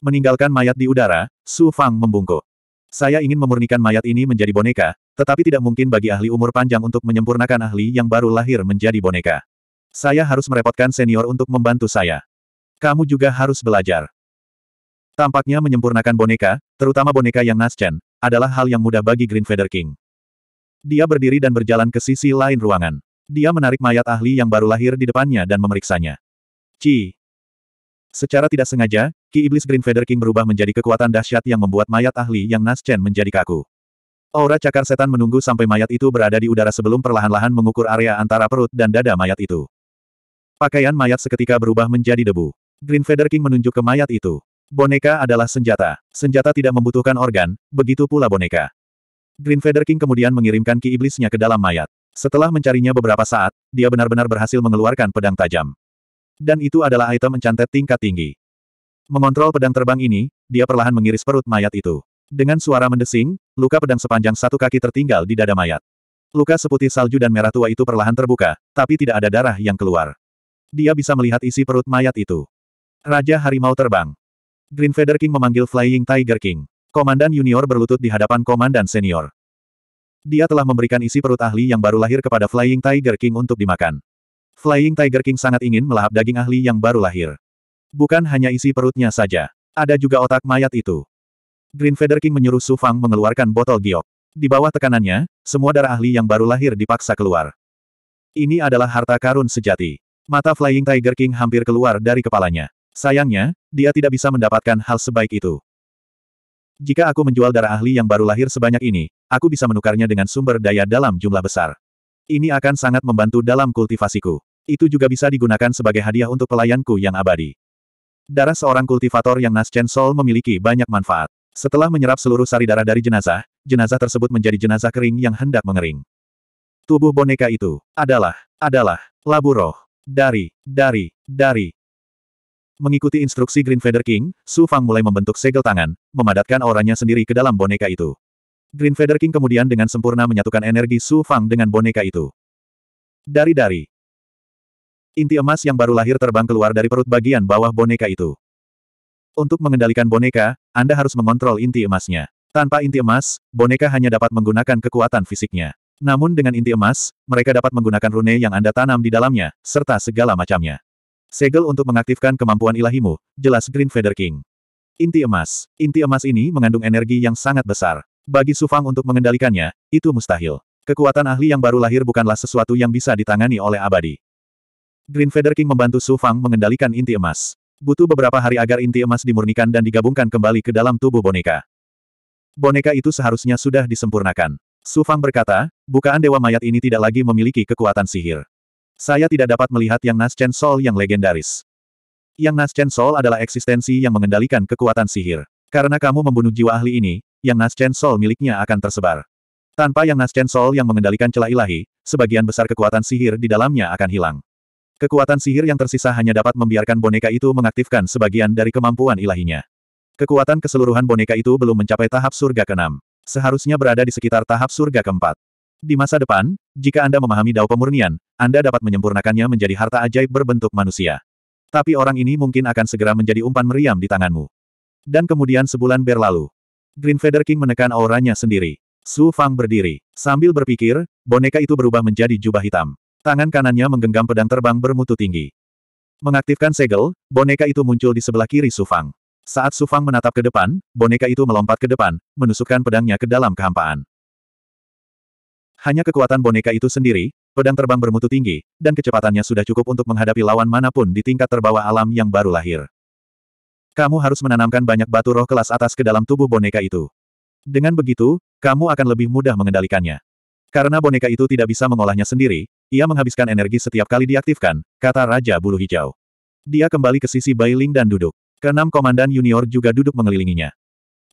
Meninggalkan mayat di udara, Su Fang membungkuk. Saya ingin memurnikan mayat ini menjadi boneka, tetapi tidak mungkin bagi ahli umur panjang untuk menyempurnakan ahli yang baru lahir menjadi boneka. Saya harus merepotkan senior untuk membantu saya. Kamu juga harus belajar. Tampaknya menyempurnakan boneka, terutama boneka yang nascen, adalah hal yang mudah bagi Green Feather King. Dia berdiri dan berjalan ke sisi lain ruangan. Dia menarik mayat ahli yang baru lahir di depannya dan memeriksanya. Ci. Secara tidak sengaja, Ki Iblis Green Feather King berubah menjadi kekuatan dahsyat yang membuat mayat ahli yang Naschen menjadi kaku. Aura cakar setan menunggu sampai mayat itu berada di udara sebelum perlahan-lahan mengukur area antara perut dan dada mayat itu. Pakaian mayat seketika berubah menjadi debu. Green Feather King menunjuk ke mayat itu. Boneka adalah senjata. Senjata tidak membutuhkan organ, begitu pula boneka. Green Feather King kemudian mengirimkan ki iblisnya ke dalam mayat. Setelah mencarinya beberapa saat, dia benar-benar berhasil mengeluarkan pedang tajam. Dan itu adalah item encantet tingkat tinggi. Mengontrol pedang terbang ini, dia perlahan mengiris perut mayat itu. Dengan suara mendesing, luka pedang sepanjang satu kaki tertinggal di dada mayat. Luka seputih salju dan merah tua itu perlahan terbuka, tapi tidak ada darah yang keluar. Dia bisa melihat isi perut mayat itu. Raja Harimau Terbang. Green Feather King memanggil Flying Tiger King. Komandan junior berlutut di hadapan komandan senior. Dia telah memberikan isi perut ahli yang baru lahir kepada Flying Tiger King untuk dimakan. Flying Tiger King sangat ingin melahap daging ahli yang baru lahir. Bukan hanya isi perutnya saja. Ada juga otak mayat itu. Green Feather King menyuruh Su Fang mengeluarkan botol giok. Di bawah tekanannya, semua darah ahli yang baru lahir dipaksa keluar. Ini adalah harta karun sejati. Mata Flying Tiger King hampir keluar dari kepalanya. Sayangnya, dia tidak bisa mendapatkan hal sebaik itu. Jika aku menjual darah ahli yang baru lahir sebanyak ini, aku bisa menukarnya dengan sumber daya dalam jumlah besar. Ini akan sangat membantu dalam kultivasiku. Itu juga bisa digunakan sebagai hadiah untuk pelayanku yang abadi. Darah seorang kultivator yang Naschen Sol memiliki banyak manfaat. Setelah menyerap seluruh sari darah dari jenazah, jenazah tersebut menjadi jenazah kering yang hendak mengering. Tubuh boneka itu adalah, adalah, labu roh. Dari, dari, dari, Mengikuti instruksi Green Feather King, Su Fang mulai membentuk segel tangan, memadatkan auranya sendiri ke dalam boneka itu. Green Feather King kemudian dengan sempurna menyatukan energi Su Fang dengan boneka itu. Dari-dari. Inti emas yang baru lahir terbang keluar dari perut bagian bawah boneka itu. Untuk mengendalikan boneka, Anda harus mengontrol inti emasnya. Tanpa inti emas, boneka hanya dapat menggunakan kekuatan fisiknya. Namun dengan inti emas, mereka dapat menggunakan rune yang Anda tanam di dalamnya, serta segala macamnya. Segel untuk mengaktifkan kemampuan ilahimu, jelas Green Feather King. Inti emas. Inti emas ini mengandung energi yang sangat besar. Bagi Sufang untuk mengendalikannya, itu mustahil. Kekuatan ahli yang baru lahir bukanlah sesuatu yang bisa ditangani oleh abadi. Green Feather King membantu Sufang mengendalikan inti emas. Butuh beberapa hari agar inti emas dimurnikan dan digabungkan kembali ke dalam tubuh boneka. Boneka itu seharusnya sudah disempurnakan. Sufang berkata, bukaan Dewa Mayat ini tidak lagi memiliki kekuatan sihir. Saya tidak dapat melihat yang Naschen Sol yang legendaris. Yang Naschen Sol adalah eksistensi yang mengendalikan kekuatan sihir. Karena kamu membunuh jiwa ahli ini, yang Naschen Sol miliknya akan tersebar. Tanpa yang Naschen Sol yang mengendalikan celah ilahi, sebagian besar kekuatan sihir di dalamnya akan hilang. Kekuatan sihir yang tersisa hanya dapat membiarkan boneka itu mengaktifkan sebagian dari kemampuan ilahinya. Kekuatan keseluruhan boneka itu belum mencapai tahap surga keenam. Seharusnya berada di sekitar tahap surga keempat. Di masa depan, jika Anda memahami dao pemurnian, Anda dapat menyempurnakannya menjadi harta ajaib berbentuk manusia. Tapi orang ini mungkin akan segera menjadi umpan meriam di tanganmu. Dan kemudian sebulan berlalu. Green Feather King menekan auranya sendiri. Su Fang berdiri. Sambil berpikir, boneka itu berubah menjadi jubah hitam. Tangan kanannya menggenggam pedang terbang bermutu tinggi. Mengaktifkan segel, boneka itu muncul di sebelah kiri Su Fang. Saat Su Fang menatap ke depan, boneka itu melompat ke depan, menusukkan pedangnya ke dalam kehampaan. Hanya kekuatan boneka itu sendiri, pedang terbang bermutu tinggi, dan kecepatannya sudah cukup untuk menghadapi lawan manapun di tingkat terbawah alam yang baru lahir. Kamu harus menanamkan banyak batu roh kelas atas ke dalam tubuh boneka itu. Dengan begitu, kamu akan lebih mudah mengendalikannya. Karena boneka itu tidak bisa mengolahnya sendiri, ia menghabiskan energi setiap kali diaktifkan, kata Raja Bulu Hijau. Dia kembali ke sisi Bailing dan duduk. Keenam komandan junior juga duduk mengelilinginya.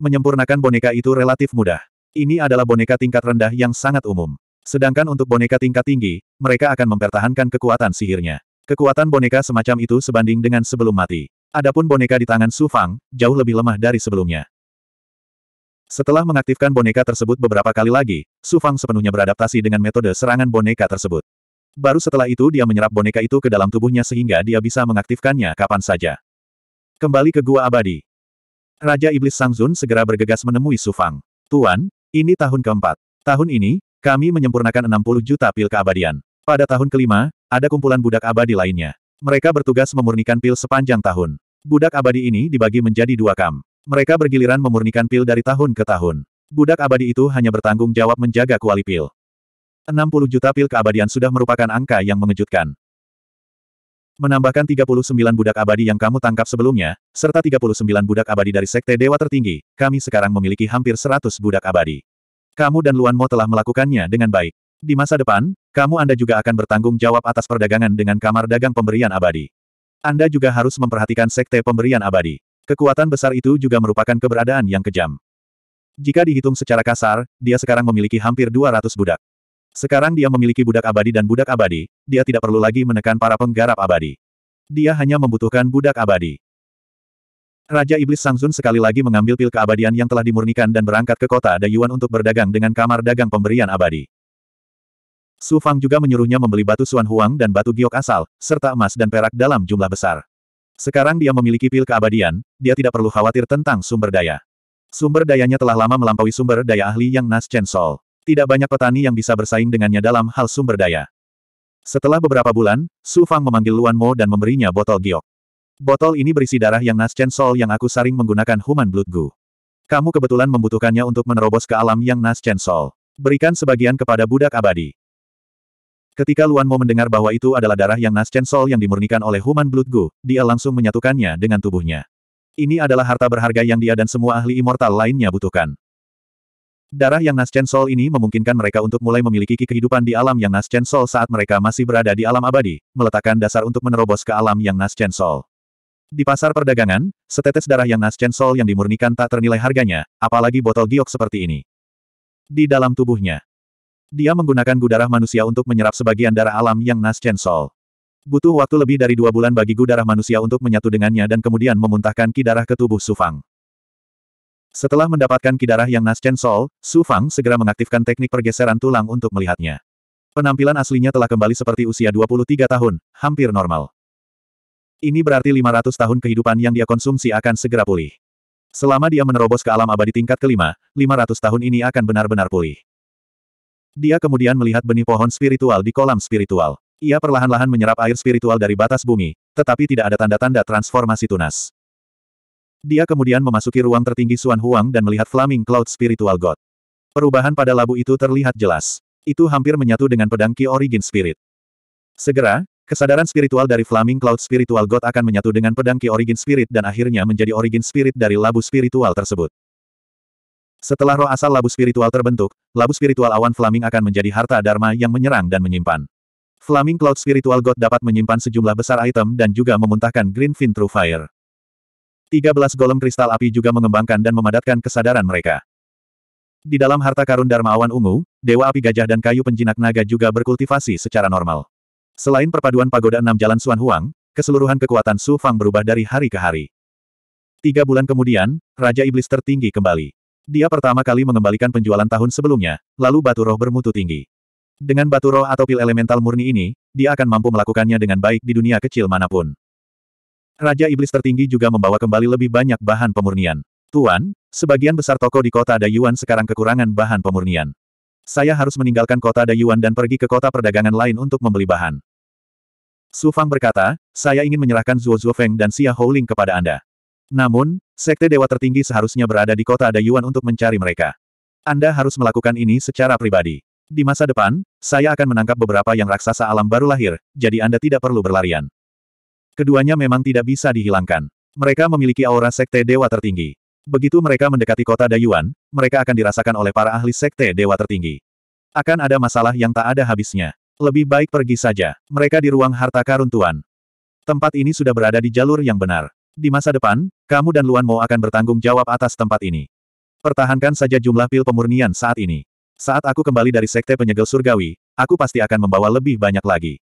Menyempurnakan boneka itu relatif mudah. Ini adalah boneka tingkat rendah yang sangat umum. Sedangkan untuk boneka tingkat tinggi, mereka akan mempertahankan kekuatan sihirnya. Kekuatan boneka semacam itu sebanding dengan sebelum mati. Adapun boneka di tangan Su Fang, jauh lebih lemah dari sebelumnya. Setelah mengaktifkan boneka tersebut beberapa kali lagi, Su Fang sepenuhnya beradaptasi dengan metode serangan boneka tersebut. Baru setelah itu dia menyerap boneka itu ke dalam tubuhnya sehingga dia bisa mengaktifkannya kapan saja. Kembali ke Gua Abadi. Raja Iblis Sang Zun segera bergegas menemui Su Fang. Tuan, ini tahun keempat. Tahun ini, kami menyempurnakan 60 juta pil keabadian. Pada tahun kelima, ada kumpulan budak abadi lainnya. Mereka bertugas memurnikan pil sepanjang tahun. Budak abadi ini dibagi menjadi dua kam. Mereka bergiliran memurnikan pil dari tahun ke tahun. Budak abadi itu hanya bertanggung jawab menjaga kuali pil. 60 juta pil keabadian sudah merupakan angka yang mengejutkan menambahkan 39 budak abadi yang kamu tangkap sebelumnya, serta 39 budak abadi dari Sekte Dewa Tertinggi, kami sekarang memiliki hampir 100 budak abadi. Kamu dan Luan Mo telah melakukannya dengan baik. Di masa depan, kamu Anda juga akan bertanggung jawab atas perdagangan dengan kamar dagang pemberian abadi. Anda juga harus memperhatikan Sekte Pemberian Abadi. Kekuatan besar itu juga merupakan keberadaan yang kejam. Jika dihitung secara kasar, dia sekarang memiliki hampir 200 budak. Sekarang dia memiliki budak abadi dan budak abadi, dia tidak perlu lagi menekan para penggarap abadi. Dia hanya membutuhkan budak abadi. Raja Iblis Sangsun sekali lagi mengambil pil keabadian yang telah dimurnikan dan berangkat ke kota Dayuan untuk berdagang dengan kamar dagang pemberian abadi. Su Fang juga menyuruhnya membeli batu Suan Huang dan batu giok asal, serta emas dan perak dalam jumlah besar. Sekarang dia memiliki pil keabadian, dia tidak perlu khawatir tentang sumber daya. Sumber dayanya telah lama melampaui sumber daya ahli yang Nas Chen Sol tidak banyak petani yang bisa bersaing dengannya dalam hal sumber daya. Setelah beberapa bulan, Su Fang memanggil Luan Mo dan memberinya botol giok. Botol ini berisi darah yang Naschen Sol yang aku saring menggunakan human blood Gu. Kamu kebetulan membutuhkannya untuk menerobos ke alam yang Naschen Sol. Berikan sebagian kepada budak abadi. Ketika Luan Mo mendengar bahwa itu adalah darah yang Naschen Sol yang dimurnikan oleh human blood Gu, dia langsung menyatukannya dengan tubuhnya. Ini adalah harta berharga yang dia dan semua ahli immortal lainnya butuhkan. Darah yang Nascen Sol ini memungkinkan mereka untuk mulai memiliki kehidupan di alam yang Nascen Sol saat mereka masih berada di alam abadi, meletakkan dasar untuk menerobos ke alam yang Nascen Sol. Di pasar perdagangan, setetes darah yang Nascen Sol yang dimurnikan tak ternilai harganya, apalagi botol giok seperti ini. Di dalam tubuhnya. Dia menggunakan gudarah manusia untuk menyerap sebagian darah alam yang Nascen Sol. Butuh waktu lebih dari dua bulan bagi gudarah manusia untuk menyatu dengannya dan kemudian memuntahkan ki darah ke tubuh Sufang. Setelah mendapatkan kidarah yang Naschen Sol, Su Fang segera mengaktifkan teknik pergeseran tulang untuk melihatnya. Penampilan aslinya telah kembali seperti usia 23 tahun, hampir normal. Ini berarti 500 tahun kehidupan yang dia konsumsi akan segera pulih. Selama dia menerobos ke alam abadi tingkat kelima, 500 tahun ini akan benar-benar pulih. Dia kemudian melihat benih pohon spiritual di kolam spiritual. Ia perlahan-lahan menyerap air spiritual dari batas bumi, tetapi tidak ada tanda-tanda transformasi tunas. Dia kemudian memasuki ruang tertinggi Suan Huang dan melihat Flaming Cloud Spiritual God. Perubahan pada labu itu terlihat jelas. Itu hampir menyatu dengan pedang Ki Origin Spirit. Segera, kesadaran spiritual dari Flaming Cloud Spiritual God akan menyatu dengan pedang Ki Origin Spirit dan akhirnya menjadi Origin Spirit dari labu spiritual tersebut. Setelah roh asal labu spiritual terbentuk, labu spiritual awan Flaming akan menjadi harta Dharma yang menyerang dan menyimpan. Flaming Cloud Spiritual God dapat menyimpan sejumlah besar item dan juga memuntahkan Green Fin True Fire. 13 golem kristal api juga mengembangkan dan memadatkan kesadaran mereka. Di dalam harta karun Dharma Awan Ungu, Dewa Api Gajah dan Kayu Penjinak Naga juga berkultivasi secara normal. Selain perpaduan pagoda enam jalan Suan Huang, keseluruhan kekuatan Su Fang berubah dari hari ke hari. Tiga bulan kemudian, Raja Iblis tertinggi kembali. Dia pertama kali mengembalikan penjualan tahun sebelumnya, lalu batu roh bermutu tinggi. Dengan batu roh atau pil elemental murni ini, dia akan mampu melakukannya dengan baik di dunia kecil manapun. Raja Iblis tertinggi juga membawa kembali lebih banyak bahan pemurnian. Tuan, sebagian besar toko di kota Dayuan sekarang kekurangan bahan pemurnian. Saya harus meninggalkan kota Dayuan dan pergi ke kota perdagangan lain untuk membeli bahan. Su Fang berkata, saya ingin menyerahkan Zuo Feng dan Xia Houling kepada Anda. Namun, sekte dewa tertinggi seharusnya berada di kota Dayuan untuk mencari mereka. Anda harus melakukan ini secara pribadi. Di masa depan, saya akan menangkap beberapa yang raksasa alam baru lahir, jadi Anda tidak perlu berlarian. Keduanya memang tidak bisa dihilangkan. Mereka memiliki aura sekte dewa tertinggi. Begitu mereka mendekati kota Dayuan, mereka akan dirasakan oleh para ahli sekte dewa tertinggi. Akan ada masalah yang tak ada habisnya. Lebih baik pergi saja. Mereka di ruang harta karun Tuan. Tempat ini sudah berada di jalur yang benar. Di masa depan, kamu dan Luan Mo akan bertanggung jawab atas tempat ini. Pertahankan saja jumlah pil pemurnian saat ini. Saat aku kembali dari sekte penyegel surgawi, aku pasti akan membawa lebih banyak lagi.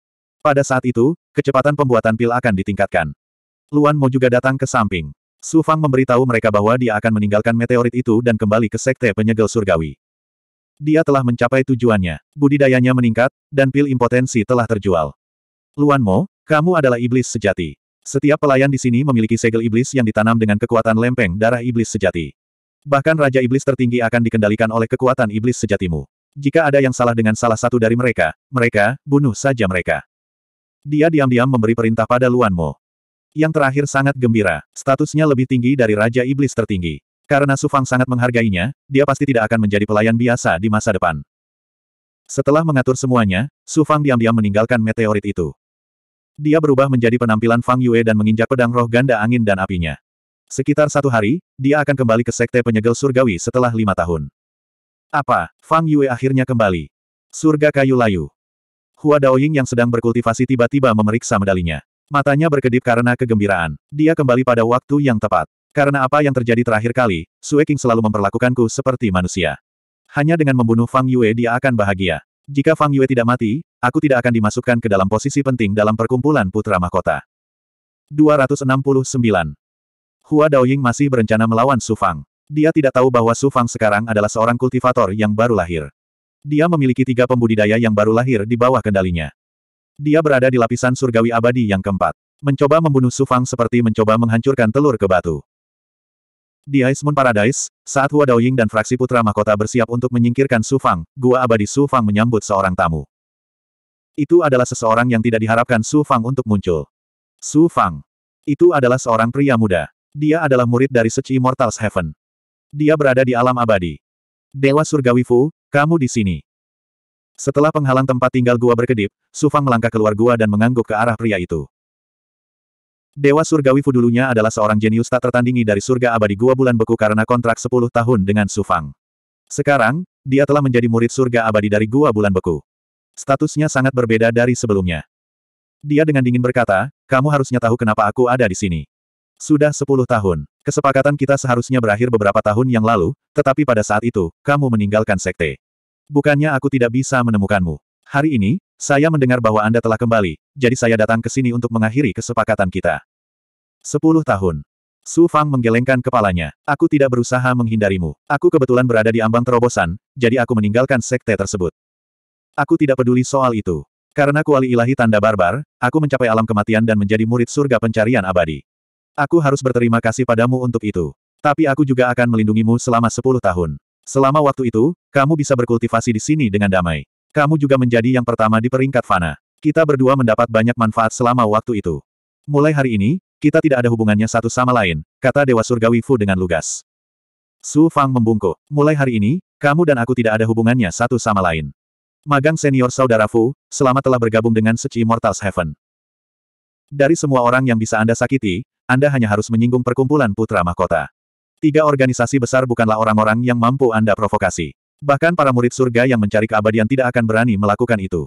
Pada saat itu, kecepatan pembuatan pil akan ditingkatkan. Luan Mo juga datang ke samping. Su Fang memberitahu mereka bahwa dia akan meninggalkan meteorit itu dan kembali ke sekte penyegel surgawi. Dia telah mencapai tujuannya, budidayanya meningkat, dan pil impotensi telah terjual. Luan Mo, kamu adalah iblis sejati. Setiap pelayan di sini memiliki segel iblis yang ditanam dengan kekuatan lempeng darah iblis sejati. Bahkan Raja Iblis tertinggi akan dikendalikan oleh kekuatan iblis sejatimu. Jika ada yang salah dengan salah satu dari mereka, mereka, bunuh saja mereka. Dia diam-diam memberi perintah pada Luan Mo. Yang terakhir sangat gembira, statusnya lebih tinggi dari Raja Iblis tertinggi. Karena Sufang sangat menghargainya, dia pasti tidak akan menjadi pelayan biasa di masa depan. Setelah mengatur semuanya, Sufang diam-diam meninggalkan meteorit itu. Dia berubah menjadi penampilan Fang Yue dan menginjak pedang roh ganda angin dan apinya. Sekitar satu hari, dia akan kembali ke Sekte Penyegel Surgawi setelah lima tahun. Apa, Fang Yue akhirnya kembali? Surga Kayu Layu. Hua Daoying yang sedang berkultivasi tiba-tiba memeriksa medalinya. Matanya berkedip karena kegembiraan. Dia kembali pada waktu yang tepat. Karena apa yang terjadi terakhir kali, Sue King selalu memperlakukanku seperti manusia. Hanya dengan membunuh Fang Yue dia akan bahagia. Jika Fang Yue tidak mati, aku tidak akan dimasukkan ke dalam posisi penting dalam perkumpulan Putra Mahkota. 269. Hua Daoying masih berencana melawan Su Fang. Dia tidak tahu bahwa Su Fang sekarang adalah seorang kultivator yang baru lahir. Dia memiliki tiga pembudidaya yang baru lahir di bawah kendalinya. Dia berada di lapisan surgawi abadi yang keempat. Mencoba membunuh Sufang seperti mencoba menghancurkan telur ke batu. Di Ice Moon Paradise, saat Hua Daoying dan fraksi Putra Mahkota bersiap untuk menyingkirkan Sufang, Gua Abadi Sufang menyambut seorang tamu. Itu adalah seseorang yang tidak diharapkan Sufang untuk muncul. Sufang. Itu adalah seorang pria muda. Dia adalah murid dari Seci Immortals Heaven. Dia berada di alam abadi. Dewa Surgawi Fu, kamu di sini. Setelah penghalang tempat tinggal gua berkedip, Sufang melangkah keluar gua dan mengangguk ke arah pria itu. Dewa Surgawi Fu dulunya adalah seorang jenius tak tertandingi dari surga abadi gua bulan beku karena kontrak 10 tahun dengan Sufang. Sekarang, dia telah menjadi murid surga abadi dari gua bulan beku. Statusnya sangat berbeda dari sebelumnya. Dia dengan dingin berkata, kamu harusnya tahu kenapa aku ada di sini. Sudah sepuluh tahun. Kesepakatan kita seharusnya berakhir beberapa tahun yang lalu, tetapi pada saat itu, kamu meninggalkan sekte. Bukannya aku tidak bisa menemukanmu. Hari ini, saya mendengar bahwa Anda telah kembali, jadi saya datang ke sini untuk mengakhiri kesepakatan kita. Sepuluh tahun. Su Fang menggelengkan kepalanya. Aku tidak berusaha menghindarimu. Aku kebetulan berada di ambang terobosan, jadi aku meninggalkan sekte tersebut. Aku tidak peduli soal itu. Karena kuali ilahi tanda barbar, aku mencapai alam kematian dan menjadi murid surga pencarian abadi. Aku harus berterima kasih padamu untuk itu. Tapi aku juga akan melindungimu selama sepuluh tahun. Selama waktu itu, kamu bisa berkultivasi di sini dengan damai. Kamu juga menjadi yang pertama di peringkat fana. Kita berdua mendapat banyak manfaat selama waktu itu. Mulai hari ini, kita tidak ada hubungannya satu sama lain, kata Dewa Surgawi Fu dengan lugas. Su Fang membungkuk. Mulai hari ini, kamu dan aku tidak ada hubungannya satu sama lain. Magang senior saudara Fu, selamat telah bergabung dengan Seci Immortals Heaven. Dari semua orang yang bisa Anda sakiti, anda hanya harus menyinggung perkumpulan putra mahkota. Tiga organisasi besar bukanlah orang-orang yang mampu Anda provokasi. Bahkan para murid surga yang mencari keabadian tidak akan berani melakukan itu.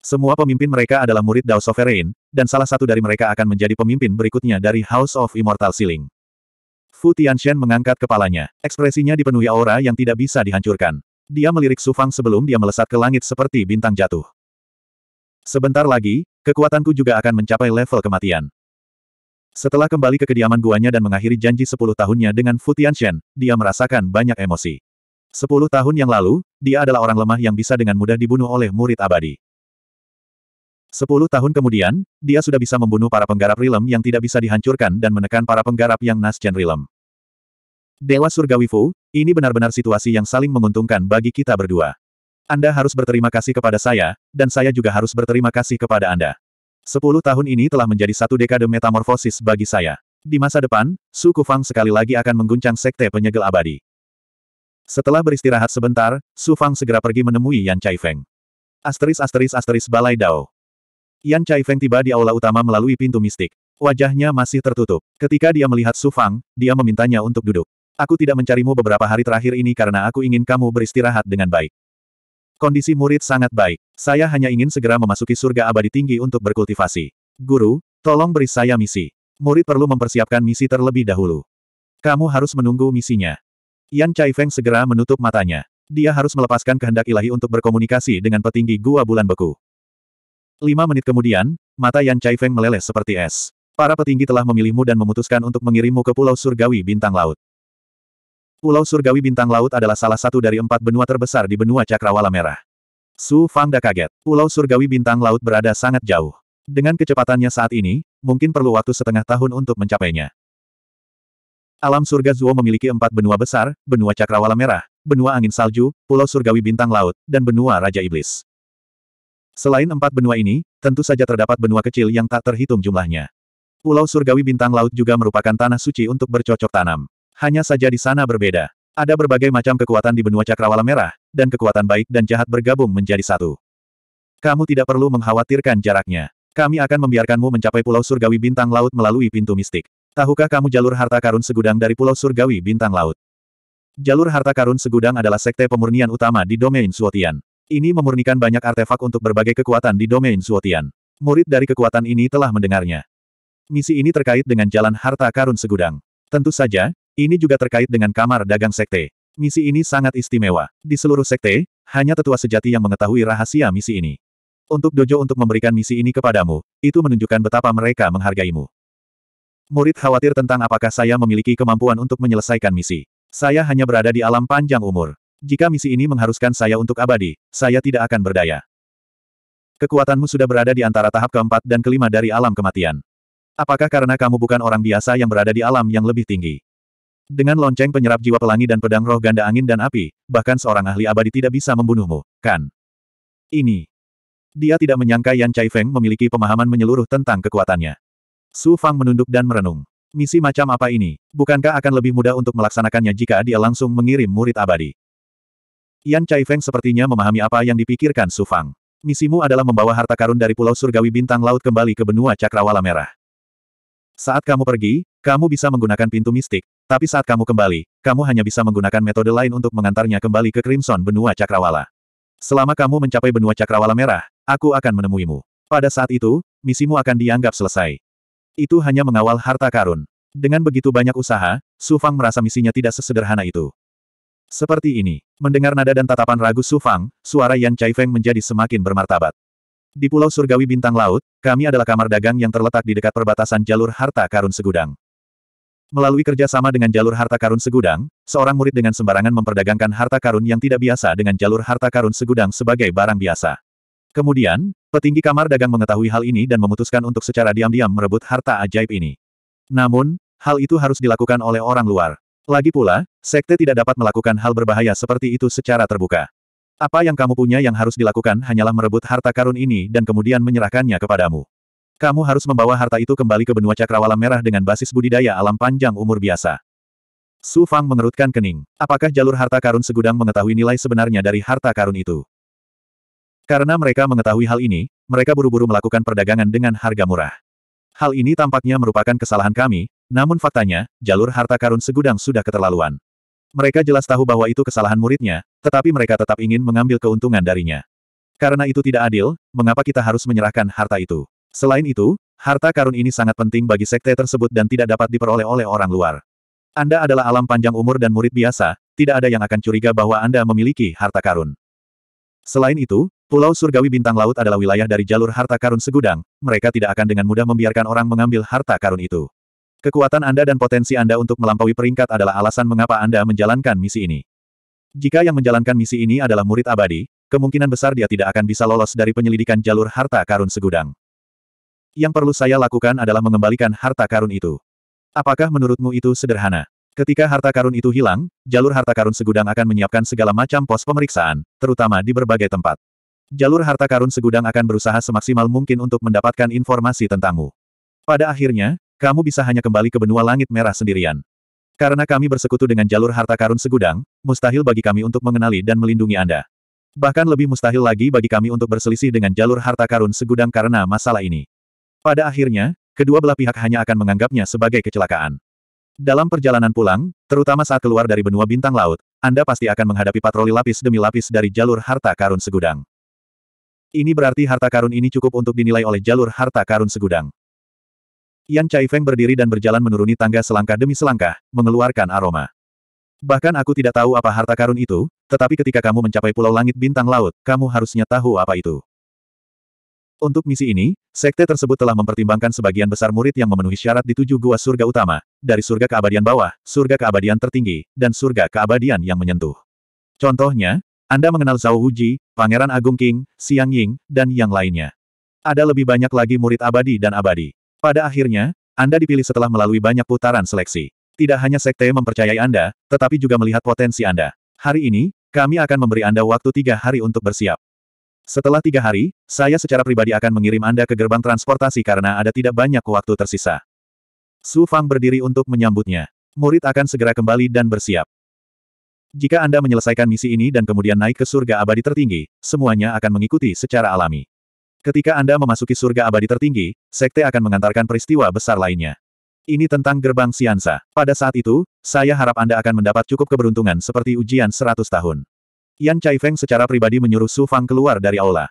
Semua pemimpin mereka adalah murid Dao Sovereign, dan salah satu dari mereka akan menjadi pemimpin berikutnya dari House of Immortal Ceiling. Fu Tianxian mengangkat kepalanya. Ekspresinya dipenuhi aura yang tidak bisa dihancurkan. Dia melirik Su Fang sebelum dia melesat ke langit seperti bintang jatuh. Sebentar lagi, kekuatanku juga akan mencapai level kematian. Setelah kembali ke kediaman guanya dan mengakhiri janji sepuluh tahunnya dengan Fu Tianxian, dia merasakan banyak emosi. Sepuluh tahun yang lalu, dia adalah orang lemah yang bisa dengan mudah dibunuh oleh murid abadi. Sepuluh tahun kemudian, dia sudah bisa membunuh para penggarap rilem yang tidak bisa dihancurkan dan menekan para penggarap yang nascen rilem. Dewa Surgawi Fu, ini benar-benar situasi yang saling menguntungkan bagi kita berdua. Anda harus berterima kasih kepada saya, dan saya juga harus berterima kasih kepada Anda. Sepuluh tahun ini telah menjadi satu dekade metamorfosis bagi saya. Di masa depan, suku Fang sekali lagi akan mengguncang sekte penyegel abadi. Setelah beristirahat sebentar, Su Fang segera pergi menemui Yan Feng. Asteris asteris asteris Balai Dao. Yan Feng tiba di aula utama melalui pintu mistik. Wajahnya masih tertutup. Ketika dia melihat Su Fang, dia memintanya untuk duduk. Aku tidak mencarimu beberapa hari terakhir ini karena aku ingin kamu beristirahat dengan baik. Kondisi murid sangat baik. Saya hanya ingin segera memasuki surga abadi tinggi untuk berkultivasi. Guru, tolong beri saya misi. Murid perlu mempersiapkan misi terlebih dahulu. Kamu harus menunggu misinya. Yan Feng segera menutup matanya. Dia harus melepaskan kehendak ilahi untuk berkomunikasi dengan petinggi gua bulan beku. Lima menit kemudian, mata Yan Feng meleleh seperti es. Para petinggi telah memilihmu dan memutuskan untuk mengirimmu ke Pulau Surgawi Bintang Laut. Pulau Surgawi Bintang Laut adalah salah satu dari empat benua terbesar di benua Cakrawala Merah. Su Fangda kaget. Pulau Surgawi Bintang Laut berada sangat jauh. Dengan kecepatannya saat ini, mungkin perlu waktu setengah tahun untuk mencapainya. Alam surga Zuo memiliki empat benua besar, benua Cakrawala Merah, benua angin salju, pulau surgawi bintang laut, dan benua Raja Iblis. Selain empat benua ini, tentu saja terdapat benua kecil yang tak terhitung jumlahnya. Pulau surgawi bintang laut juga merupakan tanah suci untuk bercocok tanam. Hanya saja di sana berbeda. Ada berbagai macam kekuatan di benua cakrawala merah, dan kekuatan baik dan jahat bergabung menjadi satu. Kamu tidak perlu mengkhawatirkan jaraknya. Kami akan membiarkanmu mencapai Pulau Surgawi Bintang Laut melalui pintu mistik. Tahukah kamu jalur harta karun segudang dari Pulau Surgawi Bintang Laut? Jalur harta karun segudang adalah sekte pemurnian utama di domain Suotian. Ini memurnikan banyak artefak untuk berbagai kekuatan di domain Suotian. Murid dari kekuatan ini telah mendengarnya. Misi ini terkait dengan jalan harta karun segudang. Tentu saja, ini juga terkait dengan kamar dagang sekte. Misi ini sangat istimewa. Di seluruh sekte, hanya tetua sejati yang mengetahui rahasia misi ini. Untuk dojo untuk memberikan misi ini kepadamu, itu menunjukkan betapa mereka menghargaimu. Murid khawatir tentang apakah saya memiliki kemampuan untuk menyelesaikan misi. Saya hanya berada di alam panjang umur. Jika misi ini mengharuskan saya untuk abadi, saya tidak akan berdaya. Kekuatanmu sudah berada di antara tahap keempat dan kelima dari alam kematian. Apakah karena kamu bukan orang biasa yang berada di alam yang lebih tinggi? Dengan lonceng penyerap jiwa pelangi dan pedang roh ganda angin dan api, bahkan seorang ahli abadi tidak bisa membunuhmu, kan? Ini. Dia tidak menyangka Yan Feng memiliki pemahaman menyeluruh tentang kekuatannya. Su Fang menunduk dan merenung. Misi macam apa ini? Bukankah akan lebih mudah untuk melaksanakannya jika dia langsung mengirim murid abadi? Yan Feng sepertinya memahami apa yang dipikirkan Su Fang. Misimu adalah membawa harta karun dari Pulau Surgawi Bintang Laut kembali ke benua Cakrawala Merah. Saat kamu pergi, kamu bisa menggunakan pintu mistik, tapi saat kamu kembali, kamu hanya bisa menggunakan metode lain untuk mengantarnya kembali ke Crimson Benua Cakrawala. Selama kamu mencapai Benua Cakrawala Merah, aku akan menemuimu. Pada saat itu, misimu akan dianggap selesai. Itu hanya mengawal harta karun. Dengan begitu banyak usaha, Su Fang merasa misinya tidak sesederhana itu. Seperti ini, mendengar nada dan tatapan ragu Su Fang, suara Yan Feng menjadi semakin bermartabat. Di Pulau Surgawi Bintang Laut, kami adalah kamar dagang yang terletak di dekat perbatasan jalur harta karun segudang. Melalui kerjasama dengan jalur harta karun segudang, seorang murid dengan sembarangan memperdagangkan harta karun yang tidak biasa dengan jalur harta karun segudang sebagai barang biasa. Kemudian, petinggi kamar dagang mengetahui hal ini dan memutuskan untuk secara diam-diam merebut harta ajaib ini. Namun, hal itu harus dilakukan oleh orang luar. Lagi pula, sekte tidak dapat melakukan hal berbahaya seperti itu secara terbuka. Apa yang kamu punya yang harus dilakukan hanyalah merebut harta karun ini dan kemudian menyerahkannya kepadamu. Kamu harus membawa harta itu kembali ke benua cakrawala merah dengan basis budidaya alam panjang umur biasa. Su Fang mengerutkan kening. Apakah jalur harta karun segudang mengetahui nilai sebenarnya dari harta karun itu? Karena mereka mengetahui hal ini, mereka buru-buru melakukan perdagangan dengan harga murah. Hal ini tampaknya merupakan kesalahan kami, namun faktanya, jalur harta karun segudang sudah keterlaluan. Mereka jelas tahu bahwa itu kesalahan muridnya, tetapi mereka tetap ingin mengambil keuntungan darinya. Karena itu tidak adil, mengapa kita harus menyerahkan harta itu? Selain itu, harta karun ini sangat penting bagi sekte tersebut dan tidak dapat diperoleh oleh orang luar. Anda adalah alam panjang umur dan murid biasa, tidak ada yang akan curiga bahwa Anda memiliki harta karun. Selain itu, Pulau Surgawi Bintang Laut adalah wilayah dari jalur harta karun segudang, mereka tidak akan dengan mudah membiarkan orang mengambil harta karun itu. Kekuatan Anda dan potensi Anda untuk melampaui peringkat adalah alasan mengapa Anda menjalankan misi ini. Jika yang menjalankan misi ini adalah murid abadi, kemungkinan besar dia tidak akan bisa lolos dari penyelidikan jalur harta karun segudang. Yang perlu saya lakukan adalah mengembalikan harta karun itu. Apakah menurutmu itu sederhana? Ketika harta karun itu hilang, jalur harta karun segudang akan menyiapkan segala macam pos pemeriksaan, terutama di berbagai tempat. Jalur harta karun segudang akan berusaha semaksimal mungkin untuk mendapatkan informasi tentangmu. Pada akhirnya, kamu bisa hanya kembali ke benua langit merah sendirian. Karena kami bersekutu dengan jalur harta karun segudang, mustahil bagi kami untuk mengenali dan melindungi Anda. Bahkan lebih mustahil lagi bagi kami untuk berselisih dengan jalur harta karun segudang karena masalah ini. Pada akhirnya, kedua belah pihak hanya akan menganggapnya sebagai kecelakaan. Dalam perjalanan pulang, terutama saat keluar dari benua bintang laut, Anda pasti akan menghadapi patroli lapis demi lapis dari jalur harta karun segudang. Ini berarti harta karun ini cukup untuk dinilai oleh jalur harta karun segudang. Yan Feng berdiri dan berjalan menuruni tangga selangkah demi selangkah, mengeluarkan aroma. Bahkan aku tidak tahu apa harta karun itu, tetapi ketika kamu mencapai pulau langit bintang laut, kamu harusnya tahu apa itu. Untuk misi ini, sekte tersebut telah mempertimbangkan sebagian besar murid yang memenuhi syarat di tujuh gua surga utama, dari surga keabadian bawah, surga keabadian tertinggi, dan surga keabadian yang menyentuh. Contohnya, Anda mengenal Zhao Wuji, Pangeran Agung King, Xiang Ying, dan yang lainnya. Ada lebih banyak lagi murid abadi dan abadi. Pada akhirnya, Anda dipilih setelah melalui banyak putaran seleksi. Tidak hanya sekte mempercayai Anda, tetapi juga melihat potensi Anda. Hari ini, kami akan memberi Anda waktu tiga hari untuk bersiap. Setelah tiga hari, saya secara pribadi akan mengirim Anda ke gerbang transportasi karena ada tidak banyak waktu tersisa. Su Fang berdiri untuk menyambutnya. Murid akan segera kembali dan bersiap. Jika Anda menyelesaikan misi ini dan kemudian naik ke surga abadi tertinggi, semuanya akan mengikuti secara alami. Ketika Anda memasuki surga abadi tertinggi, sekte akan mengantarkan peristiwa besar lainnya. Ini tentang gerbang Siansa. Pada saat itu, saya harap Anda akan mendapat cukup keberuntungan seperti ujian 100 tahun. Yan Feng secara pribadi menyuruh Su Fang keluar dari aula.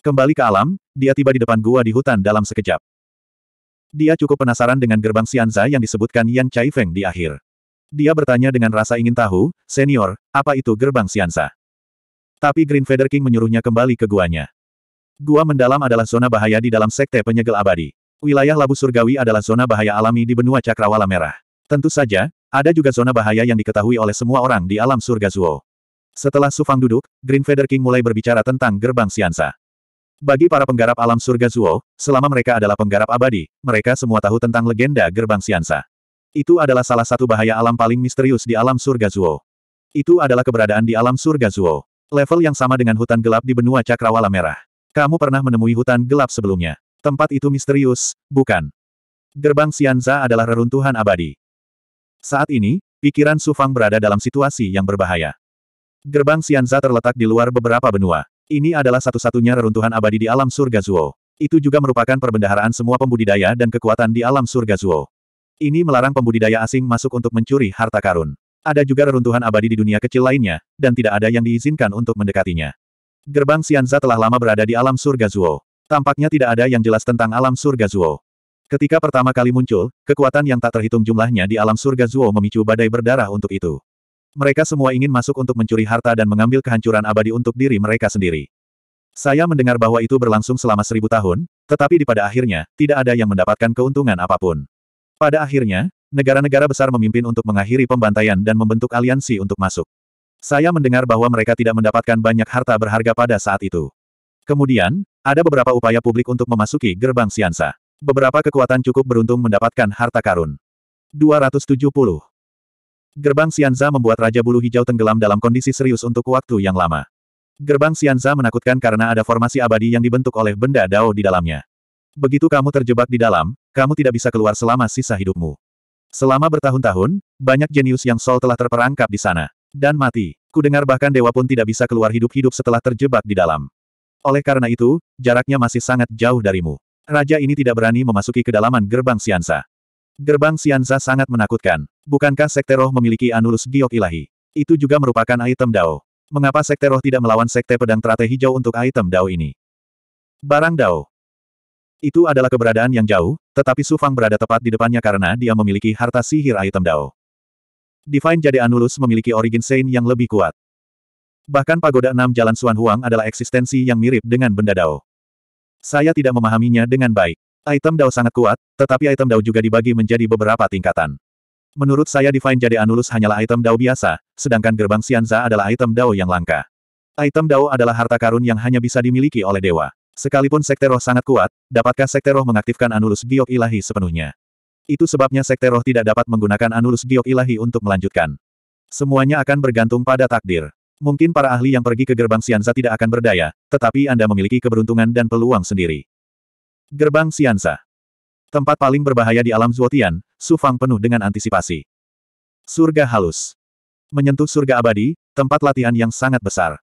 Kembali ke alam, dia tiba di depan gua di hutan dalam sekejap. Dia cukup penasaran dengan gerbang Xianza yang disebutkan Yan Feng di akhir. Dia bertanya dengan rasa ingin tahu, senior, apa itu gerbang Xianza? Tapi Green Feather King menyuruhnya kembali ke guanya. Gua mendalam adalah zona bahaya di dalam sekte penyegel abadi. Wilayah Labu Surgawi adalah zona bahaya alami di benua Cakrawala Merah. Tentu saja, ada juga zona bahaya yang diketahui oleh semua orang di alam surga Zuo. Setelah Sufang duduk, Green Feather King mulai berbicara tentang gerbang Siansa. Bagi para penggarap alam surga Zuo, selama mereka adalah penggarap abadi, mereka semua tahu tentang legenda gerbang Siansa. Itu adalah salah satu bahaya alam paling misterius di alam surga Zuo. Itu adalah keberadaan di alam surga Zuo. Level yang sama dengan hutan gelap di benua Cakrawala Merah. Kamu pernah menemui hutan gelap sebelumnya. Tempat itu misterius, bukan? Gerbang Sianza adalah reruntuhan abadi. Saat ini, pikiran Sufang berada dalam situasi yang berbahaya. Gerbang Xianza terletak di luar beberapa benua. Ini adalah satu-satunya reruntuhan abadi di alam surga Zuo. Itu juga merupakan perbendaharaan semua pembudidaya dan kekuatan di alam surga Zuo. Ini melarang pembudidaya asing masuk untuk mencuri harta karun. Ada juga reruntuhan abadi di dunia kecil lainnya, dan tidak ada yang diizinkan untuk mendekatinya. Gerbang Xianza telah lama berada di alam surga Zuo. Tampaknya tidak ada yang jelas tentang alam surga Zuo. Ketika pertama kali muncul, kekuatan yang tak terhitung jumlahnya di alam surga Zuo memicu badai berdarah untuk itu. Mereka semua ingin masuk untuk mencuri harta dan mengambil kehancuran abadi untuk diri mereka sendiri. Saya mendengar bahwa itu berlangsung selama seribu tahun, tetapi di pada akhirnya, tidak ada yang mendapatkan keuntungan apapun. Pada akhirnya, negara-negara besar memimpin untuk mengakhiri pembantaian dan membentuk aliansi untuk masuk. Saya mendengar bahwa mereka tidak mendapatkan banyak harta berharga pada saat itu. Kemudian, ada beberapa upaya publik untuk memasuki gerbang Siansa. Beberapa kekuatan cukup beruntung mendapatkan harta karun. 270. Gerbang Sianza membuat Raja Bulu Hijau tenggelam dalam kondisi serius untuk waktu yang lama. Gerbang Sianza menakutkan karena ada formasi abadi yang dibentuk oleh benda Dao di dalamnya. Begitu kamu terjebak di dalam, kamu tidak bisa keluar selama sisa hidupmu. Selama bertahun-tahun, banyak jenius yang Sol telah terperangkap di sana. Dan mati. Ku dengar bahkan dewa pun tidak bisa keluar hidup-hidup setelah terjebak di dalam. Oleh karena itu, jaraknya masih sangat jauh darimu. Raja ini tidak berani memasuki kedalaman gerbang Sianza. Gerbang Sianza sangat menakutkan. Bukankah Sekte Roh memiliki Anulus Giok Ilahi? Itu juga merupakan item Dao. Mengapa Sekte Roh tidak melawan Sekte Pedang Trate Hijau untuk item Dao ini? Barang Dao. Itu adalah keberadaan yang jauh, tetapi Su Fang berada tepat di depannya karena dia memiliki harta sihir item Dao. Divine Jade Anulus memiliki origin Saint yang lebih kuat. Bahkan pagoda enam jalan Suan Huang adalah eksistensi yang mirip dengan benda Dao. Saya tidak memahaminya dengan baik. Item Dao sangat kuat, tetapi item Dao juga dibagi menjadi beberapa tingkatan. Menurut saya Divine Jade Anulus hanyalah item Dao biasa, sedangkan gerbang Sianza adalah item Dao yang langka. Item Dao adalah harta karun yang hanya bisa dimiliki oleh dewa. Sekalipun sekte roh sangat kuat, dapatkah sekte roh mengaktifkan Anulus Giok Ilahi sepenuhnya? Itu sebabnya sekte roh tidak dapat menggunakan Anulus Giok Ilahi untuk melanjutkan. Semuanya akan bergantung pada takdir. Mungkin para ahli yang pergi ke gerbang Sianza tidak akan berdaya, tetapi Anda memiliki keberuntungan dan peluang sendiri. Gerbang Siansa. Tempat paling berbahaya di alam Zuotian, Su Fang penuh dengan antisipasi. Surga halus. Menyentuh surga abadi, tempat latihan yang sangat besar.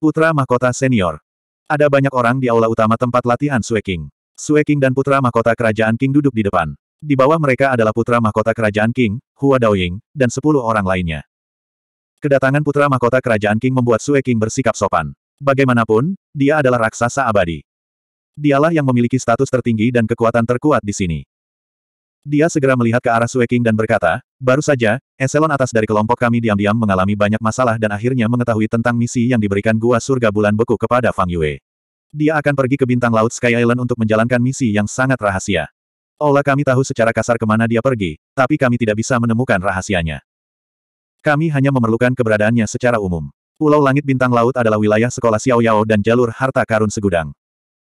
Putra Mahkota Senior. Ada banyak orang di aula utama tempat latihan Sue King. Sue King dan Putra Mahkota Kerajaan King duduk di depan. Di bawah mereka adalah Putra Mahkota Kerajaan King, Hua Daoying, dan sepuluh orang lainnya. Kedatangan Putra Mahkota Kerajaan King membuat Sue King bersikap sopan. Bagaimanapun, dia adalah raksasa abadi. Dialah yang memiliki status tertinggi dan kekuatan terkuat di sini. Dia segera melihat ke arah Sueking dan berkata, baru saja, eselon atas dari kelompok kami diam-diam mengalami banyak masalah dan akhirnya mengetahui tentang misi yang diberikan Gua Surga Bulan Beku kepada Fang Yue. Dia akan pergi ke bintang laut Sky Island untuk menjalankan misi yang sangat rahasia. Ola kami tahu secara kasar kemana dia pergi, tapi kami tidak bisa menemukan rahasianya. Kami hanya memerlukan keberadaannya secara umum. Pulau Langit Bintang Laut adalah wilayah sekolah Xiao Yao dan jalur harta karun segudang.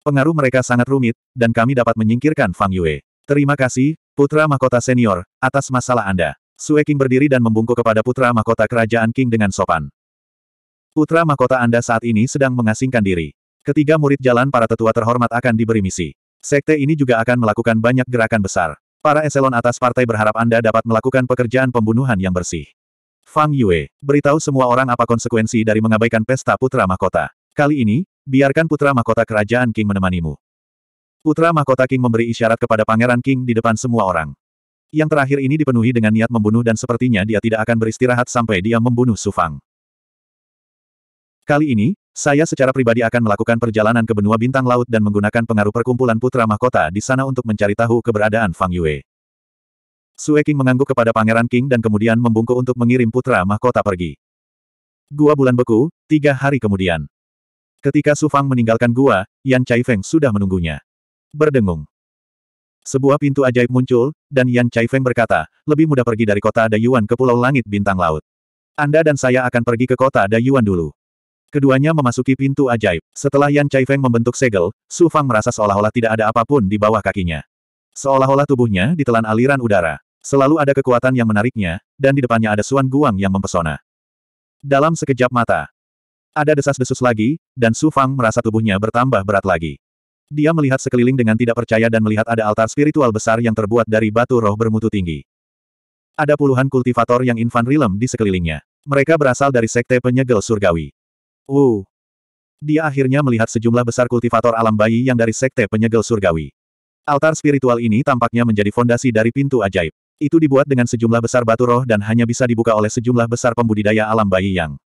Pengaruh mereka sangat rumit, dan kami dapat menyingkirkan Fang Yue. Terima kasih, Putra Mahkota Senior, atas masalah Anda. Sue King berdiri dan membungkuk kepada Putra Mahkota Kerajaan King dengan sopan. Putra Mahkota Anda saat ini sedang mengasingkan diri. Ketiga murid jalan para tetua terhormat akan diberi misi. Sekte ini juga akan melakukan banyak gerakan besar. Para eselon atas partai berharap Anda dapat melakukan pekerjaan pembunuhan yang bersih. Fang Yue, beritahu semua orang apa konsekuensi dari mengabaikan pesta putra mahkota. Kali ini, biarkan putra mahkota kerajaan King menemanimu. Putra mahkota King memberi isyarat kepada Pangeran King di depan semua orang. Yang terakhir ini dipenuhi dengan niat membunuh dan sepertinya dia tidak akan beristirahat sampai dia membunuh Sufang. Kali ini, saya secara pribadi akan melakukan perjalanan ke benua bintang laut dan menggunakan pengaruh perkumpulan putra mahkota di sana untuk mencari tahu keberadaan Fang Yue. Sue King mengangguk kepada Pangeran King dan kemudian membungkuk untuk mengirim putra mahkota pergi. Gua bulan beku, tiga hari kemudian. Ketika Su Fang meninggalkan gua, Yan Feng sudah menunggunya. Berdengung. Sebuah pintu ajaib muncul, dan Yan Feng berkata, lebih mudah pergi dari kota Dayuan ke Pulau Langit Bintang Laut. Anda dan saya akan pergi ke kota Dayuan dulu. Keduanya memasuki pintu ajaib. Setelah Yan Feng membentuk segel, Su Fang merasa seolah-olah tidak ada apapun di bawah kakinya. Seolah-olah tubuhnya ditelan aliran udara. Selalu ada kekuatan yang menariknya, dan di depannya ada Suan Guang yang mempesona. Dalam sekejap mata, ada desas-desus lagi, dan Su Fang merasa tubuhnya bertambah berat lagi. Dia melihat sekeliling dengan tidak percaya dan melihat ada altar spiritual besar yang terbuat dari batu roh bermutu tinggi. Ada puluhan kultivator yang infan rilem di sekelilingnya. Mereka berasal dari sekte penyegel surgawi. Uh. Dia akhirnya melihat sejumlah besar kultivator alam bayi yang dari sekte penyegel surgawi. Altar spiritual ini tampaknya menjadi fondasi dari pintu ajaib. Itu dibuat dengan sejumlah besar batu roh dan hanya bisa dibuka oleh sejumlah besar pembudidaya alam bayi yang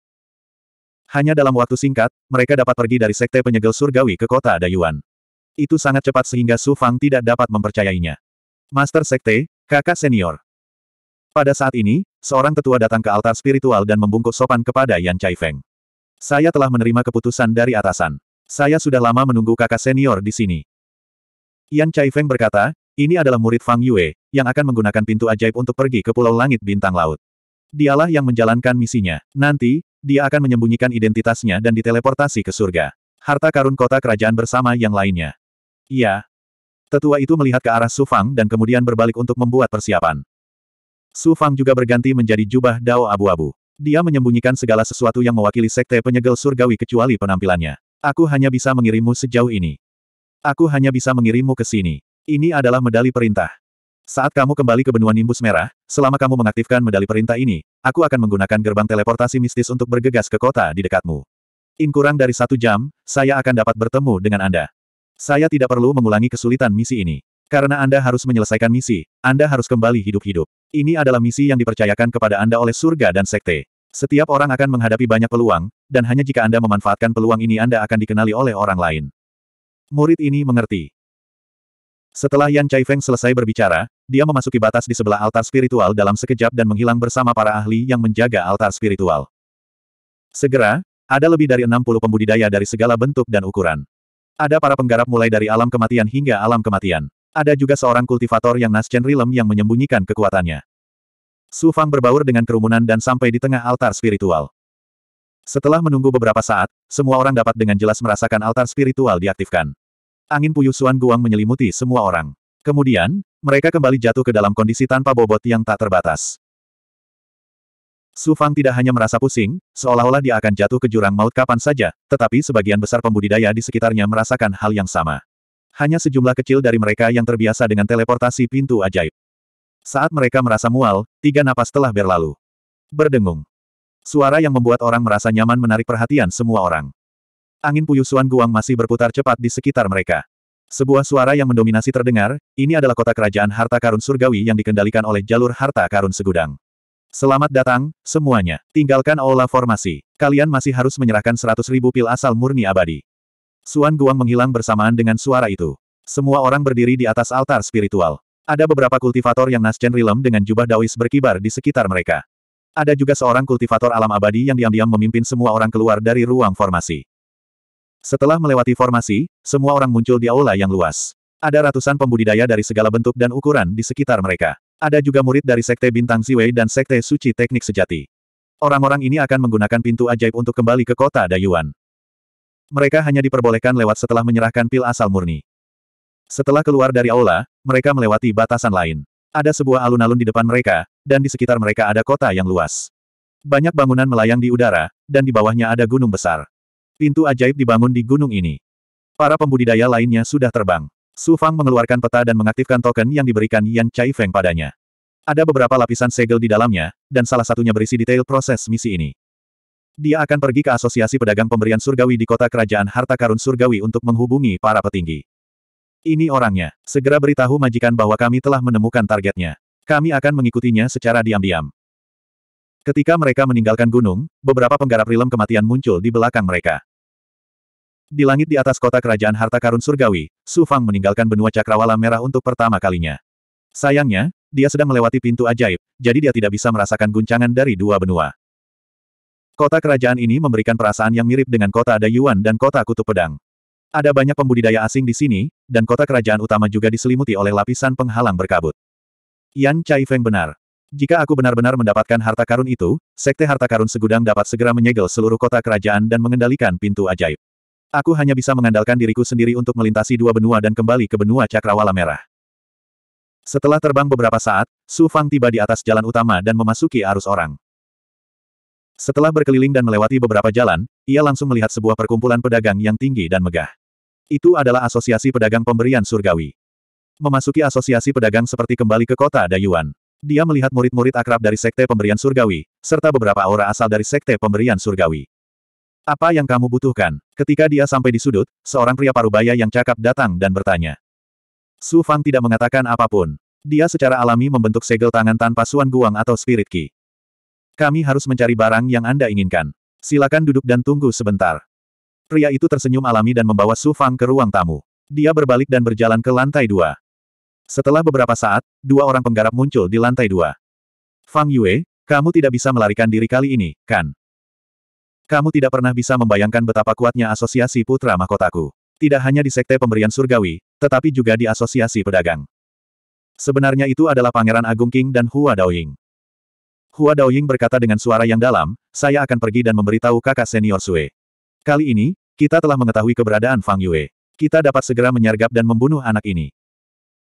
hanya dalam waktu singkat, mereka dapat pergi dari sekte penyegel surgawi ke kota Dayuan. Itu sangat cepat sehingga Su Fang tidak dapat mempercayainya. Master Sekte, kakak senior. Pada saat ini, seorang tetua datang ke altar spiritual dan membungkuk sopan kepada Yan Chai Feng. Saya telah menerima keputusan dari atasan. Saya sudah lama menunggu kakak senior di sini. Yan Chai Feng berkata, ini adalah murid Fang Yue, yang akan menggunakan pintu ajaib untuk pergi ke Pulau Langit Bintang Laut. Dialah yang menjalankan misinya. Nanti, dia akan menyembunyikan identitasnya dan diteleportasi ke surga. Harta karun kota kerajaan bersama yang lainnya. Iya. Tetua itu melihat ke arah Sufang dan kemudian berbalik untuk membuat persiapan. Sufang juga berganti menjadi jubah dao abu-abu. Dia menyembunyikan segala sesuatu yang mewakili sekte penyegel surgawi kecuali penampilannya. Aku hanya bisa mengirimmu sejauh ini. Aku hanya bisa mengirimmu ke sini. Ini adalah medali perintah. Saat kamu kembali ke benua Nimbus Merah, selama kamu mengaktifkan medali perintah ini, aku akan menggunakan gerbang teleportasi mistis untuk bergegas ke kota di dekatmu. In kurang dari satu jam, saya akan dapat bertemu dengan Anda. Saya tidak perlu mengulangi kesulitan misi ini. Karena Anda harus menyelesaikan misi, Anda harus kembali hidup-hidup. Ini adalah misi yang dipercayakan kepada Anda oleh surga dan sekte. Setiap orang akan menghadapi banyak peluang, dan hanya jika Anda memanfaatkan peluang ini Anda akan dikenali oleh orang lain. Murid ini mengerti. Setelah Yan Feng selesai berbicara, dia memasuki batas di sebelah altar spiritual dalam sekejap dan menghilang bersama para ahli yang menjaga altar spiritual. Segera, ada lebih dari 60 pembudidaya dari segala bentuk dan ukuran. Ada para penggarap mulai dari alam kematian hingga alam kematian. Ada juga seorang kultivator yang Nascen Rilem yang menyembunyikan kekuatannya. Su Fang berbaur dengan kerumunan dan sampai di tengah altar spiritual. Setelah menunggu beberapa saat, semua orang dapat dengan jelas merasakan altar spiritual diaktifkan. Angin puyuh Suan guang menyelimuti semua orang. Kemudian, mereka kembali jatuh ke dalam kondisi tanpa bobot yang tak terbatas. Su Fang tidak hanya merasa pusing, seolah-olah dia akan jatuh ke jurang maut kapan saja, tetapi sebagian besar pembudidaya di sekitarnya merasakan hal yang sama. Hanya sejumlah kecil dari mereka yang terbiasa dengan teleportasi pintu ajaib. Saat mereka merasa mual, tiga napas telah berlalu. Berdengung. Suara yang membuat orang merasa nyaman menarik perhatian semua orang. Angin puyuh puyusuan guang masih berputar cepat di sekitar mereka. Sebuah suara yang mendominasi terdengar, ini adalah kota kerajaan harta karun surgawi yang dikendalikan oleh jalur harta karun segudang. Selamat datang, semuanya. Tinggalkan aula formasi. Kalian masih harus menyerahkan seratus ribu pil asal murni abadi. Suan Guang menghilang bersamaan dengan suara itu. Semua orang berdiri di atas altar spiritual. Ada beberapa kultivator yang Nasjen Rilem dengan jubah dawis berkibar di sekitar mereka. Ada juga seorang kultivator alam abadi yang diam-diam memimpin semua orang keluar dari ruang formasi. Setelah melewati formasi, semua orang muncul di aula yang luas. Ada ratusan pembudidaya dari segala bentuk dan ukuran di sekitar mereka. Ada juga murid dari Sekte Bintang Ziwei dan Sekte Suci Teknik Sejati. Orang-orang ini akan menggunakan pintu ajaib untuk kembali ke kota Dayuan. Mereka hanya diperbolehkan lewat setelah menyerahkan pil asal murni. Setelah keluar dari aula, mereka melewati batasan lain. Ada sebuah alun-alun di depan mereka, dan di sekitar mereka ada kota yang luas. Banyak bangunan melayang di udara, dan di bawahnya ada gunung besar. Pintu ajaib dibangun di gunung ini. Para pembudidaya lainnya sudah terbang. Su Fang mengeluarkan peta dan mengaktifkan token yang diberikan Yan Chai Feng padanya. Ada beberapa lapisan segel di dalamnya, dan salah satunya berisi detail proses misi ini. Dia akan pergi ke Asosiasi Pedagang Pemberian Surgawi di kota kerajaan Harta Karun Surgawi untuk menghubungi para petinggi. Ini orangnya. Segera beritahu majikan bahwa kami telah menemukan targetnya. Kami akan mengikutinya secara diam-diam. Ketika mereka meninggalkan gunung, beberapa penggarap rilem kematian muncul di belakang mereka. Di langit di atas kota kerajaan harta karun surgawi, Su Fang meninggalkan benua cakrawala merah untuk pertama kalinya. Sayangnya, dia sedang melewati pintu ajaib, jadi dia tidak bisa merasakan guncangan dari dua benua. Kota kerajaan ini memberikan perasaan yang mirip dengan kota Dayuan dan kota Kutub Pedang. Ada banyak pembudidaya asing di sini, dan kota kerajaan utama juga diselimuti oleh lapisan penghalang berkabut. Yan Chai Feng benar. Jika aku benar-benar mendapatkan harta karun itu, Sekte Harta Karun Segudang dapat segera menyegel seluruh kota kerajaan dan mengendalikan pintu ajaib. Aku hanya bisa mengandalkan diriku sendiri untuk melintasi dua benua dan kembali ke benua cakrawala merah. Setelah terbang beberapa saat, Su Fang tiba di atas jalan utama dan memasuki arus orang. Setelah berkeliling dan melewati beberapa jalan, ia langsung melihat sebuah perkumpulan pedagang yang tinggi dan megah. Itu adalah Asosiasi Pedagang Pemberian Surgawi. Memasuki asosiasi pedagang seperti kembali ke kota Dayuan. Dia melihat murid-murid akrab dari Sekte Pemberian Surgawi, serta beberapa aura asal dari Sekte Pemberian Surgawi. Apa yang kamu butuhkan? Ketika dia sampai di sudut, seorang pria parubaya yang cakap datang dan bertanya. Su Fang tidak mengatakan apapun. Dia secara alami membentuk segel tangan tanpa suan guang atau spirit ki. Kami harus mencari barang yang Anda inginkan. Silakan duduk dan tunggu sebentar. Pria itu tersenyum alami dan membawa Su Fang ke ruang tamu. Dia berbalik dan berjalan ke lantai dua. Setelah beberapa saat, dua orang penggarap muncul di lantai dua. Fang Yue, kamu tidak bisa melarikan diri kali ini, kan? Kamu tidak pernah bisa membayangkan betapa kuatnya asosiasi putra mahkotaku. Tidak hanya di sekte pemberian surgawi, tetapi juga di asosiasi pedagang. Sebenarnya itu adalah Pangeran Agung King dan Hua Daoying. Hua Daoying berkata dengan suara yang dalam, saya akan pergi dan memberitahu kakak senior Sue. Kali ini, kita telah mengetahui keberadaan Fang Yue. Kita dapat segera menyergap dan membunuh anak ini.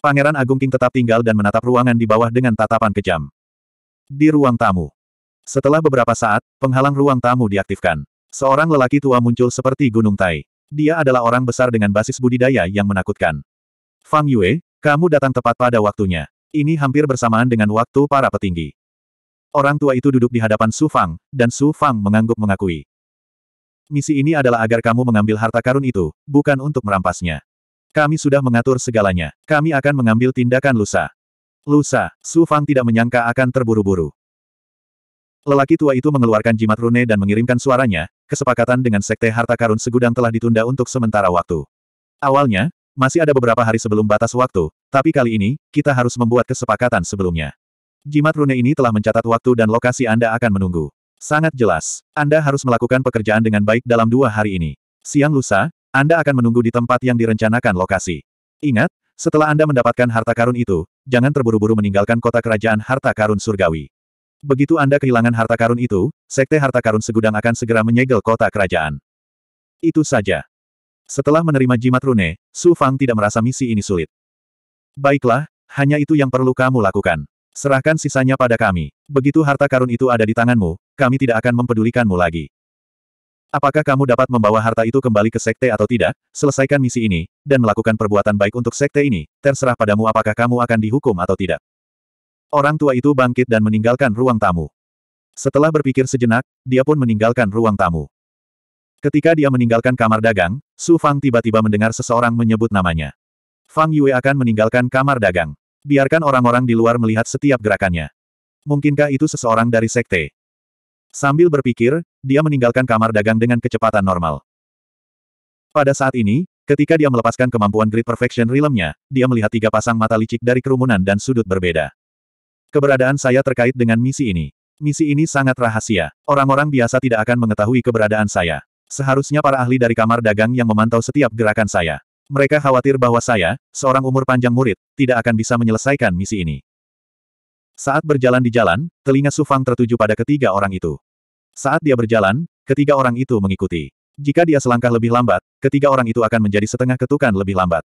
Pangeran Agung King tetap tinggal dan menatap ruangan di bawah dengan tatapan kejam. Di ruang tamu, setelah beberapa saat, penghalang ruang tamu diaktifkan. Seorang lelaki tua muncul seperti gunung tai. Dia adalah orang besar dengan basis budidaya yang menakutkan. Fang Yue, kamu datang tepat pada waktunya. Ini hampir bersamaan dengan waktu para petinggi. Orang tua itu duduk di hadapan Su Fang, dan Su Fang mengangguk mengakui. Misi ini adalah agar kamu mengambil harta karun itu, bukan untuk merampasnya. Kami sudah mengatur segalanya. Kami akan mengambil tindakan lusa. Lusa, Su Fang tidak menyangka akan terburu-buru. Lelaki tua itu mengeluarkan jimat rune dan mengirimkan suaranya, kesepakatan dengan Sekte Harta Karun segudang telah ditunda untuk sementara waktu. Awalnya, masih ada beberapa hari sebelum batas waktu, tapi kali ini, kita harus membuat kesepakatan sebelumnya. Jimat rune ini telah mencatat waktu dan lokasi Anda akan menunggu. Sangat jelas, Anda harus melakukan pekerjaan dengan baik dalam dua hari ini. Siang lusa, Anda akan menunggu di tempat yang direncanakan lokasi. Ingat, setelah Anda mendapatkan harta karun itu, jangan terburu-buru meninggalkan kota kerajaan harta karun surgawi. Begitu Anda kehilangan harta karun itu, Sekte Harta Karun Segudang akan segera menyegel kota kerajaan. Itu saja. Setelah menerima jimat rune, Su Fang tidak merasa misi ini sulit. Baiklah, hanya itu yang perlu kamu lakukan. Serahkan sisanya pada kami. Begitu harta karun itu ada di tanganmu, kami tidak akan mempedulikanmu lagi. Apakah kamu dapat membawa harta itu kembali ke sekte atau tidak? Selesaikan misi ini, dan melakukan perbuatan baik untuk sekte ini, terserah padamu apakah kamu akan dihukum atau tidak. Orang tua itu bangkit dan meninggalkan ruang tamu. Setelah berpikir sejenak, dia pun meninggalkan ruang tamu. Ketika dia meninggalkan kamar dagang, Su Fang tiba-tiba mendengar seseorang menyebut namanya. Fang Yue akan meninggalkan kamar dagang. Biarkan orang-orang di luar melihat setiap gerakannya. Mungkinkah itu seseorang dari sekte? Sambil berpikir, dia meninggalkan kamar dagang dengan kecepatan normal. Pada saat ini, ketika dia melepaskan kemampuan Great Perfection Realm-nya, dia melihat tiga pasang mata licik dari kerumunan dan sudut berbeda. Keberadaan saya terkait dengan misi ini. Misi ini sangat rahasia. Orang-orang biasa tidak akan mengetahui keberadaan saya. Seharusnya para ahli dari kamar dagang yang memantau setiap gerakan saya. Mereka khawatir bahwa saya, seorang umur panjang murid, tidak akan bisa menyelesaikan misi ini. Saat berjalan di jalan, telinga Sufang tertuju pada ketiga orang itu. Saat dia berjalan, ketiga orang itu mengikuti. Jika dia selangkah lebih lambat, ketiga orang itu akan menjadi setengah ketukan lebih lambat.